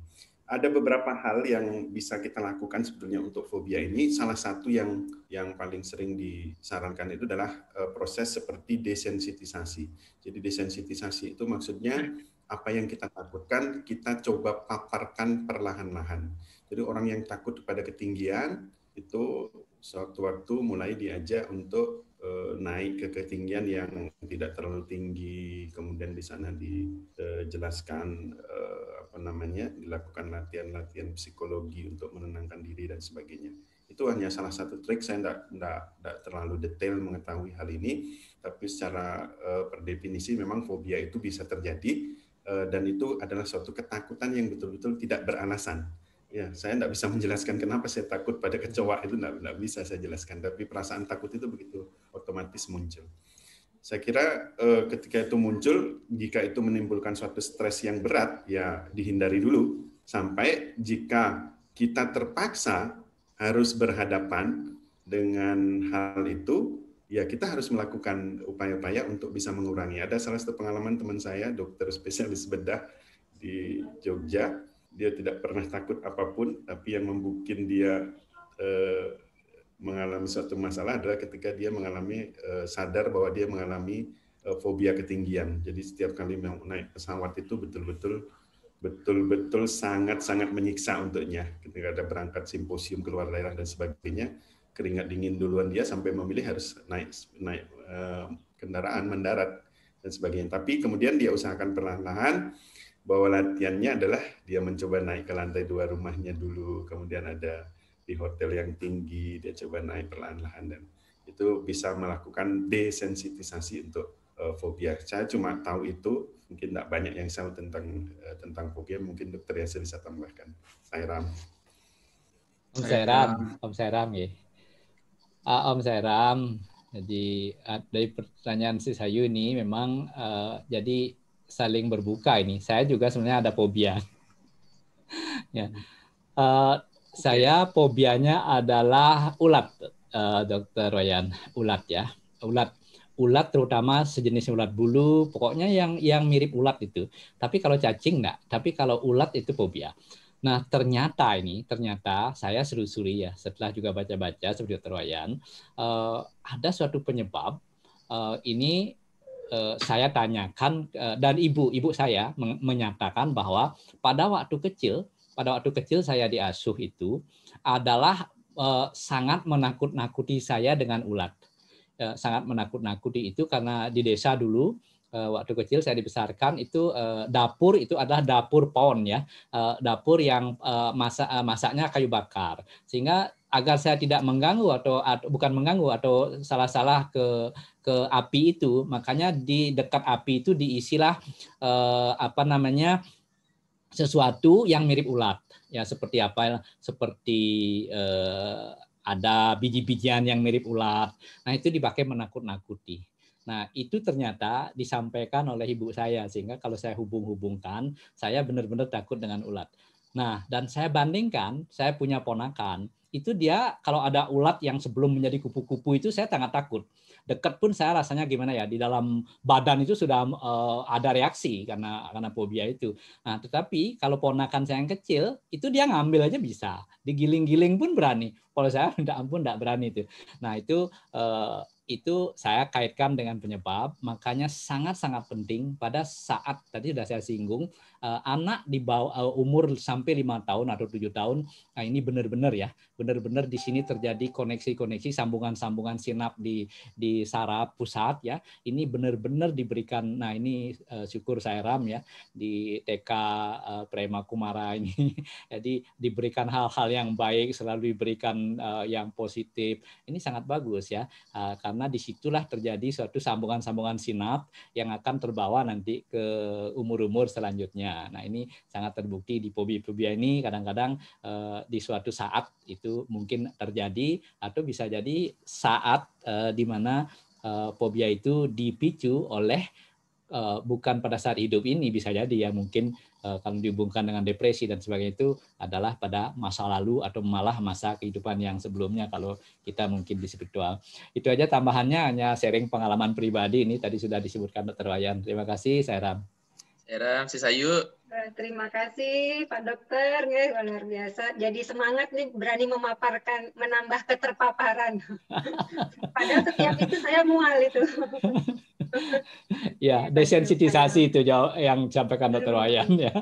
Speaker 6: Ada beberapa hal yang bisa kita lakukan sebetulnya untuk fobia ini. Salah satu yang yang paling sering disarankan itu adalah uh, proses seperti desensitisasi. Jadi desensitisasi itu maksudnya apa yang kita takutkan kita coba paparkan perlahan-lahan. Jadi orang yang takut kepada ketinggian itu sewaktu-waktu mulai diajak untuk eh, naik ke ketinggian yang tidak terlalu tinggi, kemudian di sana dijelaskan eh, eh, apa namanya dilakukan latihan-latihan psikologi untuk menenangkan diri dan sebagainya itu hanya salah satu trik saya tidak tidak, tidak terlalu detail mengetahui hal ini tapi secara uh, per definisi memang fobia itu bisa terjadi Eh, dan itu adalah suatu ketakutan yang betul-betul tidak beralasan. Ya, saya tidak bisa menjelaskan kenapa saya takut pada kecoa itu tidak, tidak bisa saya jelaskan, tapi perasaan takut itu begitu otomatis muncul. Saya kira eh, ketika itu muncul, jika itu menimbulkan suatu stres yang berat, ya dihindari dulu. Sampai jika kita terpaksa harus berhadapan dengan hal itu, ya kita harus melakukan upaya-upaya untuk bisa mengurangi. Ada salah satu pengalaman teman saya, dokter spesialis bedah di Jogja, dia tidak pernah takut apapun, tapi yang membuat dia eh, mengalami suatu masalah adalah ketika dia mengalami eh, sadar bahwa dia mengalami eh, fobia ketinggian. Jadi setiap kali mau naik pesawat itu betul-betul betul-betul sangat-sangat menyiksa untuknya ketika ada berangkat simposium keluar daerah dan sebagainya keringat dingin duluan dia sampai memilih harus naik naik uh, kendaraan mendarat dan sebagainya. Tapi kemudian dia usahakan perlahan-lahan bahwa latihannya adalah dia mencoba naik ke lantai dua rumahnya dulu, kemudian ada di hotel yang tinggi dia coba naik perlahan-lahan dan itu bisa melakukan desensitisasi untuk uh, fobia. Saya cuma tahu itu mungkin tidak banyak yang tahu tentang uh, tentang fobia. Mungkin dokter Yasin bisa tambahkan. Saya Ram.
Speaker 7: Om Seram, Om Seram, ya uh, Om Seram. Jadi uh, dari pertanyaan si Sayu ini memang uh, jadi saling berbuka ini. Saya juga sebenarnya ada fobia. ya. Uh, saya fobianya adalah ulat, uh, Dokter Royan. Ulat ya, ulat ulat terutama sejenis ulat bulu pokoknya yang yang mirip ulat itu tapi kalau cacing enggak tapi kalau ulat itu fobia Nah, ternyata ini, ternyata saya selusuri ya, setelah juga baca-baca seperti Dr. Wayan, uh, ada suatu penyebab uh, ini uh, saya tanyakan uh, dan ibu, ibu saya men menyatakan bahwa pada waktu kecil, pada waktu kecil saya diasuh itu adalah uh, sangat menakut-nakuti saya dengan ulat. Uh, sangat menakut-nakuti itu karena di desa dulu Eh, waktu kecil saya dibesarkan itu eh, dapur itu adalah dapur pon ya eh, dapur yang masak masaknya kayu bakar sehingga agar saya tidak mengganggu atau, atau bukan mengganggu atau salah-salah ke ke api itu makanya di dekat api itu diisilah uh, apa namanya sesuatu yang mirip ulat ya seperti apa seperti uh, ada biji-bijian yang mirip ulat nah itu dipakai menakut-nakuti Nah, itu ternyata disampaikan oleh ibu saya sehingga kalau saya hubung-hubungkan, saya benar-benar takut dengan ulat. Nah, dan saya bandingkan, saya punya ponakan, itu dia kalau ada ulat yang sebelum menjadi kupu-kupu itu saya sangat takut. Dekat pun saya rasanya gimana ya, di dalam badan itu sudah uh, ada reaksi karena karena fobia itu. Nah, tetapi kalau ponakan saya yang kecil, itu dia ngambil aja bisa. Digiling-giling pun berani. Kalau saya, tidak ya ampun, tidak berani itu. Nah, itu uh, itu saya kaitkan dengan penyebab, makanya sangat-sangat penting pada saat tadi sudah saya singgung Eh, anak di bawah eh, umur sampai lima tahun atau tujuh tahun nah ini benar-benar ya benar-benar di sini terjadi koneksi-koneksi sambungan-sambungan sinap di di saraf pusat ya ini benar-benar diberikan nah ini uh, syukur saya ram ya di TK uh, Prema Kumara ini jadi diberikan hal-hal yang baik selalu diberikan uh, yang positif ini sangat bagus ya uh, karena disitulah terjadi suatu sambungan-sambungan sinap yang akan terbawa nanti ke umur-umur selanjutnya Nah, ini sangat terbukti di fobia-fobia ini kadang-kadang eh, di suatu saat itu mungkin terjadi atau bisa jadi saat eh, di mana eh, fobia itu dipicu oleh eh, bukan pada saat hidup ini bisa jadi ya mungkin eh, kalau dihubungkan dengan depresi dan sebagainya itu adalah pada masa lalu atau malah masa kehidupan yang sebelumnya kalau kita mungkin di spiritual. Itu aja tambahannya hanya sharing pengalaman pribadi ini tadi sudah disebutkan Dr. Wayan. Terima kasih, saya Ram. Era, si Sayu.
Speaker 9: Eh, terima kasih Pak Dokter, ya, luar biasa. Jadi semangat nih berani memaparkan, menambah keterpaparan. Padahal setiap itu saya mual itu. ya,
Speaker 7: iya, desensitisasi itu jauh yang disampaikan Dokter iya, Wayan ya.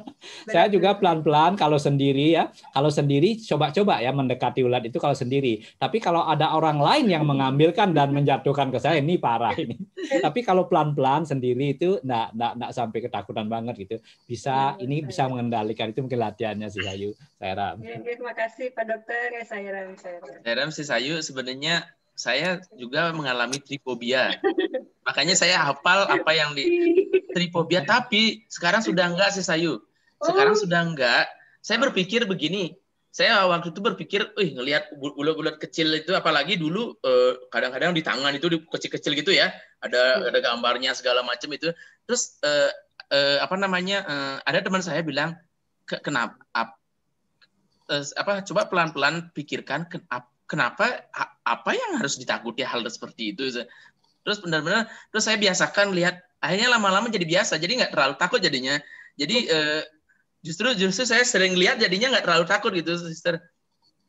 Speaker 7: Saya juga pelan-pelan kalau sendiri ya, kalau sendiri coba-coba ya mendekati ulat itu kalau sendiri. Tapi kalau ada orang lain yang mengambilkan dan menjatuhkan ke saya ini parah ini. Tapi kalau pelan-pelan sendiri itu enggak enggak enggak sampai ketakutan banget gitu. Bisa iya, ini bisa mengendalikan itu mungkin latihannya si Sayu. Saya ram.
Speaker 9: terima kasih Pak Dokter ya, saya ram. Saya
Speaker 5: ram, saya si Sayu sebenarnya saya juga mengalami trikobia. Makanya saya hafal apa yang di tripobia. Tapi sekarang sudah enggak sih Sayu. Sekarang oh. sudah enggak. Saya berpikir begini. Saya waktu itu berpikir, wih ngelihat bulat-bulat kecil itu, apalagi dulu kadang eh, kadang-kadang di tangan itu kecil-kecil gitu ya, ada hmm. ada gambarnya segala macam itu. Terus eh, eh, apa namanya? Eh, ada teman saya bilang, kenapa? Ap, eh, apa? Coba pelan-pelan pikirkan kenapa apa yang harus ditakuti hal seperti itu terus benar-benar terus saya biasakan lihat akhirnya lama-lama jadi biasa jadi nggak terlalu takut jadinya jadi oh. eh, justru justru saya sering lihat jadinya nggak terlalu takut gitu sister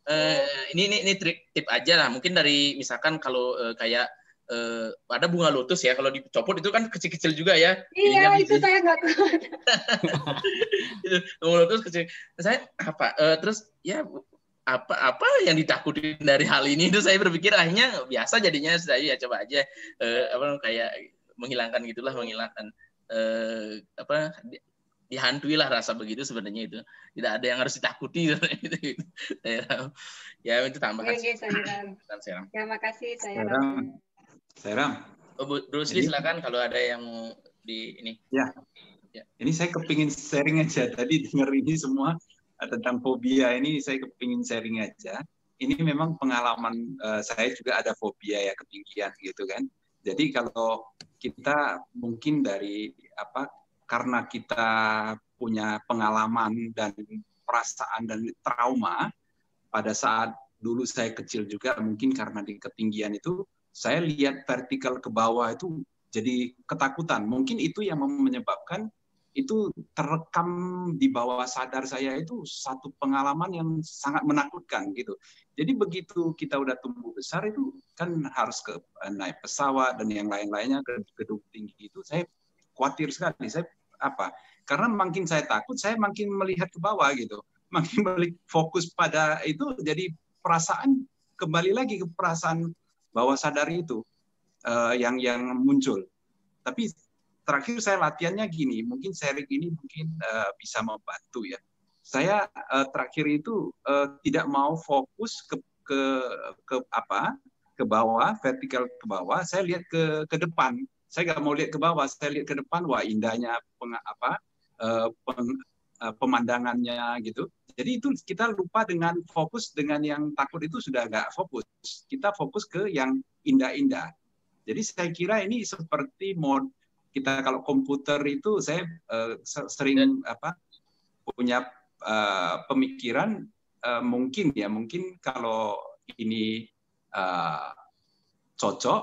Speaker 5: eh, oh. ini ini ini trik tip aja lah mungkin dari misalkan kalau eh, kayak eh, ada bunga lotus ya kalau dicopot itu kan kecil-kecil juga ya iya itu saya nggak kuat bunga lotus kecil saya apa eh, terus ya apa apa yang ditakutin dari hal ini itu saya berpikir akhirnya biasa jadinya saya ya coba aja eh, apa kayak menghilangkan gitulah menghilangkan eh, apa di, dihantui lah rasa begitu sebenarnya itu tidak ada yang harus ditakuti gitu, gitu. ya itu tambahan ya,
Speaker 7: saya Seram. ya makasih saya
Speaker 3: Seram. Oh,
Speaker 5: Bu Rusli silakan
Speaker 3: kalau ada yang mau di ini ya. ya ini saya kepingin sharing aja tadi denger ini semua Eh, tentang fobia ini saya kepingin sharing aja. Ini memang pengalaman uh, saya juga ada fobia ya ketinggian gitu kan. Jadi kalau kita mungkin dari apa karena kita punya pengalaman dan perasaan dan trauma pada saat dulu saya kecil juga mungkin karena di ketinggian itu saya lihat vertikal ke bawah itu jadi ketakutan. Mungkin itu yang menyebabkan itu terekam di bawah sadar saya itu satu pengalaman yang sangat menakutkan gitu. Jadi begitu kita udah tumbuh besar itu kan harus ke eh, naik pesawat dan yang lain-lainnya ke gedung tinggi itu saya khawatir sekali. Saya apa? Karena makin saya takut, saya makin melihat ke bawah gitu. Makin fokus pada itu jadi perasaan kembali lagi ke perasaan bawah sadar itu uh, yang yang muncul. Tapi terakhir saya latihannya gini, mungkin sharing ini mungkin uh, bisa membantu ya. Saya uh, terakhir itu uh, tidak mau fokus ke ke ke apa? ke bawah, vertikal ke bawah, saya lihat ke ke depan. Saya nggak mau lihat ke bawah, saya lihat ke depan. Wah, indahnya peng, apa? Uh, peng, uh, pemandangannya gitu. Jadi itu kita lupa dengan fokus dengan yang takut itu sudah nggak fokus. Kita fokus ke yang indah-indah. Jadi saya kira ini seperti mod kita kalau komputer itu saya uh, sering apa punya uh, pemikiran uh, mungkin ya mungkin kalau ini uh, cocok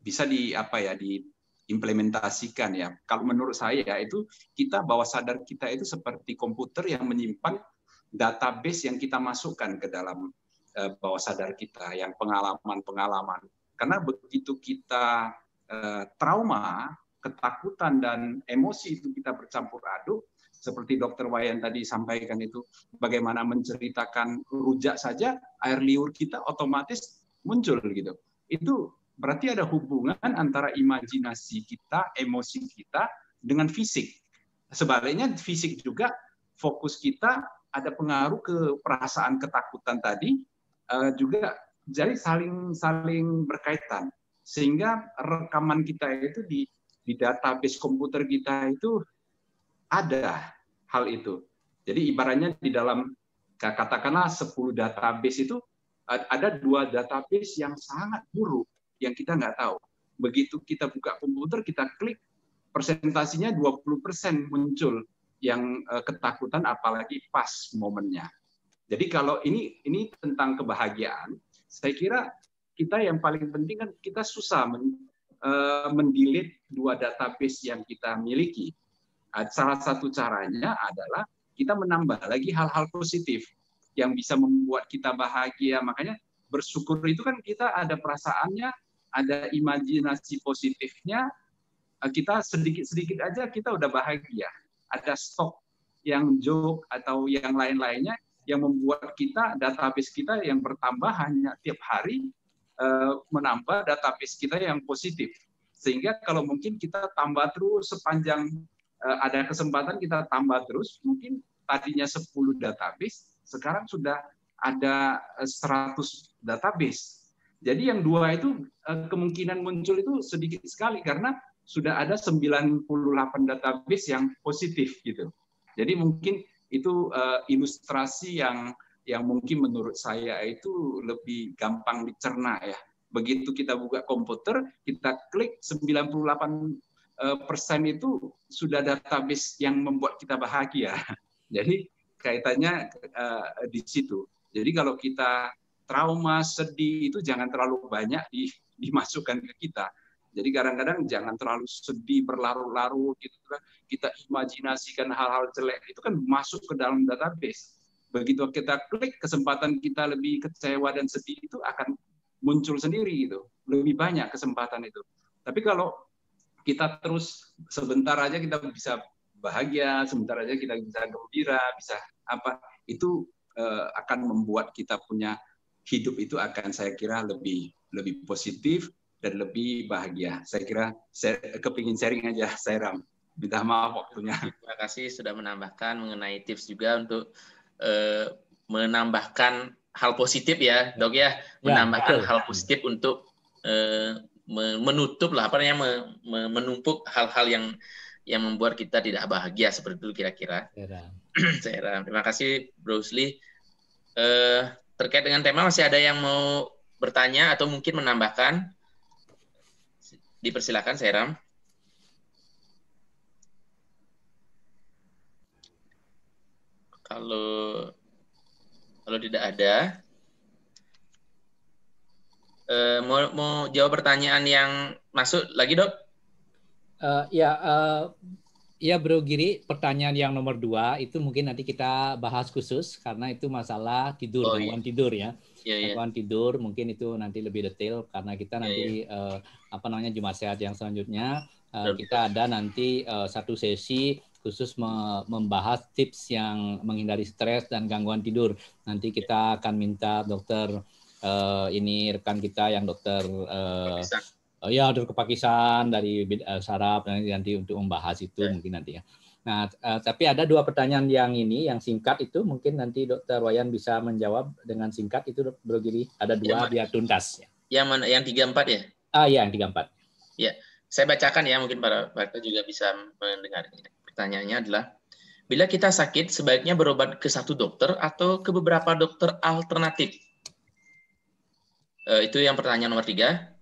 Speaker 3: bisa di apa ya diimplementasikan ya. Kalau menurut saya ya itu kita bawah sadar kita itu seperti komputer yang menyimpan database yang kita masukkan ke dalam uh, bawah sadar kita yang pengalaman-pengalaman. Karena begitu kita uh, trauma ketakutan dan emosi itu kita bercampur aduk, seperti dokter Wayan tadi sampaikan itu, bagaimana menceritakan rujak saja, air liur kita otomatis muncul gitu. Itu berarti ada hubungan antara imajinasi kita, emosi kita dengan fisik. Sebaliknya fisik juga fokus kita ada pengaruh ke perasaan ketakutan tadi eh, juga jadi saling saling berkaitan sehingga rekaman kita itu di di database komputer kita itu ada hal itu. Jadi ibaratnya di dalam ya katakanlah 10 database itu ada dua database yang sangat buruk yang kita nggak tahu. Begitu kita buka komputer, kita klik presentasinya 20% muncul yang eh, ketakutan apalagi pas momennya. Jadi kalau ini ini tentang kebahagiaan, saya kira kita yang paling penting kan kita susah uh, mendilit dua database yang kita miliki. Ah, salah satu caranya adalah kita menambah lagi hal-hal positif yang bisa membuat kita bahagia. Makanya bersyukur itu kan kita ada perasaannya, ada imajinasi positifnya, ah, kita sedikit-sedikit aja kita udah bahagia. Ada stok yang joke atau yang lain-lainnya yang membuat kita database kita yang bertambah hanya tiap hari Eh, menambah database kita yang positif. Sehingga kalau mungkin kita tambah terus sepanjang eh, ada kesempatan kita tambah terus, mungkin tadinya 10 database, sekarang sudah ada 100 eh, database. Jadi yang dua itu kemungkinan muncul itu sedikit sekali karena sudah ada 98 database yang positif gitu. Jadi mungkin itu ilustrasi yang yang mungkin menurut saya itu lebih gampang dicerna ya. Begitu kita buka komputer, kita klik 98 eh, persen itu sudah database yang membuat kita bahagia. Jadi kaitannya eh, di situ. Jadi kalau kita trauma, sedih itu jangan terlalu banyak dimasukkan ke kita. Jadi kadang-kadang jangan terlalu sedih berlarut-larut gitu kan. Kita imajinasikan hal-hal jelek itu kan masuk ke dalam database begitu kita klik kesempatan kita lebih kecewa dan sedih itu akan muncul sendiri gitu lebih banyak kesempatan itu tapi kalau kita terus sebentar aja kita bisa bahagia sebentar aja kita bisa gembira bisa apa itu uh, akan membuat kita punya hidup itu akan saya kira lebih lebih positif dan lebih bahagia saya kira saya kepingin sharing aja saya ram minta maaf waktunya terima kasih sudah menambahkan mengenai tips
Speaker 5: juga untuk eh, menambahkan hal positif ya dok ya, ya menambahkan betul. hal positif untuk eh, menutup lah apa namanya menumpuk hal-hal yang yang membuat kita tidak bahagia seperti itu kira-kira. Saya Terima kasih Bruce Lee. Eh, terkait dengan tema masih ada yang mau bertanya atau mungkin menambahkan? Dipersilakan saya Kalau kalau tidak ada, eh, mau mau jawab pertanyaan yang masuk lagi dok?
Speaker 7: Uh, ya, uh, ya Bro Giri, pertanyaan yang nomor dua itu mungkin nanti kita bahas khusus karena itu masalah tidur, oh, iya. tidur ya yeah, iya. tidur mungkin itu nanti lebih detail karena kita iya, nanti yeah, iya. Uh, apa namanya Jumat Sehat yang selanjutnya uh, kita ada nanti uh, satu sesi khusus membahas tips yang menghindari stres dan gangguan tidur. Nanti kita akan minta dokter uh, ini rekan kita yang dokter uh, uh, ya dokter kepakisan dari uh, saraf nanti, nanti untuk membahas itu ya. mungkin nanti ya. Nah, uh, tapi ada dua pertanyaan yang ini yang singkat itu mungkin nanti dokter Wayan bisa menjawab dengan singkat itu Bro Giri. Ada dua ya, biar tuntas. Ya.
Speaker 5: Yang mana yang tiga empat ya?
Speaker 7: Ah ya yang tiga empat.
Speaker 5: Ya, saya bacakan ya mungkin para para juga bisa mendengarnya. Pertanyaannya adalah, bila kita sakit, sebaiknya berobat ke satu dokter atau ke beberapa dokter alternatif? E, itu yang pertanyaan nomor tiga.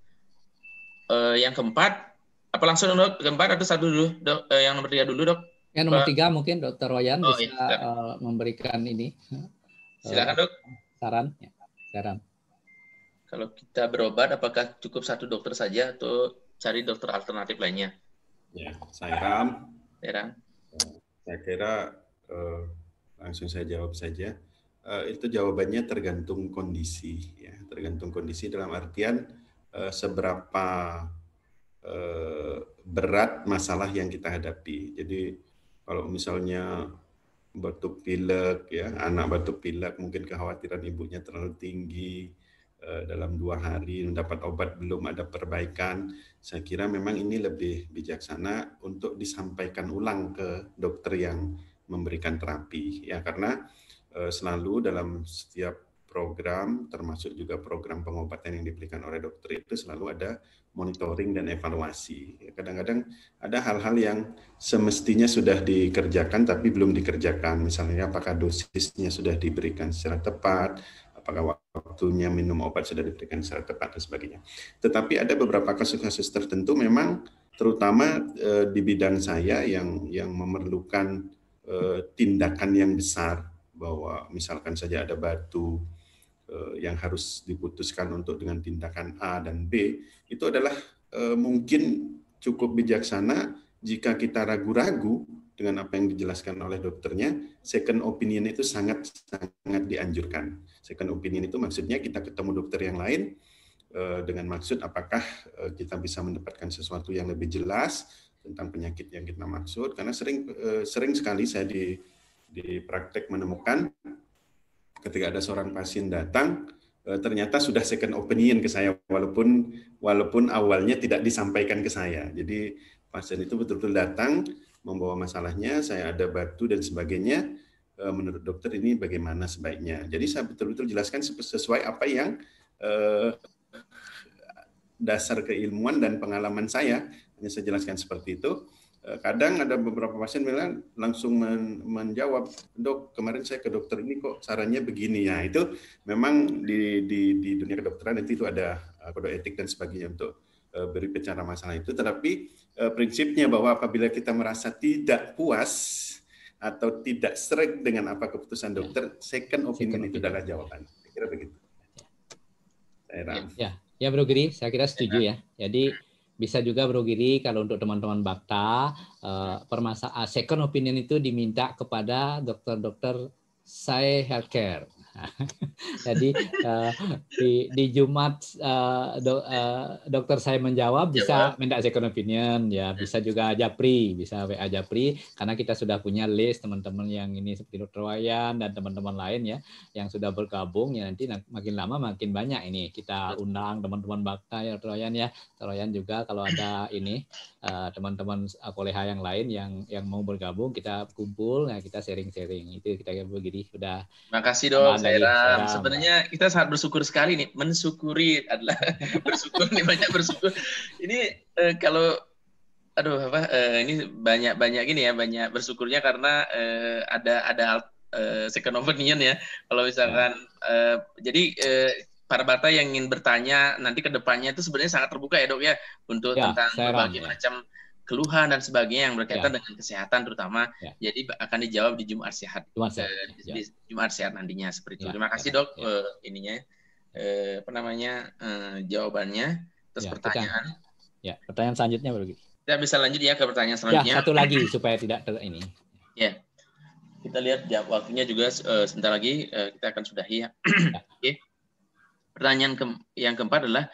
Speaker 5: E, yang keempat, apa langsung dok keempat atau satu dulu dok? E, yang nomor tiga dulu dok.
Speaker 7: Yang nomor tiga mungkin dokter Wayan oh, bisa iya, uh, memberikan ini. Silakan dok. Saran, ya, saran.
Speaker 5: Kalau kita berobat, apakah cukup satu dokter saja atau cari dokter alternatif lainnya?
Speaker 6: Ya, saya Heran? Ya saya kira uh, langsung saya jawab saja. Uh, itu jawabannya tergantung kondisi, ya, tergantung kondisi dalam artian uh, seberapa uh, berat masalah yang kita hadapi. Jadi kalau misalnya batuk pilek, ya anak batuk pilek mungkin kekhawatiran ibunya terlalu tinggi, dalam dua hari mendapat obat belum ada perbaikan saya kira memang ini lebih bijaksana untuk disampaikan ulang ke dokter yang memberikan terapi ya karena e, selalu dalam setiap program termasuk juga program pengobatan yang diberikan oleh dokter itu selalu ada monitoring dan evaluasi. Kadang-kadang ada hal-hal yang semestinya sudah dikerjakan tapi belum dikerjakan. Misalnya apakah dosisnya sudah diberikan secara tepat, apakah waktunya minum obat sudah diberikan secara tepat dan sebagainya. Tetapi ada beberapa kasus-kasus tertentu memang terutama e, di bidang saya yang yang memerlukan e, tindakan yang besar bahwa misalkan saja ada batu e, yang harus diputuskan untuk dengan tindakan A dan B itu adalah e, mungkin cukup bijaksana jika kita ragu-ragu dengan apa yang dijelaskan oleh dokternya, second opinion itu sangat sangat dianjurkan. Second opinion itu maksudnya kita ketemu dokter yang lain eh, dengan maksud apakah eh, kita bisa mendapatkan sesuatu yang lebih jelas tentang penyakit yang kita maksud karena sering eh, sering sekali saya di di praktek menemukan ketika ada seorang pasien datang ternyata sudah second opinion ke saya walaupun walaupun awalnya tidak disampaikan ke saya. Jadi pasien itu betul-betul datang membawa masalahnya, saya ada batu dan sebagainya. Eh, menurut dokter ini bagaimana sebaiknya? Jadi saya betul-betul jelaskan sesuai apa yang eh, dasar keilmuan dan pengalaman saya. Hanya saya jelaskan seperti itu. Eh, kadang ada beberapa pasien bilang langsung menjawab, dok kemarin saya ke dokter ini kok sarannya begini ya. Itu memang di, di, di dunia kedokteran nanti itu ada kode etik dan sebagainya untuk beri berbicara masalah itu. Tetapi Eh, prinsipnya bahwa apabila kita merasa tidak puas atau tidak serik dengan apa keputusan ya. dokter, second opinion second itu adalah jawaban. Saya kira begitu.
Speaker 7: ya. ya, ya Bro Giri, saya kira setuju ya. ya. Jadi bisa juga Bro Giri kalau untuk teman-teman bakta eh, permasalahan eh, second opinion itu diminta kepada dokter-dokter saya healthcare Jadi uh, di, di Jumat uh, do, uh, dokter saya menjawab bisa ya, minta second opinion ya. ya, bisa juga Japri, bisa WA Japri karena kita sudah punya list teman-teman yang ini seperti Dokter Wayan dan teman-teman lain ya yang sudah bergabung ya nanti makin lama makin banyak ini kita ya. undang teman-teman Bakta ya Dokter Wayan ya, Dokter Wayan juga kalau ada ini teman-teman uh, koleha yang lain yang yang mau bergabung kita kumpul, ya kita sharing-sharing itu kita begini sudah.
Speaker 5: Terima kasih dong Khairam. Iya, sebenarnya
Speaker 7: kita sangat bersyukur sekali nih,
Speaker 5: mensyukuri adalah bersyukur nih banyak bersyukur. Ini uh, kalau aduh apa uh, ini banyak-banyak gini ya, banyak bersyukurnya karena uh, ada ada eh, second opinion ya. Kalau misalkan ya. eh, jadi eh, para bata yang ingin bertanya nanti ke depannya itu sebenarnya sangat terbuka ya, Dok ya, untuk ya, tentang berbagai ya. macam keluhan dan sebagainya yang berkaitan ya. dengan kesehatan terutama. Ya. Jadi akan dijawab di Jumat Sehat. Jumat Sehat, eh, ya. di Jumat Sehat nantinya seperti itu. Ya. Terima kasih ya, dok ya. uh, ininya uh, apa namanya
Speaker 7: uh, jawabannya atas ya, pertanyaan. ya pertanyaan selanjutnya begitu.
Speaker 5: Kita bisa lanjut ya ke pertanyaan ya, selanjutnya. Ya satu lagi
Speaker 7: supaya tidak ter ini.
Speaker 5: Ya kita lihat ya, waktunya juga uh, sebentar lagi uh, kita akan sudahi ya. ya. Oke. Okay. Pertanyaan ke yang keempat adalah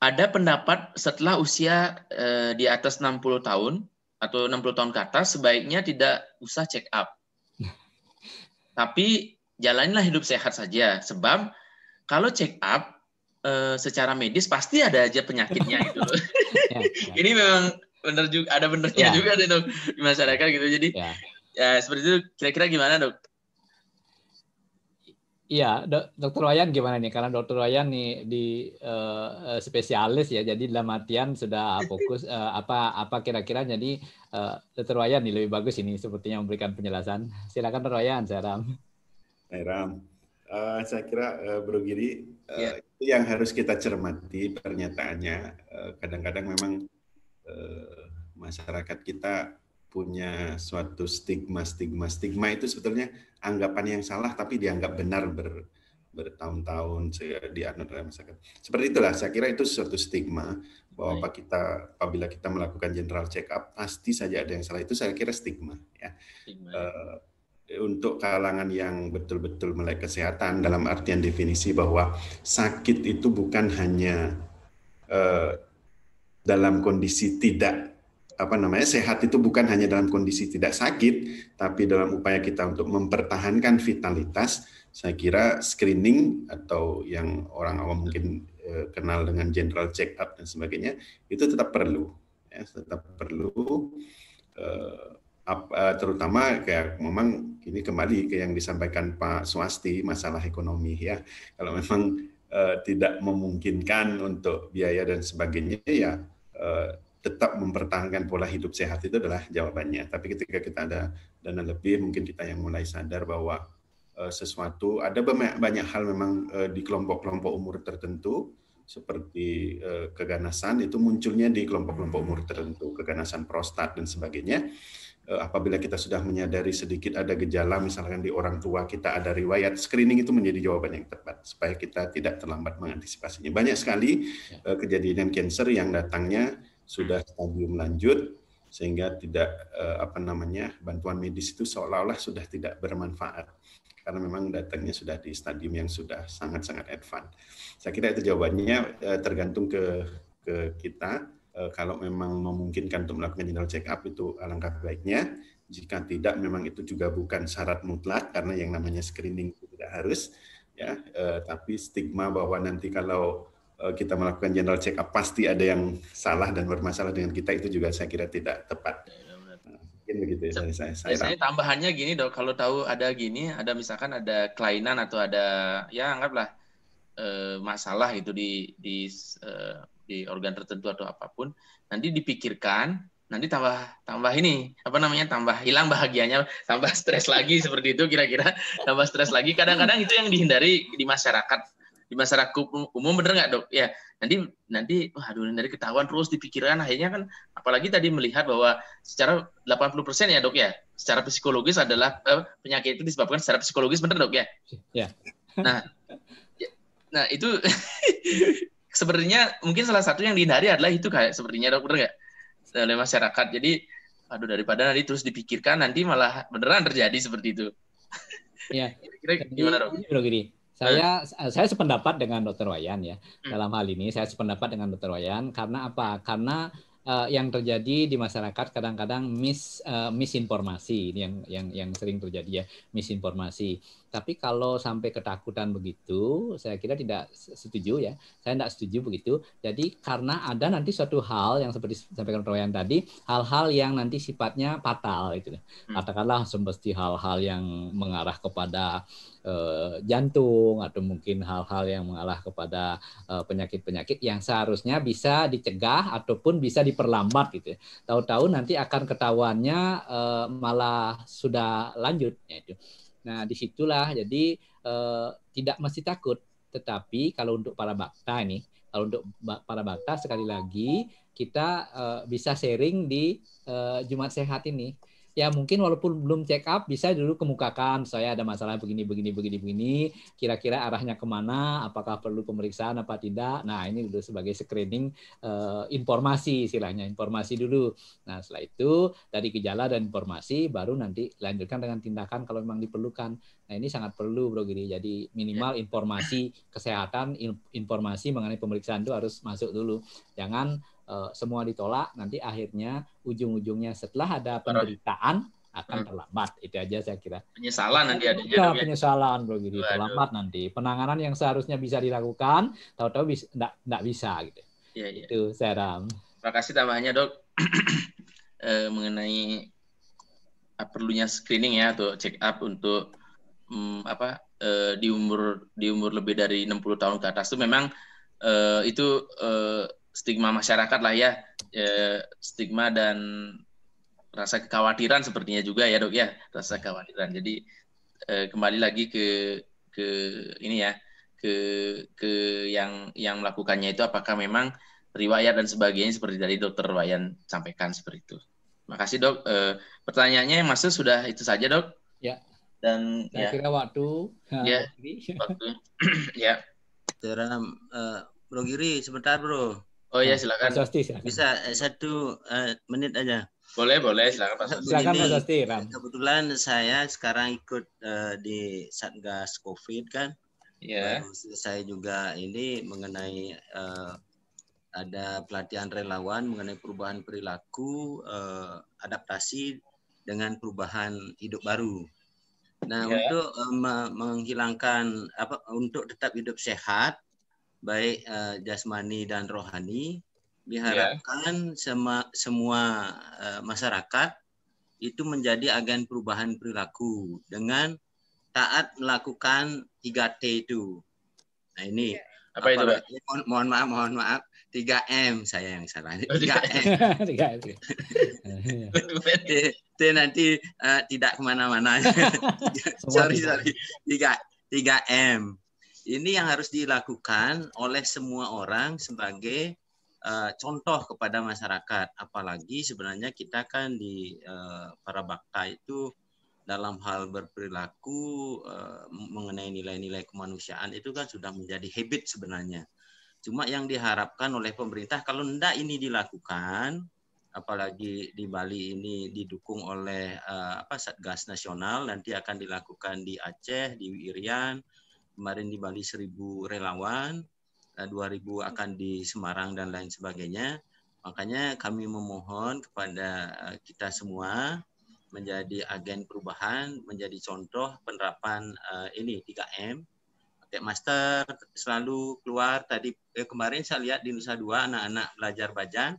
Speaker 5: ada pendapat setelah usia e, di atas 60 tahun atau 60 tahun ke atas sebaiknya tidak usah check up. Tapi jalanilah hidup sehat saja sebab kalau check up e, secara medis pasti ada aja penyakitnya itu. Ya, ya. Ini memang benar juga ada benarnya ya. juga dok di masyarakat gitu. Jadi ya. ya seperti itu kira-kira gimana dok?
Speaker 7: Iya, dokter Wayan gimana nih? Karena dokter Wayan nih di uh, spesialis ya, jadi dalam artian sudah fokus uh, apa apa kira-kira. Jadi uh, dokter Wayan nih lebih bagus ini sepertinya memberikan penjelasan. Silakan dokter Wayan, saya Ram. Saya Ram.
Speaker 6: Uh, saya kira uh, Bro Giri uh, yeah. itu yang harus kita cermati pernyataannya. Kadang-kadang uh, memang uh, masyarakat kita punya suatu stigma stigma stigma itu sebetulnya anggapan yang salah tapi dianggap benar ber, bertahun-tahun di anut masyarakat seperti itulah saya kira itu suatu stigma bahwa apa kita apabila kita melakukan general check up pasti saja ada yang salah itu saya kira stigma ya stigma. Uh, untuk kalangan yang betul-betul melek kesehatan dalam artian definisi bahwa sakit itu bukan hanya uh, dalam kondisi tidak apa namanya sehat itu bukan hanya dalam kondisi tidak sakit, tapi dalam upaya kita untuk mempertahankan vitalitas, saya kira screening atau yang orang awam mungkin eh, kenal dengan general check up dan sebagainya itu tetap perlu, ya, tetap perlu. Eh, eh, terutama kayak memang ini kembali ke yang disampaikan Pak Swasti masalah ekonomi ya kalau memang tidak memungkinkan untuk biaya dan sebagainya ya tetap mempertahankan pola hidup sehat itu adalah jawabannya. Tapi ketika kita ada dana lebih, mungkin kita yang mulai sadar bahwa eh, sesuatu ada banyak, banyak hal memang eh, di kelompok-kelompok umur tertentu seperti eh, keganasan itu munculnya di kelompok-kelompok umur tertentu, keganasan prostat dan sebagainya. apabila kita sudah menyadari sedikit ada gejala misalkan di orang tua kita ada riwayat screening itu menjadi jawaban yang tepat supaya kita tidak terlambat mengantisipasinya. Banyak sekali ya. kejadian kanker yang datangnya sudah stadium lanjut sehingga tidak eh, apa namanya bantuan medis itu seolah-olah sudah tidak bermanfaat karena memang datangnya sudah di stadium yang sudah sangat-sangat advance. Saya kira itu jawabannya eh, tergantung ke ke kita eh, kalau memang memungkinkan untuk melakukan general check up itu alangkah baiknya. Jika tidak memang itu juga bukan syarat mutlak karena yang namanya screening itu tidak harus ya tapi stigma bahwa nanti kalau Eh, kita melakukan general check up pasti ada yang salah dan bermasalah dengan kita itu juga saya kira tidak tepat. Iya, iya, nah, mungkin begitu ya, saya, saya, saya
Speaker 5: tambahannya gini dok, kalau tahu ada gini, ada misalkan ada kelainan atau ada ya anggaplah eh, masalah itu di di eh, di organ tertentu atau apapun, nanti dipikirkan, nanti tambah tambah ini apa namanya tambah hilang bahagianya, tambah stres lagi seperti itu kira-kira tambah stres lagi. Kadang-kadang itu yang dihindari di masyarakat di masyarakat um, umum bener nggak dok ya nanti nanti aduh dari ketahuan terus dipikirkan akhirnya kan apalagi tadi melihat bahwa secara 80% ya dok ya secara psikologis adalah eh, penyakit itu disebabkan secara psikologis bener dok ya
Speaker 4: ya nah
Speaker 5: ya, nah itu sebenarnya mungkin salah satu yang dihindari adalah itu kayak sepertinya dok bener nggak oleh masyarakat jadi aduh daripada nanti terus dipikirkan nanti malah beneran terjadi seperti itu ya kira-kira
Speaker 7: gimana dok? Saya eh, saya sependapat dengan Dr. Wayan ya. Hmm. Dalam hal ini saya sependapat dengan Dr. Wayan karena apa? Karena uh, yang terjadi di masyarakat kadang-kadang mis uh, misinformasi ini yang yang yang sering terjadi ya, misinformasi. Tapi kalau sampai ketakutan begitu, saya kira tidak setuju ya. Saya tidak setuju begitu. Jadi karena ada nanti suatu hal yang seperti sampaikan Dr. Wayan tadi, hal-hal yang nanti sifatnya fatal itu. Hmm. Katakanlah semesti hal-hal yang mengarah kepada eh, jantung atau mungkin hal-hal yang mengalah kepada eh, penyakit-penyakit eh, yang seharusnya bisa dicegah ataupun bisa diperlambat gitu. Ya. Tahu-tahu nanti akan ketahuannya eh, malah sudah lanjut. itu. Nah, disitulah jadi eh, tidak mesti takut, tetapi kalau untuk para bakta ini, kalau untuk para bakta sekali lagi kita eh, bisa sharing di Jumat Sehat ini ya mungkin walaupun belum check up bisa dulu kemukakan saya ada masalah begini begini begini begini kira-kira arahnya kemana apakah perlu pemeriksaan apa tidak nah ini dulu sebagai screening eh, informasi istilahnya informasi dulu nah setelah itu dari gejala dan informasi baru nanti lanjutkan dengan tindakan kalau memang diperlukan nah ini sangat perlu Bro Giri jadi minimal informasi kesehatan informasi mengenai pemeriksaan itu harus masuk dulu jangan uh, semua ditolak nanti akhirnya ujung-ujungnya setelah ada penderitaan akan hmm. terlambat itu aja saya kira penyesalan nanti adanya iya, ya, penyesalan bro gitu terlambat nanti penanganan yang seharusnya bisa dilakukan tahu-tahu bisa tidak bisa gitu ya, ya. itu saya ram terima kasih tambahannya dok
Speaker 5: e, mengenai eh, perlunya screening ya atau check up untuk um, apa e, di umur di umur lebih dari 60 tahun ke atas itu memang e, itu e, stigma masyarakat lah ya e, stigma dan rasa kekhawatiran sepertinya juga ya dok ya rasa kekhawatiran jadi e, kembali lagi ke ke ini ya ke ke yang yang melakukannya itu apakah memang riwayat dan sebagainya seperti dari dokter Wayan sampaikan seperti itu makasih dok e, pertanyaannya yang masuk sudah itu saja dok
Speaker 7: ya
Speaker 4: dan ya. kira
Speaker 7: waktu ya waktu
Speaker 4: ya Seram, uh, Bro Giri sebentar Bro. Oh iya nah, silakan. Mas Sosti, silakan. Bisa eh, satu uh, menit aja.
Speaker 5: Boleh boleh silakan Pak. Sosti. Silakan Mas Sosti.
Speaker 4: Kebetulan saya sekarang ikut uh, di Satgas Covid kan. Iya. Yeah. juga ini mengenai uh, ada pelatihan relawan mengenai perubahan perilaku uh, adaptasi dengan perubahan hidup baru. Nah, yeah. untuk uh, menghilangkan apa untuk tetap hidup sehat baik uh, jasmani dan rohani diharapkan yeah. sema, semua uh, masyarakat itu menjadi agen perubahan perilaku dengan taat melakukan 3T itu. Nah ini yeah. apa itu? Pak? Ya, mohon, mohon maaf, mohon maaf. 3M saya yang salah. 3M. 3M. T nanti uh, tidak kemana-mana. sorry sorry. 3 3M ini yang harus dilakukan oleh semua orang sebagai uh, contoh kepada masyarakat. Apalagi sebenarnya kita kan di uh, para bakta itu dalam hal berperilaku uh, mengenai nilai-nilai kemanusiaan itu kan sudah menjadi habit sebenarnya. Cuma yang diharapkan oleh pemerintah kalau tidak ini dilakukan, apalagi di Bali ini didukung oleh uh, apa Satgas Nasional nanti akan dilakukan di Aceh, di Irian, kemarin di Bali 1000 relawan, 2000 eh, akan di Semarang dan lain sebagainya. Makanya kami memohon kepada eh, kita semua menjadi agen perubahan, menjadi contoh penerapan eh, ini 3M. Pakai master selalu keluar tadi eh, kemarin saya lihat di Nusa Dua anak-anak belajar bajang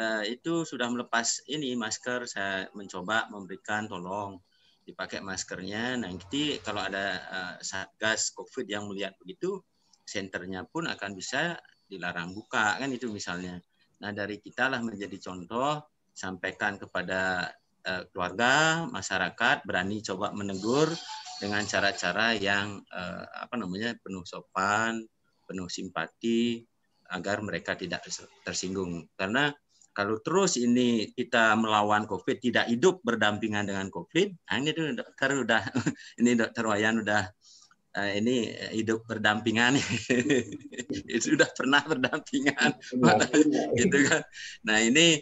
Speaker 4: uh, itu sudah melepas ini masker saya mencoba memberikan tolong dipakai maskernya. Nah, nanti kalau ada eh, satgas COVID yang melihat begitu, senternya pun akan bisa dilarang buka kan itu misalnya. Nah dari kita lah menjadi contoh sampaikan kepada eh, keluarga, masyarakat berani coba menegur dengan cara-cara yang eh, apa namanya penuh sopan, penuh simpati agar mereka tidak tersinggung karena kalau terus ini kita melawan COVID, tidak hidup berdampingan dengan COVID, nah, ini dokter udah, ini dokter Wayan udah eh, ini eh, hidup berdampingan ya sudah pernah berdampingan gitu kan nah ini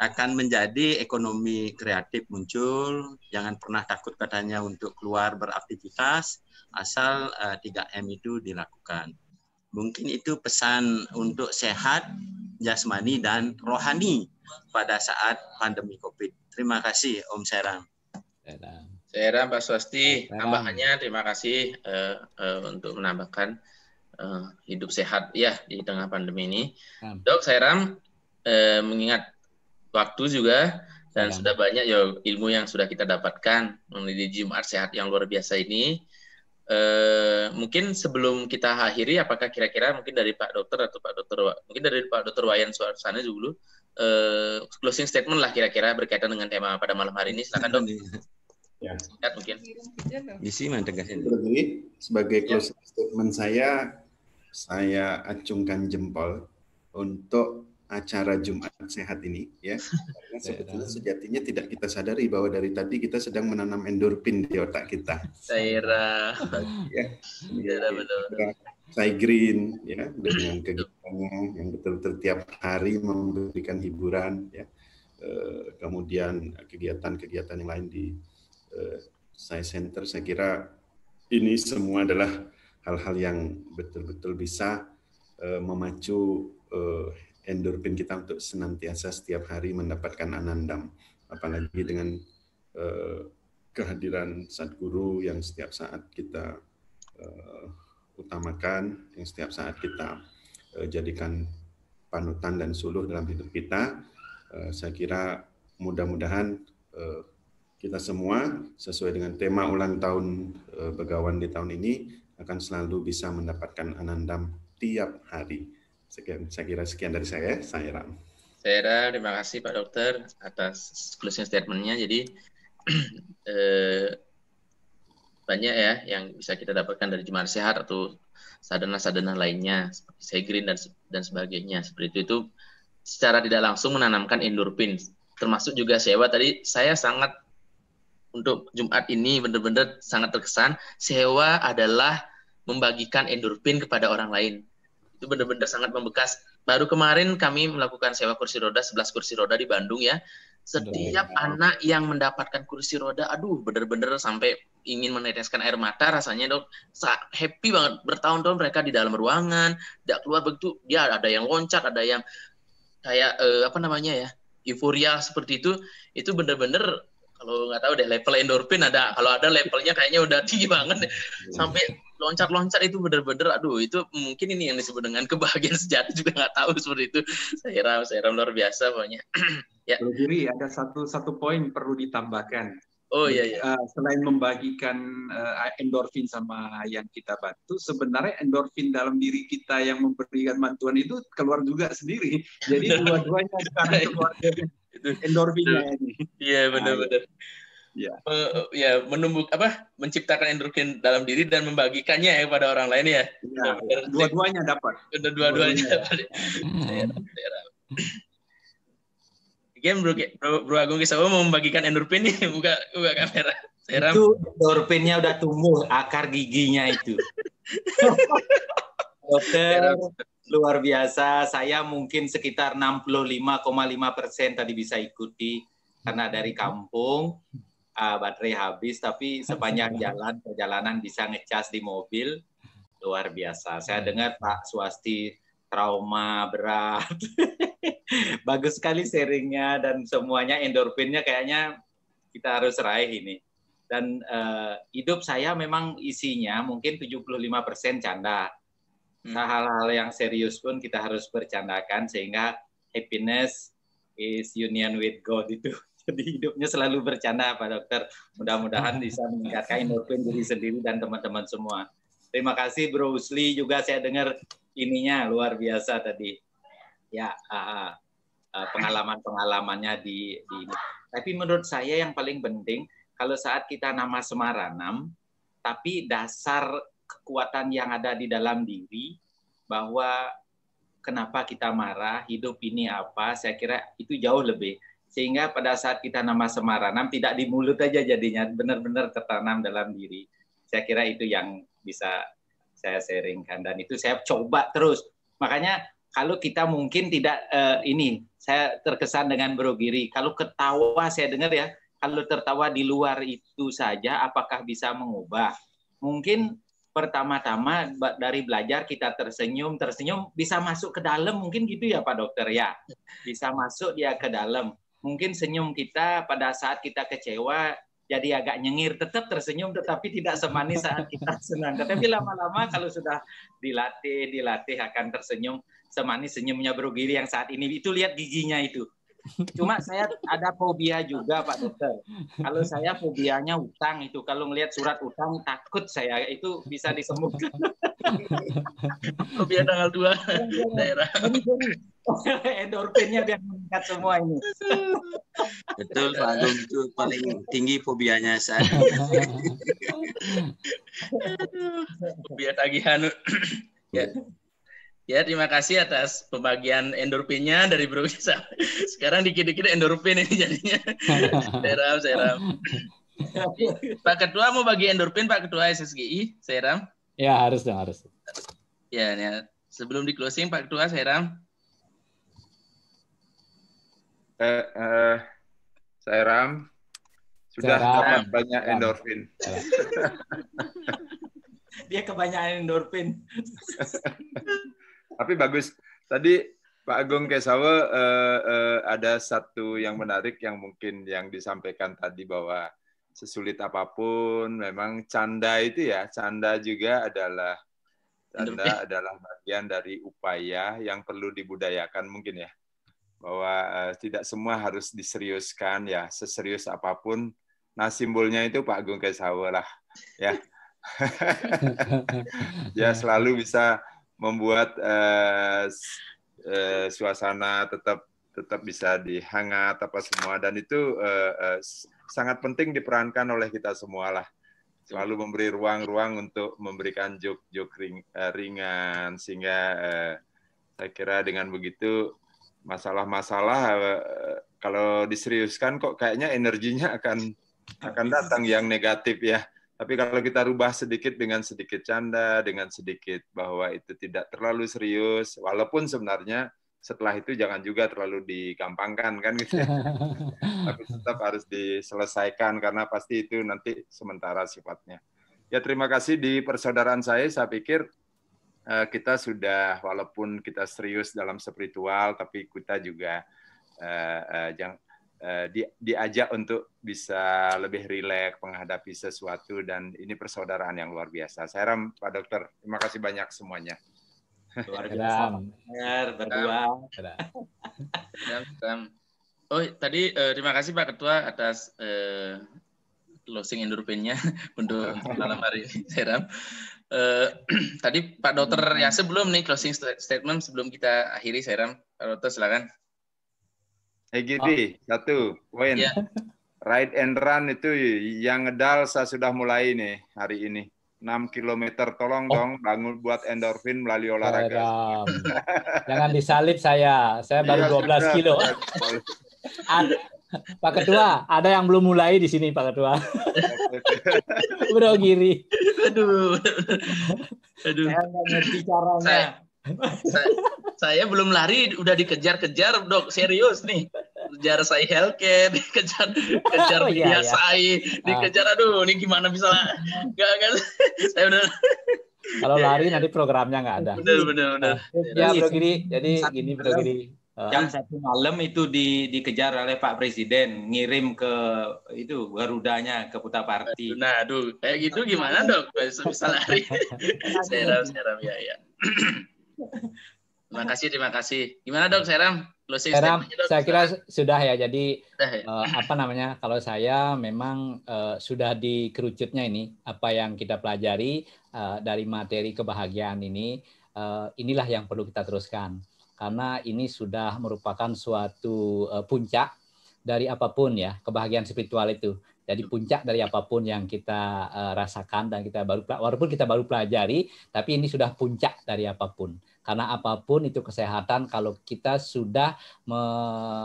Speaker 4: akan menjadi ekonomi kreatif muncul jangan pernah takut katanya untuk keluar beraktivitas asal eh, tiga 3M itu dilakukan Mungkin itu pesan untuk sehat jasmani dan rohani pada saat pandemi COVID. Terima kasih Om Serang.
Speaker 5: Serang. Pak Swasti, tambahannya terima kasih uh, uh, untuk menambahkan uh, hidup sehat ya di tengah pandemi ini. Dok Serang, uh, mengingat waktu juga dan ya. sudah banyak ya ilmu yang sudah kita dapatkan melalui Jumat sehat yang luar biasa ini eh, mungkin sebelum kita akhiri, apakah kira-kira mungkin dari Pak Dokter atau Pak Dokter mungkin dari Pak Dokter Wayan Suarsana dulu eh, closing statement lah kira-kira berkaitan dengan tema pada malam hari ini. Silakan dong. Iya. Ya. mungkin.
Speaker 6: Isi tegasin. Sebagai ya. closing ya. statement saya, saya acungkan jempol untuk acara Jumat Sehat ini ya. Karena ya, sebetulnya nah. sejatinya tidak kita sadari bahwa dari tadi kita sedang menanam endorfin di otak kita.
Speaker 5: Saira. Ya.
Speaker 6: Saira betul. Green ya dengan kegiatannya yang betul-betul tiap hari memberikan hiburan ya. Eh, kemudian kegiatan-kegiatan yang lain di e, Center saya kira ini semua adalah hal-hal yang betul-betul bisa eh, memacu endorfin kita untuk senantiasa setiap hari mendapatkan anandam apalagi dengan eh, kehadiran satguru yang setiap saat kita eh, utamakan yang setiap saat kita eh, jadikan panutan dan suluh dalam hidup kita eh, saya kira mudah-mudahan eh, kita semua sesuai dengan tema ulang tahun eh, Begawan di tahun ini akan selalu bisa mendapatkan anandam tiap hari Sekian, saya kira sekian dari saya. Saya Ram.
Speaker 5: Saya Ram, terima kasih Pak Dokter atas closing statementnya. Jadi eh, banyak ya yang bisa kita dapatkan dari jumat sehat atau sadana-sadana lainnya seperti segrin dan dan sebagainya seperti itu itu secara tidak langsung menanamkan endorfin termasuk juga sewa tadi saya sangat untuk Jumat ini benar-benar sangat terkesan sewa adalah membagikan endorfin kepada orang lain itu benar-benar sangat membekas. Baru kemarin kami melakukan sewa kursi roda 11 kursi roda di Bandung ya. Setiap anak yang mendapatkan kursi roda, aduh benar-benar sampai ingin meneteskan air mata rasanya dok happy banget bertahun-tahun mereka di dalam ruangan tidak keluar begitu dia ada yang loncat ada yang kayak eh, apa namanya ya euforia seperti itu itu bener-bener kalau nggak tahu deh level endorfin ada kalau ada levelnya kayaknya udah tinggi banget sampai loncat-loncat itu bener-bener aduh itu mungkin ini yang disebut dengan
Speaker 3: kebahagiaan sejati juga nggak tahu seperti itu saya rasa saya rasa luar biasa pokoknya ya jadi ada satu satu poin perlu ditambahkan Oh iya, iya. Eh, selain membagikan eh, endorfin sama yang kita bantu, sebenarnya endorfin dalam diri kita yang memberikan bantuan itu keluar juga sendiri. Jadi dua-duanya iya, keluar iya. endorfinnya ini.
Speaker 5: Iya benar-benar. Nah, iya yeah. Iya. uh, ya menumbuh apa menciptakan endorfin dalam diri dan membagikannya ya kepada orang lain ya. Yeah. Iya, dua-duanya dapat. Dua-duanya dapat. Hmm. Game bro, bro, bro Agung kisah mau membagikan endorfin nih buka buka kamera.
Speaker 2: Seram. Itu endorfinnya udah tumbuh akar giginya itu. Dokter luar biasa. Saya mungkin sekitar 65,5 persen tadi bisa ikuti karena dari kampung uh, baterai habis tapi sepanjang jalan perjalanan bisa ngecas di mobil luar biasa. Saya hmm. dengar Pak Swasti trauma berat. Bagus sekali sharingnya dan semuanya endorfinnya kayaknya kita harus raih ini. Dan uh, hidup saya memang isinya mungkin 75% canda. Nah Hal-hal yang serius pun kita harus bercandakan sehingga happiness is union with God itu jadi hidupnya selalu bercanda Pak Dokter. Mudah-mudahan bisa meningkatkan endorfin diri sendiri dan teman-teman semua. Terima kasih Bro Usli juga saya dengar ininya luar biasa tadi. Ya ah, ah, pengalaman-pengalamannya di, di tapi menurut saya yang paling penting kalau saat kita nama Semaranam, tapi dasar kekuatan yang ada di dalam diri bahwa kenapa kita marah, hidup ini apa, saya kira itu jauh lebih sehingga pada saat kita nama semaranam tidak di mulut aja jadinya benar-benar tertanam dalam diri. Saya kira itu yang bisa saya sharingkan dan itu saya coba terus. Makanya kalau kita mungkin tidak uh, ini saya terkesan dengan Bro Giri. Kalau ketawa saya dengar ya, kalau tertawa di luar itu saja apakah bisa mengubah? Mungkin pertama-tama dari belajar kita tersenyum, tersenyum bisa masuk ke dalam mungkin gitu ya Pak Dokter ya. Bisa masuk dia ke dalam mungkin senyum kita pada saat kita kecewa jadi agak nyengir, tetap tersenyum tetapi tidak semanis saat kita senang. Tetapi lama-lama kalau sudah dilatih, dilatih akan tersenyum semanis senyumnya Bro Giri yang saat ini itu lihat giginya itu. Cuma saya ada fobia juga Pak Dokter. Kalau saya fobianya utang itu, kalau melihat surat utang takut saya itu bisa disembuhkan. Rupiah tanggal dua, iya, iya. daerah. Endorfinnya biar meningkat semua ini.
Speaker 4: Betul Pak Agung itu paling tinggi fobianya saya. Fobia tagihan. ya. Ya, terima
Speaker 5: kasih atas pembagian endorfinnya dari Bro Isa. Sekarang dikit-dikit endorfin ini jadinya. seram, seram. Pak Ketua mau bagi endorfin Pak Ketua SSGI, seram.
Speaker 7: Ya harus dong harus.
Speaker 5: Ya, ya. sebelum di closing Pak Ketua ram.
Speaker 8: Eh, eh ram
Speaker 2: sudah Sairam. banyak endorfin. Dia kebanyakan endorfin.
Speaker 8: Tapi bagus. Tadi Pak Agung Kesawa eh, eh, ada satu yang menarik yang mungkin yang disampaikan tadi bahwa sesulit apapun memang canda itu ya canda juga adalah canda ya. adalah bagian dari upaya yang perlu dibudayakan mungkin ya bahwa uh, tidak semua harus diseriuskan ya seserius apapun nah simbolnya itu Pak Agung Kesawa lah ya ya selalu bisa membuat uh, uh, suasana tetap tetap bisa dihangat apa semua dan itu uh, uh, sangat penting diperankan oleh kita semua lah. Selalu memberi ruang-ruang untuk memberikan joke-joke ring, eh, ringan sehingga uh, saya kira dengan begitu masalah-masalah uh, kalau diseriuskan kok kayaknya energinya akan akan datang yang negatif ya. Tapi kalau kita rubah sedikit dengan sedikit canda, dengan sedikit bahwa itu tidak terlalu serius, walaupun sebenarnya setelah itu jangan juga terlalu digampangkan kan gitu. Tapi tetap harus diselesaikan karena pasti itu nanti sementara sifatnya. Ya terima kasih di persaudaraan saya saya pikir eh, kita sudah walaupun kita serius dalam spiritual tapi kita juga eh, eh, diajak untuk bisa lebih rileks menghadapi sesuatu dan ini persaudaraan yang luar biasa. Saya Ram, Pak Dokter, terima kasih banyak semuanya. Luar biasa. Benar, berdua.
Speaker 5: Oh, tadi eh, terima kasih Pak Ketua atas eh, closing endorfinnya untuk malam hari ini, Seram. Eh, tadi Pak Dokter hmm. ya sebelum nih closing statement sebelum kita akhiri, Seram. Pak Dokter, silakan.
Speaker 8: Gidi, oh. satu poin. Yeah. Ride and run itu yang ngedal saya sudah mulai nih hari ini. 6 km tolong oh. dong bangun buat endorfin melalui olahraga.
Speaker 7: Jangan disalib saya. Saya baru ya, 12 kilo.
Speaker 8: Iya,
Speaker 7: Pak Ketua, ada yang belum mulai di sini Pak Ketua. Bro Giri. Aduh.
Speaker 5: Aduh. Saya ngerti caranya. Saya, saya, saya belum lari udah dikejar-kejar dok serius nih kejar saya healthcare, dikejar kejar oh, iya, iya. dikejar ah. aduh ini gimana bisa nggak nggak
Speaker 2: saya udah
Speaker 7: kalau iya, lari iya, iya. nanti programnya nggak ada benar
Speaker 2: benar benar ya bro gini jadi gini bro gini ah. jam satu malam itu di, dikejar oleh Pak Presiden ngirim ke itu Garudanya ke Puta Parti. Nah, aduh, kayak gitu gimana dok? Bisa, bisa lari. seram, seram
Speaker 5: ya, ya. Terima kasih, terima kasih. Gimana dok, Seram? Closing Seram, saya
Speaker 7: kira sudah ya. Jadi ya? Uh, apa namanya? Kalau saya memang uh, sudah dikerucutnya ini apa yang kita pelajari uh, dari materi kebahagiaan ini, uh, inilah yang perlu kita teruskan karena ini sudah merupakan suatu uh, puncak dari apapun ya kebahagiaan spiritual itu. Jadi puncak dari apapun yang kita uh, rasakan dan kita baru walaupun kita baru pelajari, tapi ini sudah puncak dari apapun. Karena apapun itu kesehatan kalau kita sudah me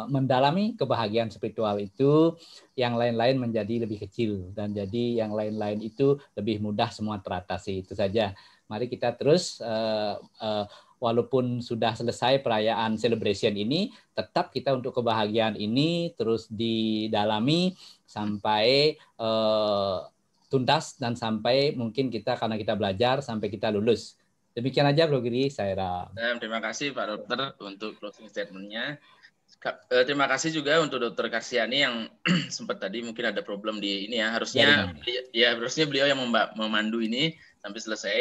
Speaker 7: mendalami kebahagiaan spiritual itu, yang lain-lain menjadi lebih kecil dan jadi yang lain-lain itu lebih mudah semua teratasi. Itu saja. Mari kita terus uh, uh, walaupun sudah selesai perayaan celebration ini, tetap kita untuk kebahagiaan ini terus didalami sampai uh, tuntas dan sampai mungkin kita karena kita belajar sampai kita lulus. Demikian aja Bro Giri, saya Ram.
Speaker 5: Terima kasih Pak Dokter untuk closing statementnya. Eh, terima kasih juga untuk Dokter Kasiani yang sempat tadi mungkin ada problem di ini ya harusnya ya, ya harusnya beliau yang memandu ini sampai selesai.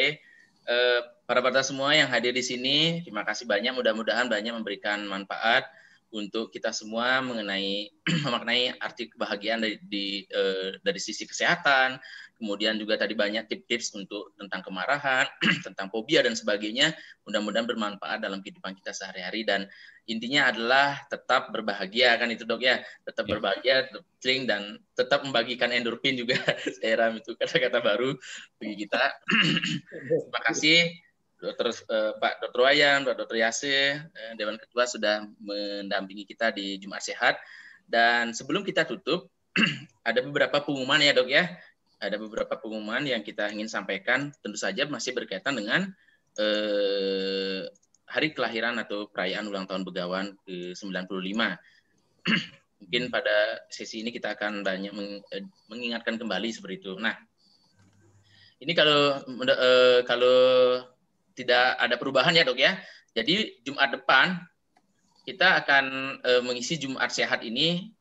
Speaker 5: Eh, para para peserta semua yang hadir di sini, terima kasih banyak. Mudah-mudahan banyak memberikan manfaat untuk kita semua mengenai memaknai arti kebahagiaan dari di, e, dari sisi kesehatan, kemudian juga tadi banyak tips-tips untuk tentang kemarahan, tentang fobia dan sebagainya. Mudah-mudahan bermanfaat dalam kehidupan kita sehari-hari dan intinya adalah tetap berbahagia kan itu dok ya, tetap ya. berbahagia, tetap dan tetap membagikan endorfin juga. Saya itu kata-kata baru bagi kita. Terima kasih. Dokter eh, Pak Dokter Wayan, Pak Dokter Yase, eh, Dewan Ketua sudah mendampingi kita di Jumat Sehat. Dan sebelum kita tutup, ada beberapa pengumuman ya dok ya. Ada beberapa pengumuman yang kita ingin sampaikan. Tentu saja masih berkaitan dengan eh, hari kelahiran atau perayaan ulang tahun Begawan ke-95. Mungkin pada sesi ini kita akan banyak eh, mengingatkan kembali seperti itu. Nah, ini kalau eh, kalau tidak ada perubahan ya dok ya. Jadi Jumat depan kita akan e, mengisi Jumat Sehat ini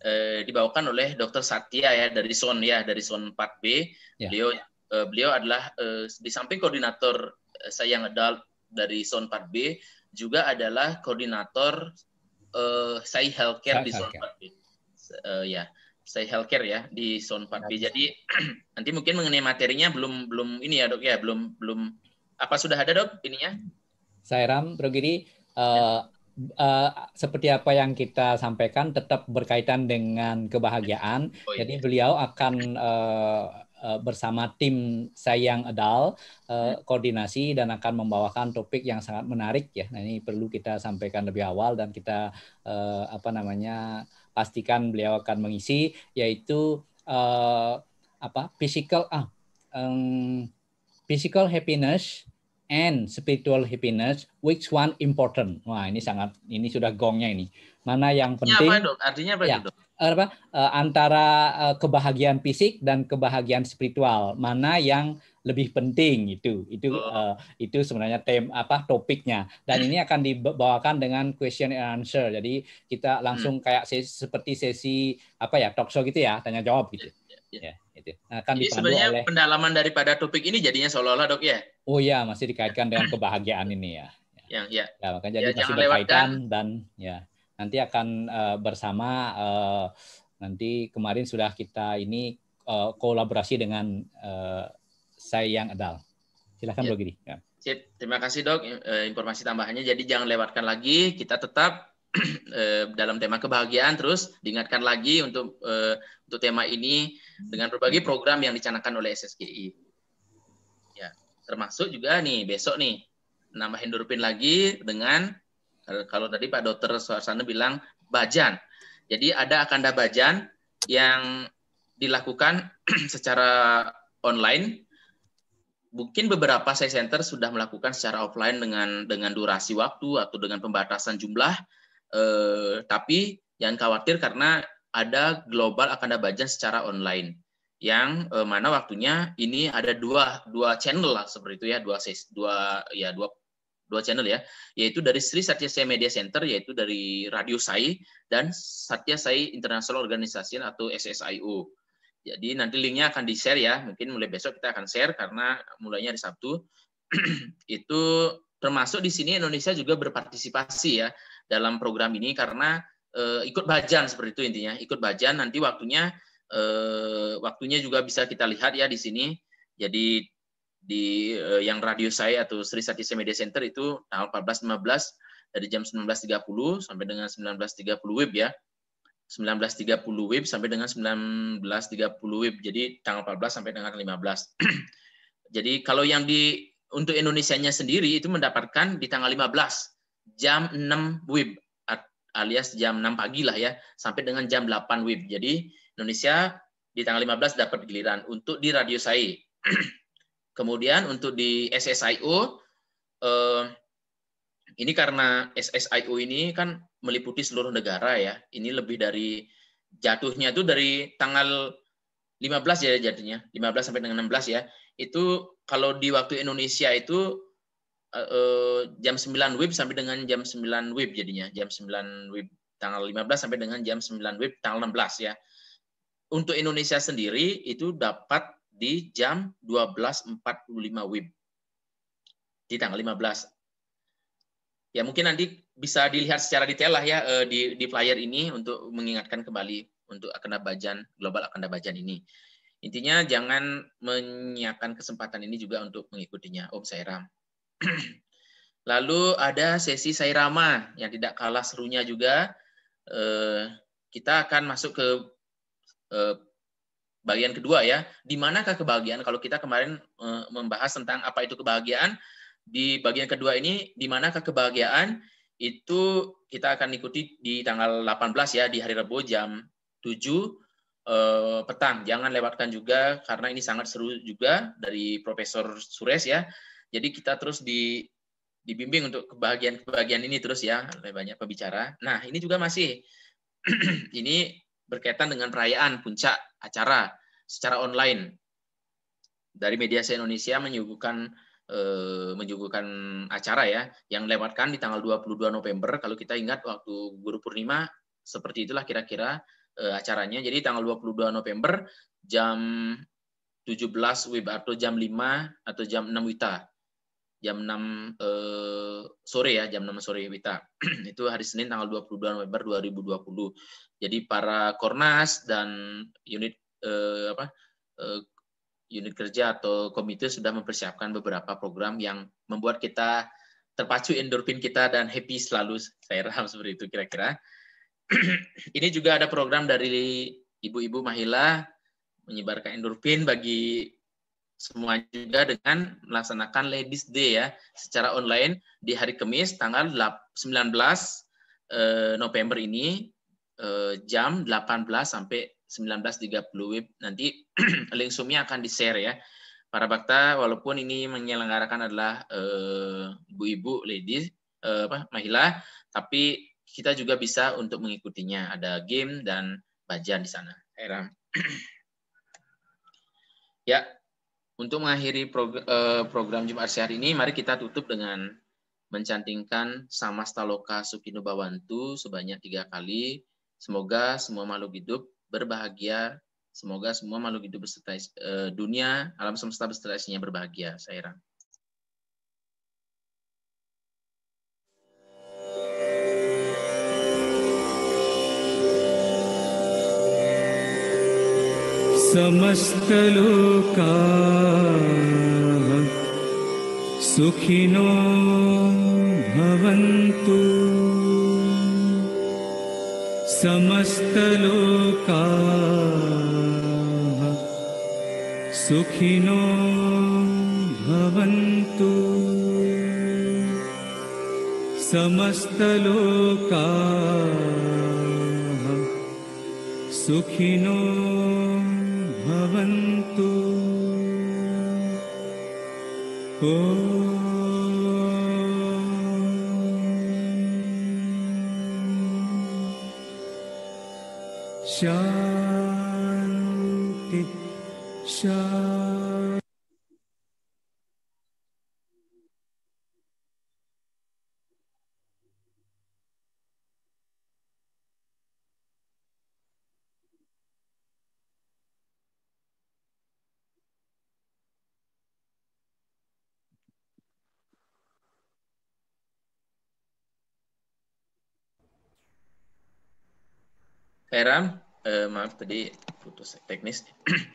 Speaker 5: e, dibawakan oleh Dokter Satya ya dari Son ya dari Son 4B. Ya. Beliau e, beliau adalah e, di samping koordinator saya yang Adult dari Son 4B juga adalah koordinator e, saya Healthcare di Son 4B. E, ya saya healthcare ya di Son 4B. Ya. Jadi nanti mungkin mengenai materinya belum belum ini ya dok ya belum belum apa sudah ada dok ininya?
Speaker 7: Saya Ram Progiri. Uh, eh, uh, eh, seperti apa yang kita sampaikan tetap berkaitan dengan kebahagiaan. Oh, iya. Jadi beliau akan uh, bersama tim Sayang Adal uh, koordinasi dan akan membawakan topik yang sangat menarik ya. Nah ini perlu kita sampaikan lebih awal dan kita apa namanya pastikan beliau akan mengisi yaitu apa physical ah physical happiness and spiritual happiness, which one important? Wah, ini sangat ini sudah gongnya ini. Mana yang penting? Artinya apa, Artinya apa, ya, itu? Apa, eh, antara eh, kebahagiaan fisik dan kebahagiaan spiritual, mana yang lebih penting itu? Itu uh, itu sebenarnya tem apa topiknya. Dan ini akan dibawakan dengan question and answer. Jadi kita langsung hmm. kayak sesi, seperti sesi apa ya talk show gitu ya, tanya jawab gitu. Ya, itu. Nah, akan jadi sebenarnya oleh... pendalaman daripada
Speaker 5: topik ini jadinya seolah-olah dok ya.
Speaker 7: Oh ya, masih dikaitkan dengan kebahagiaan ini ya. Yang ya, ya. Ya, makanya ya, jadi ya, masih berkaitan lewatkan. dan ya nanti akan uh, bersama uh, nanti kemarin sudah kita ini uh, kolaborasi dengan uh, saya yang Adal. Silahkan ya. Bro Giri. Ya.
Speaker 5: Sip. Terima kasih dok informasi tambahannya. Jadi jangan lewatkan lagi. Kita tetap Eh, dalam tema kebahagiaan terus diingatkan lagi untuk uh, untuk tema ini dengan berbagai program yang dicanangkan oleh SSGI. Ya, termasuk juga nih besok nih nambahin endorfin lagi dengan kalau, tadi Pak Dokter Suarsana bilang bajan. Jadi ada akanda bajan yang dilakukan secara online. Mungkin beberapa saya center sudah melakukan secara offline dengan dengan durasi waktu atau dengan pembatasan jumlah Eh, tapi jangan khawatir karena ada global akan ada baca secara online yang eh, mana waktunya ini ada dua dua channel lah seperti itu ya dua dua ya dua dua channel ya yaitu dari Sri Satya Sai Media Center yaitu dari Radio Sai dan Satya Sai International Organization atau SSIO Jadi nanti linknya akan di share ya mungkin mulai besok kita akan share karena mulainya hari Sabtu itu termasuk di sini Indonesia juga berpartisipasi ya dalam program ini karena eh, ikut bajan seperti itu intinya ikut bajan nanti waktunya eh, waktunya juga bisa kita lihat ya di sini jadi di eh, yang radio saya atau Sri Satya Media Center itu tanggal 14-15 dari jam 19.30 sampai dengan 19.30 wib ya 19.30 wib sampai dengan 19.30 wib jadi tanggal 14 sampai dengan 15 jadi kalau yang di untuk indonesia sendiri itu mendapatkan di tanggal 15 jam 6 WIB alias jam 6 pagi lah ya sampai dengan jam 8 WIB. Jadi Indonesia di tanggal 15 dapat giliran untuk di Radio SAI. Kemudian untuk di SSIO eh, ini karena SSIO ini kan meliputi seluruh negara ya. Ini lebih dari jatuhnya itu dari tanggal 15 ya jatuhnya, 15 sampai dengan 16 ya. Itu kalau di waktu Indonesia itu Eh, eh, jam 9 WIB sampai dengan jam 9 WIB jadinya, jam 9 WIB tanggal 15 sampai dengan jam 9 WIB tanggal 16 ya. Untuk Indonesia sendiri itu dapat di jam 12.45 WIB di tanggal 15. Ya mungkin nanti bisa dilihat secara detail lah ya eh, di di flyer ini untuk mengingatkan kembali untuk akan Bajan Global akan Bajan ini. Intinya jangan menyiapkan kesempatan ini juga untuk mengikutinya Om Sairam. Lalu ada sesi sairama yang tidak kalah serunya juga. Eh, kita akan masuk ke eh, bagian kedua ya. Di manakah kebahagiaan? Kalau kita kemarin eh, membahas tentang apa itu kebahagiaan, di bagian kedua ini di manakah kebahagiaan? Itu kita akan ikuti di tanggal 18 ya di hari Rabu jam 7 petang. Jangan lewatkan juga karena ini sangat seru juga dari Profesor Sures ya jadi kita terus di dibimbing untuk kebahagiaan-kebahagiaan ini terus ya lebih banyak pembicara. Nah, ini juga masih ini berkaitan dengan perayaan puncak acara secara online. Dari media se Indonesia menyuguhkan eh, menyuguhkan acara ya yang lewatkan di tanggal 22 November kalau kita ingat waktu Guru Purnima seperti itulah kira-kira eh, acaranya. Jadi tanggal 22 November jam 17 WIB atau jam 5 atau jam 6 WITA jam 6 eh, sore ya, jam 6 sore Wita. itu hari Senin tanggal 22 November 2020. Jadi para Kornas dan unit eh, apa eh, unit kerja atau komite sudah mempersiapkan beberapa program yang membuat kita terpacu endorfin kita dan happy selalu. Saya rasa seperti itu kira-kira. Ini juga ada program dari ibu-ibu Mahila menyebarkan endorfin bagi semua juga dengan melaksanakan Ladies Day ya secara online di hari Kamis tanggal 19 eh, November ini eh, jam 18 sampai 19.30 WIB. Nanti link zoom akan di-share ya. Para bakta walaupun ini menyelenggarakan adalah eh, ibu-ibu ladies apa mahila tapi kita juga bisa untuk mengikutinya. Ada game dan bajan di sana. Heran. ya, untuk mengakhiri eh, program Jumat Sehari ini, mari kita tutup dengan mencantingkan sama staloka Sukino Bawantu sebanyak tiga kali. Semoga semua makhluk hidup berbahagia. Semoga semua makhluk hidup beserta eh, dunia, alam semesta beserta isinya berbahagia. Saya heran.
Speaker 4: समस्तलोका सुखिनो भवन्तु
Speaker 1: सुखिनो भवन्तु
Speaker 4: समस्तलोकाः सुखिनो भवन्तु
Speaker 1: Eram,
Speaker 5: eh, maaf tadi putus teknis.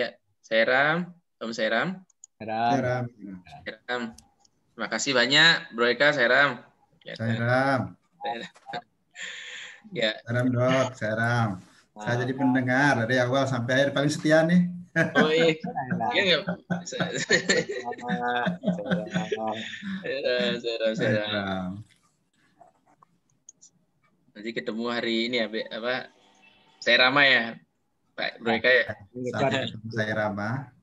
Speaker 5: ya, Seram, Om Seram. Seram. Seram. Seram. Terima kasih banyak Bro Eka Seram.
Speaker 8: Ya, Seram. ya. Seram dok, Seram. Wow. Ah. Saya jadi pendengar dari awal sampai akhir paling setia nih. Oh iya,
Speaker 1: iya
Speaker 5: Nanti ketemu hari ini ya, apa? Saya Rama ya, Pak Broika ya.
Speaker 8: Saya Rama.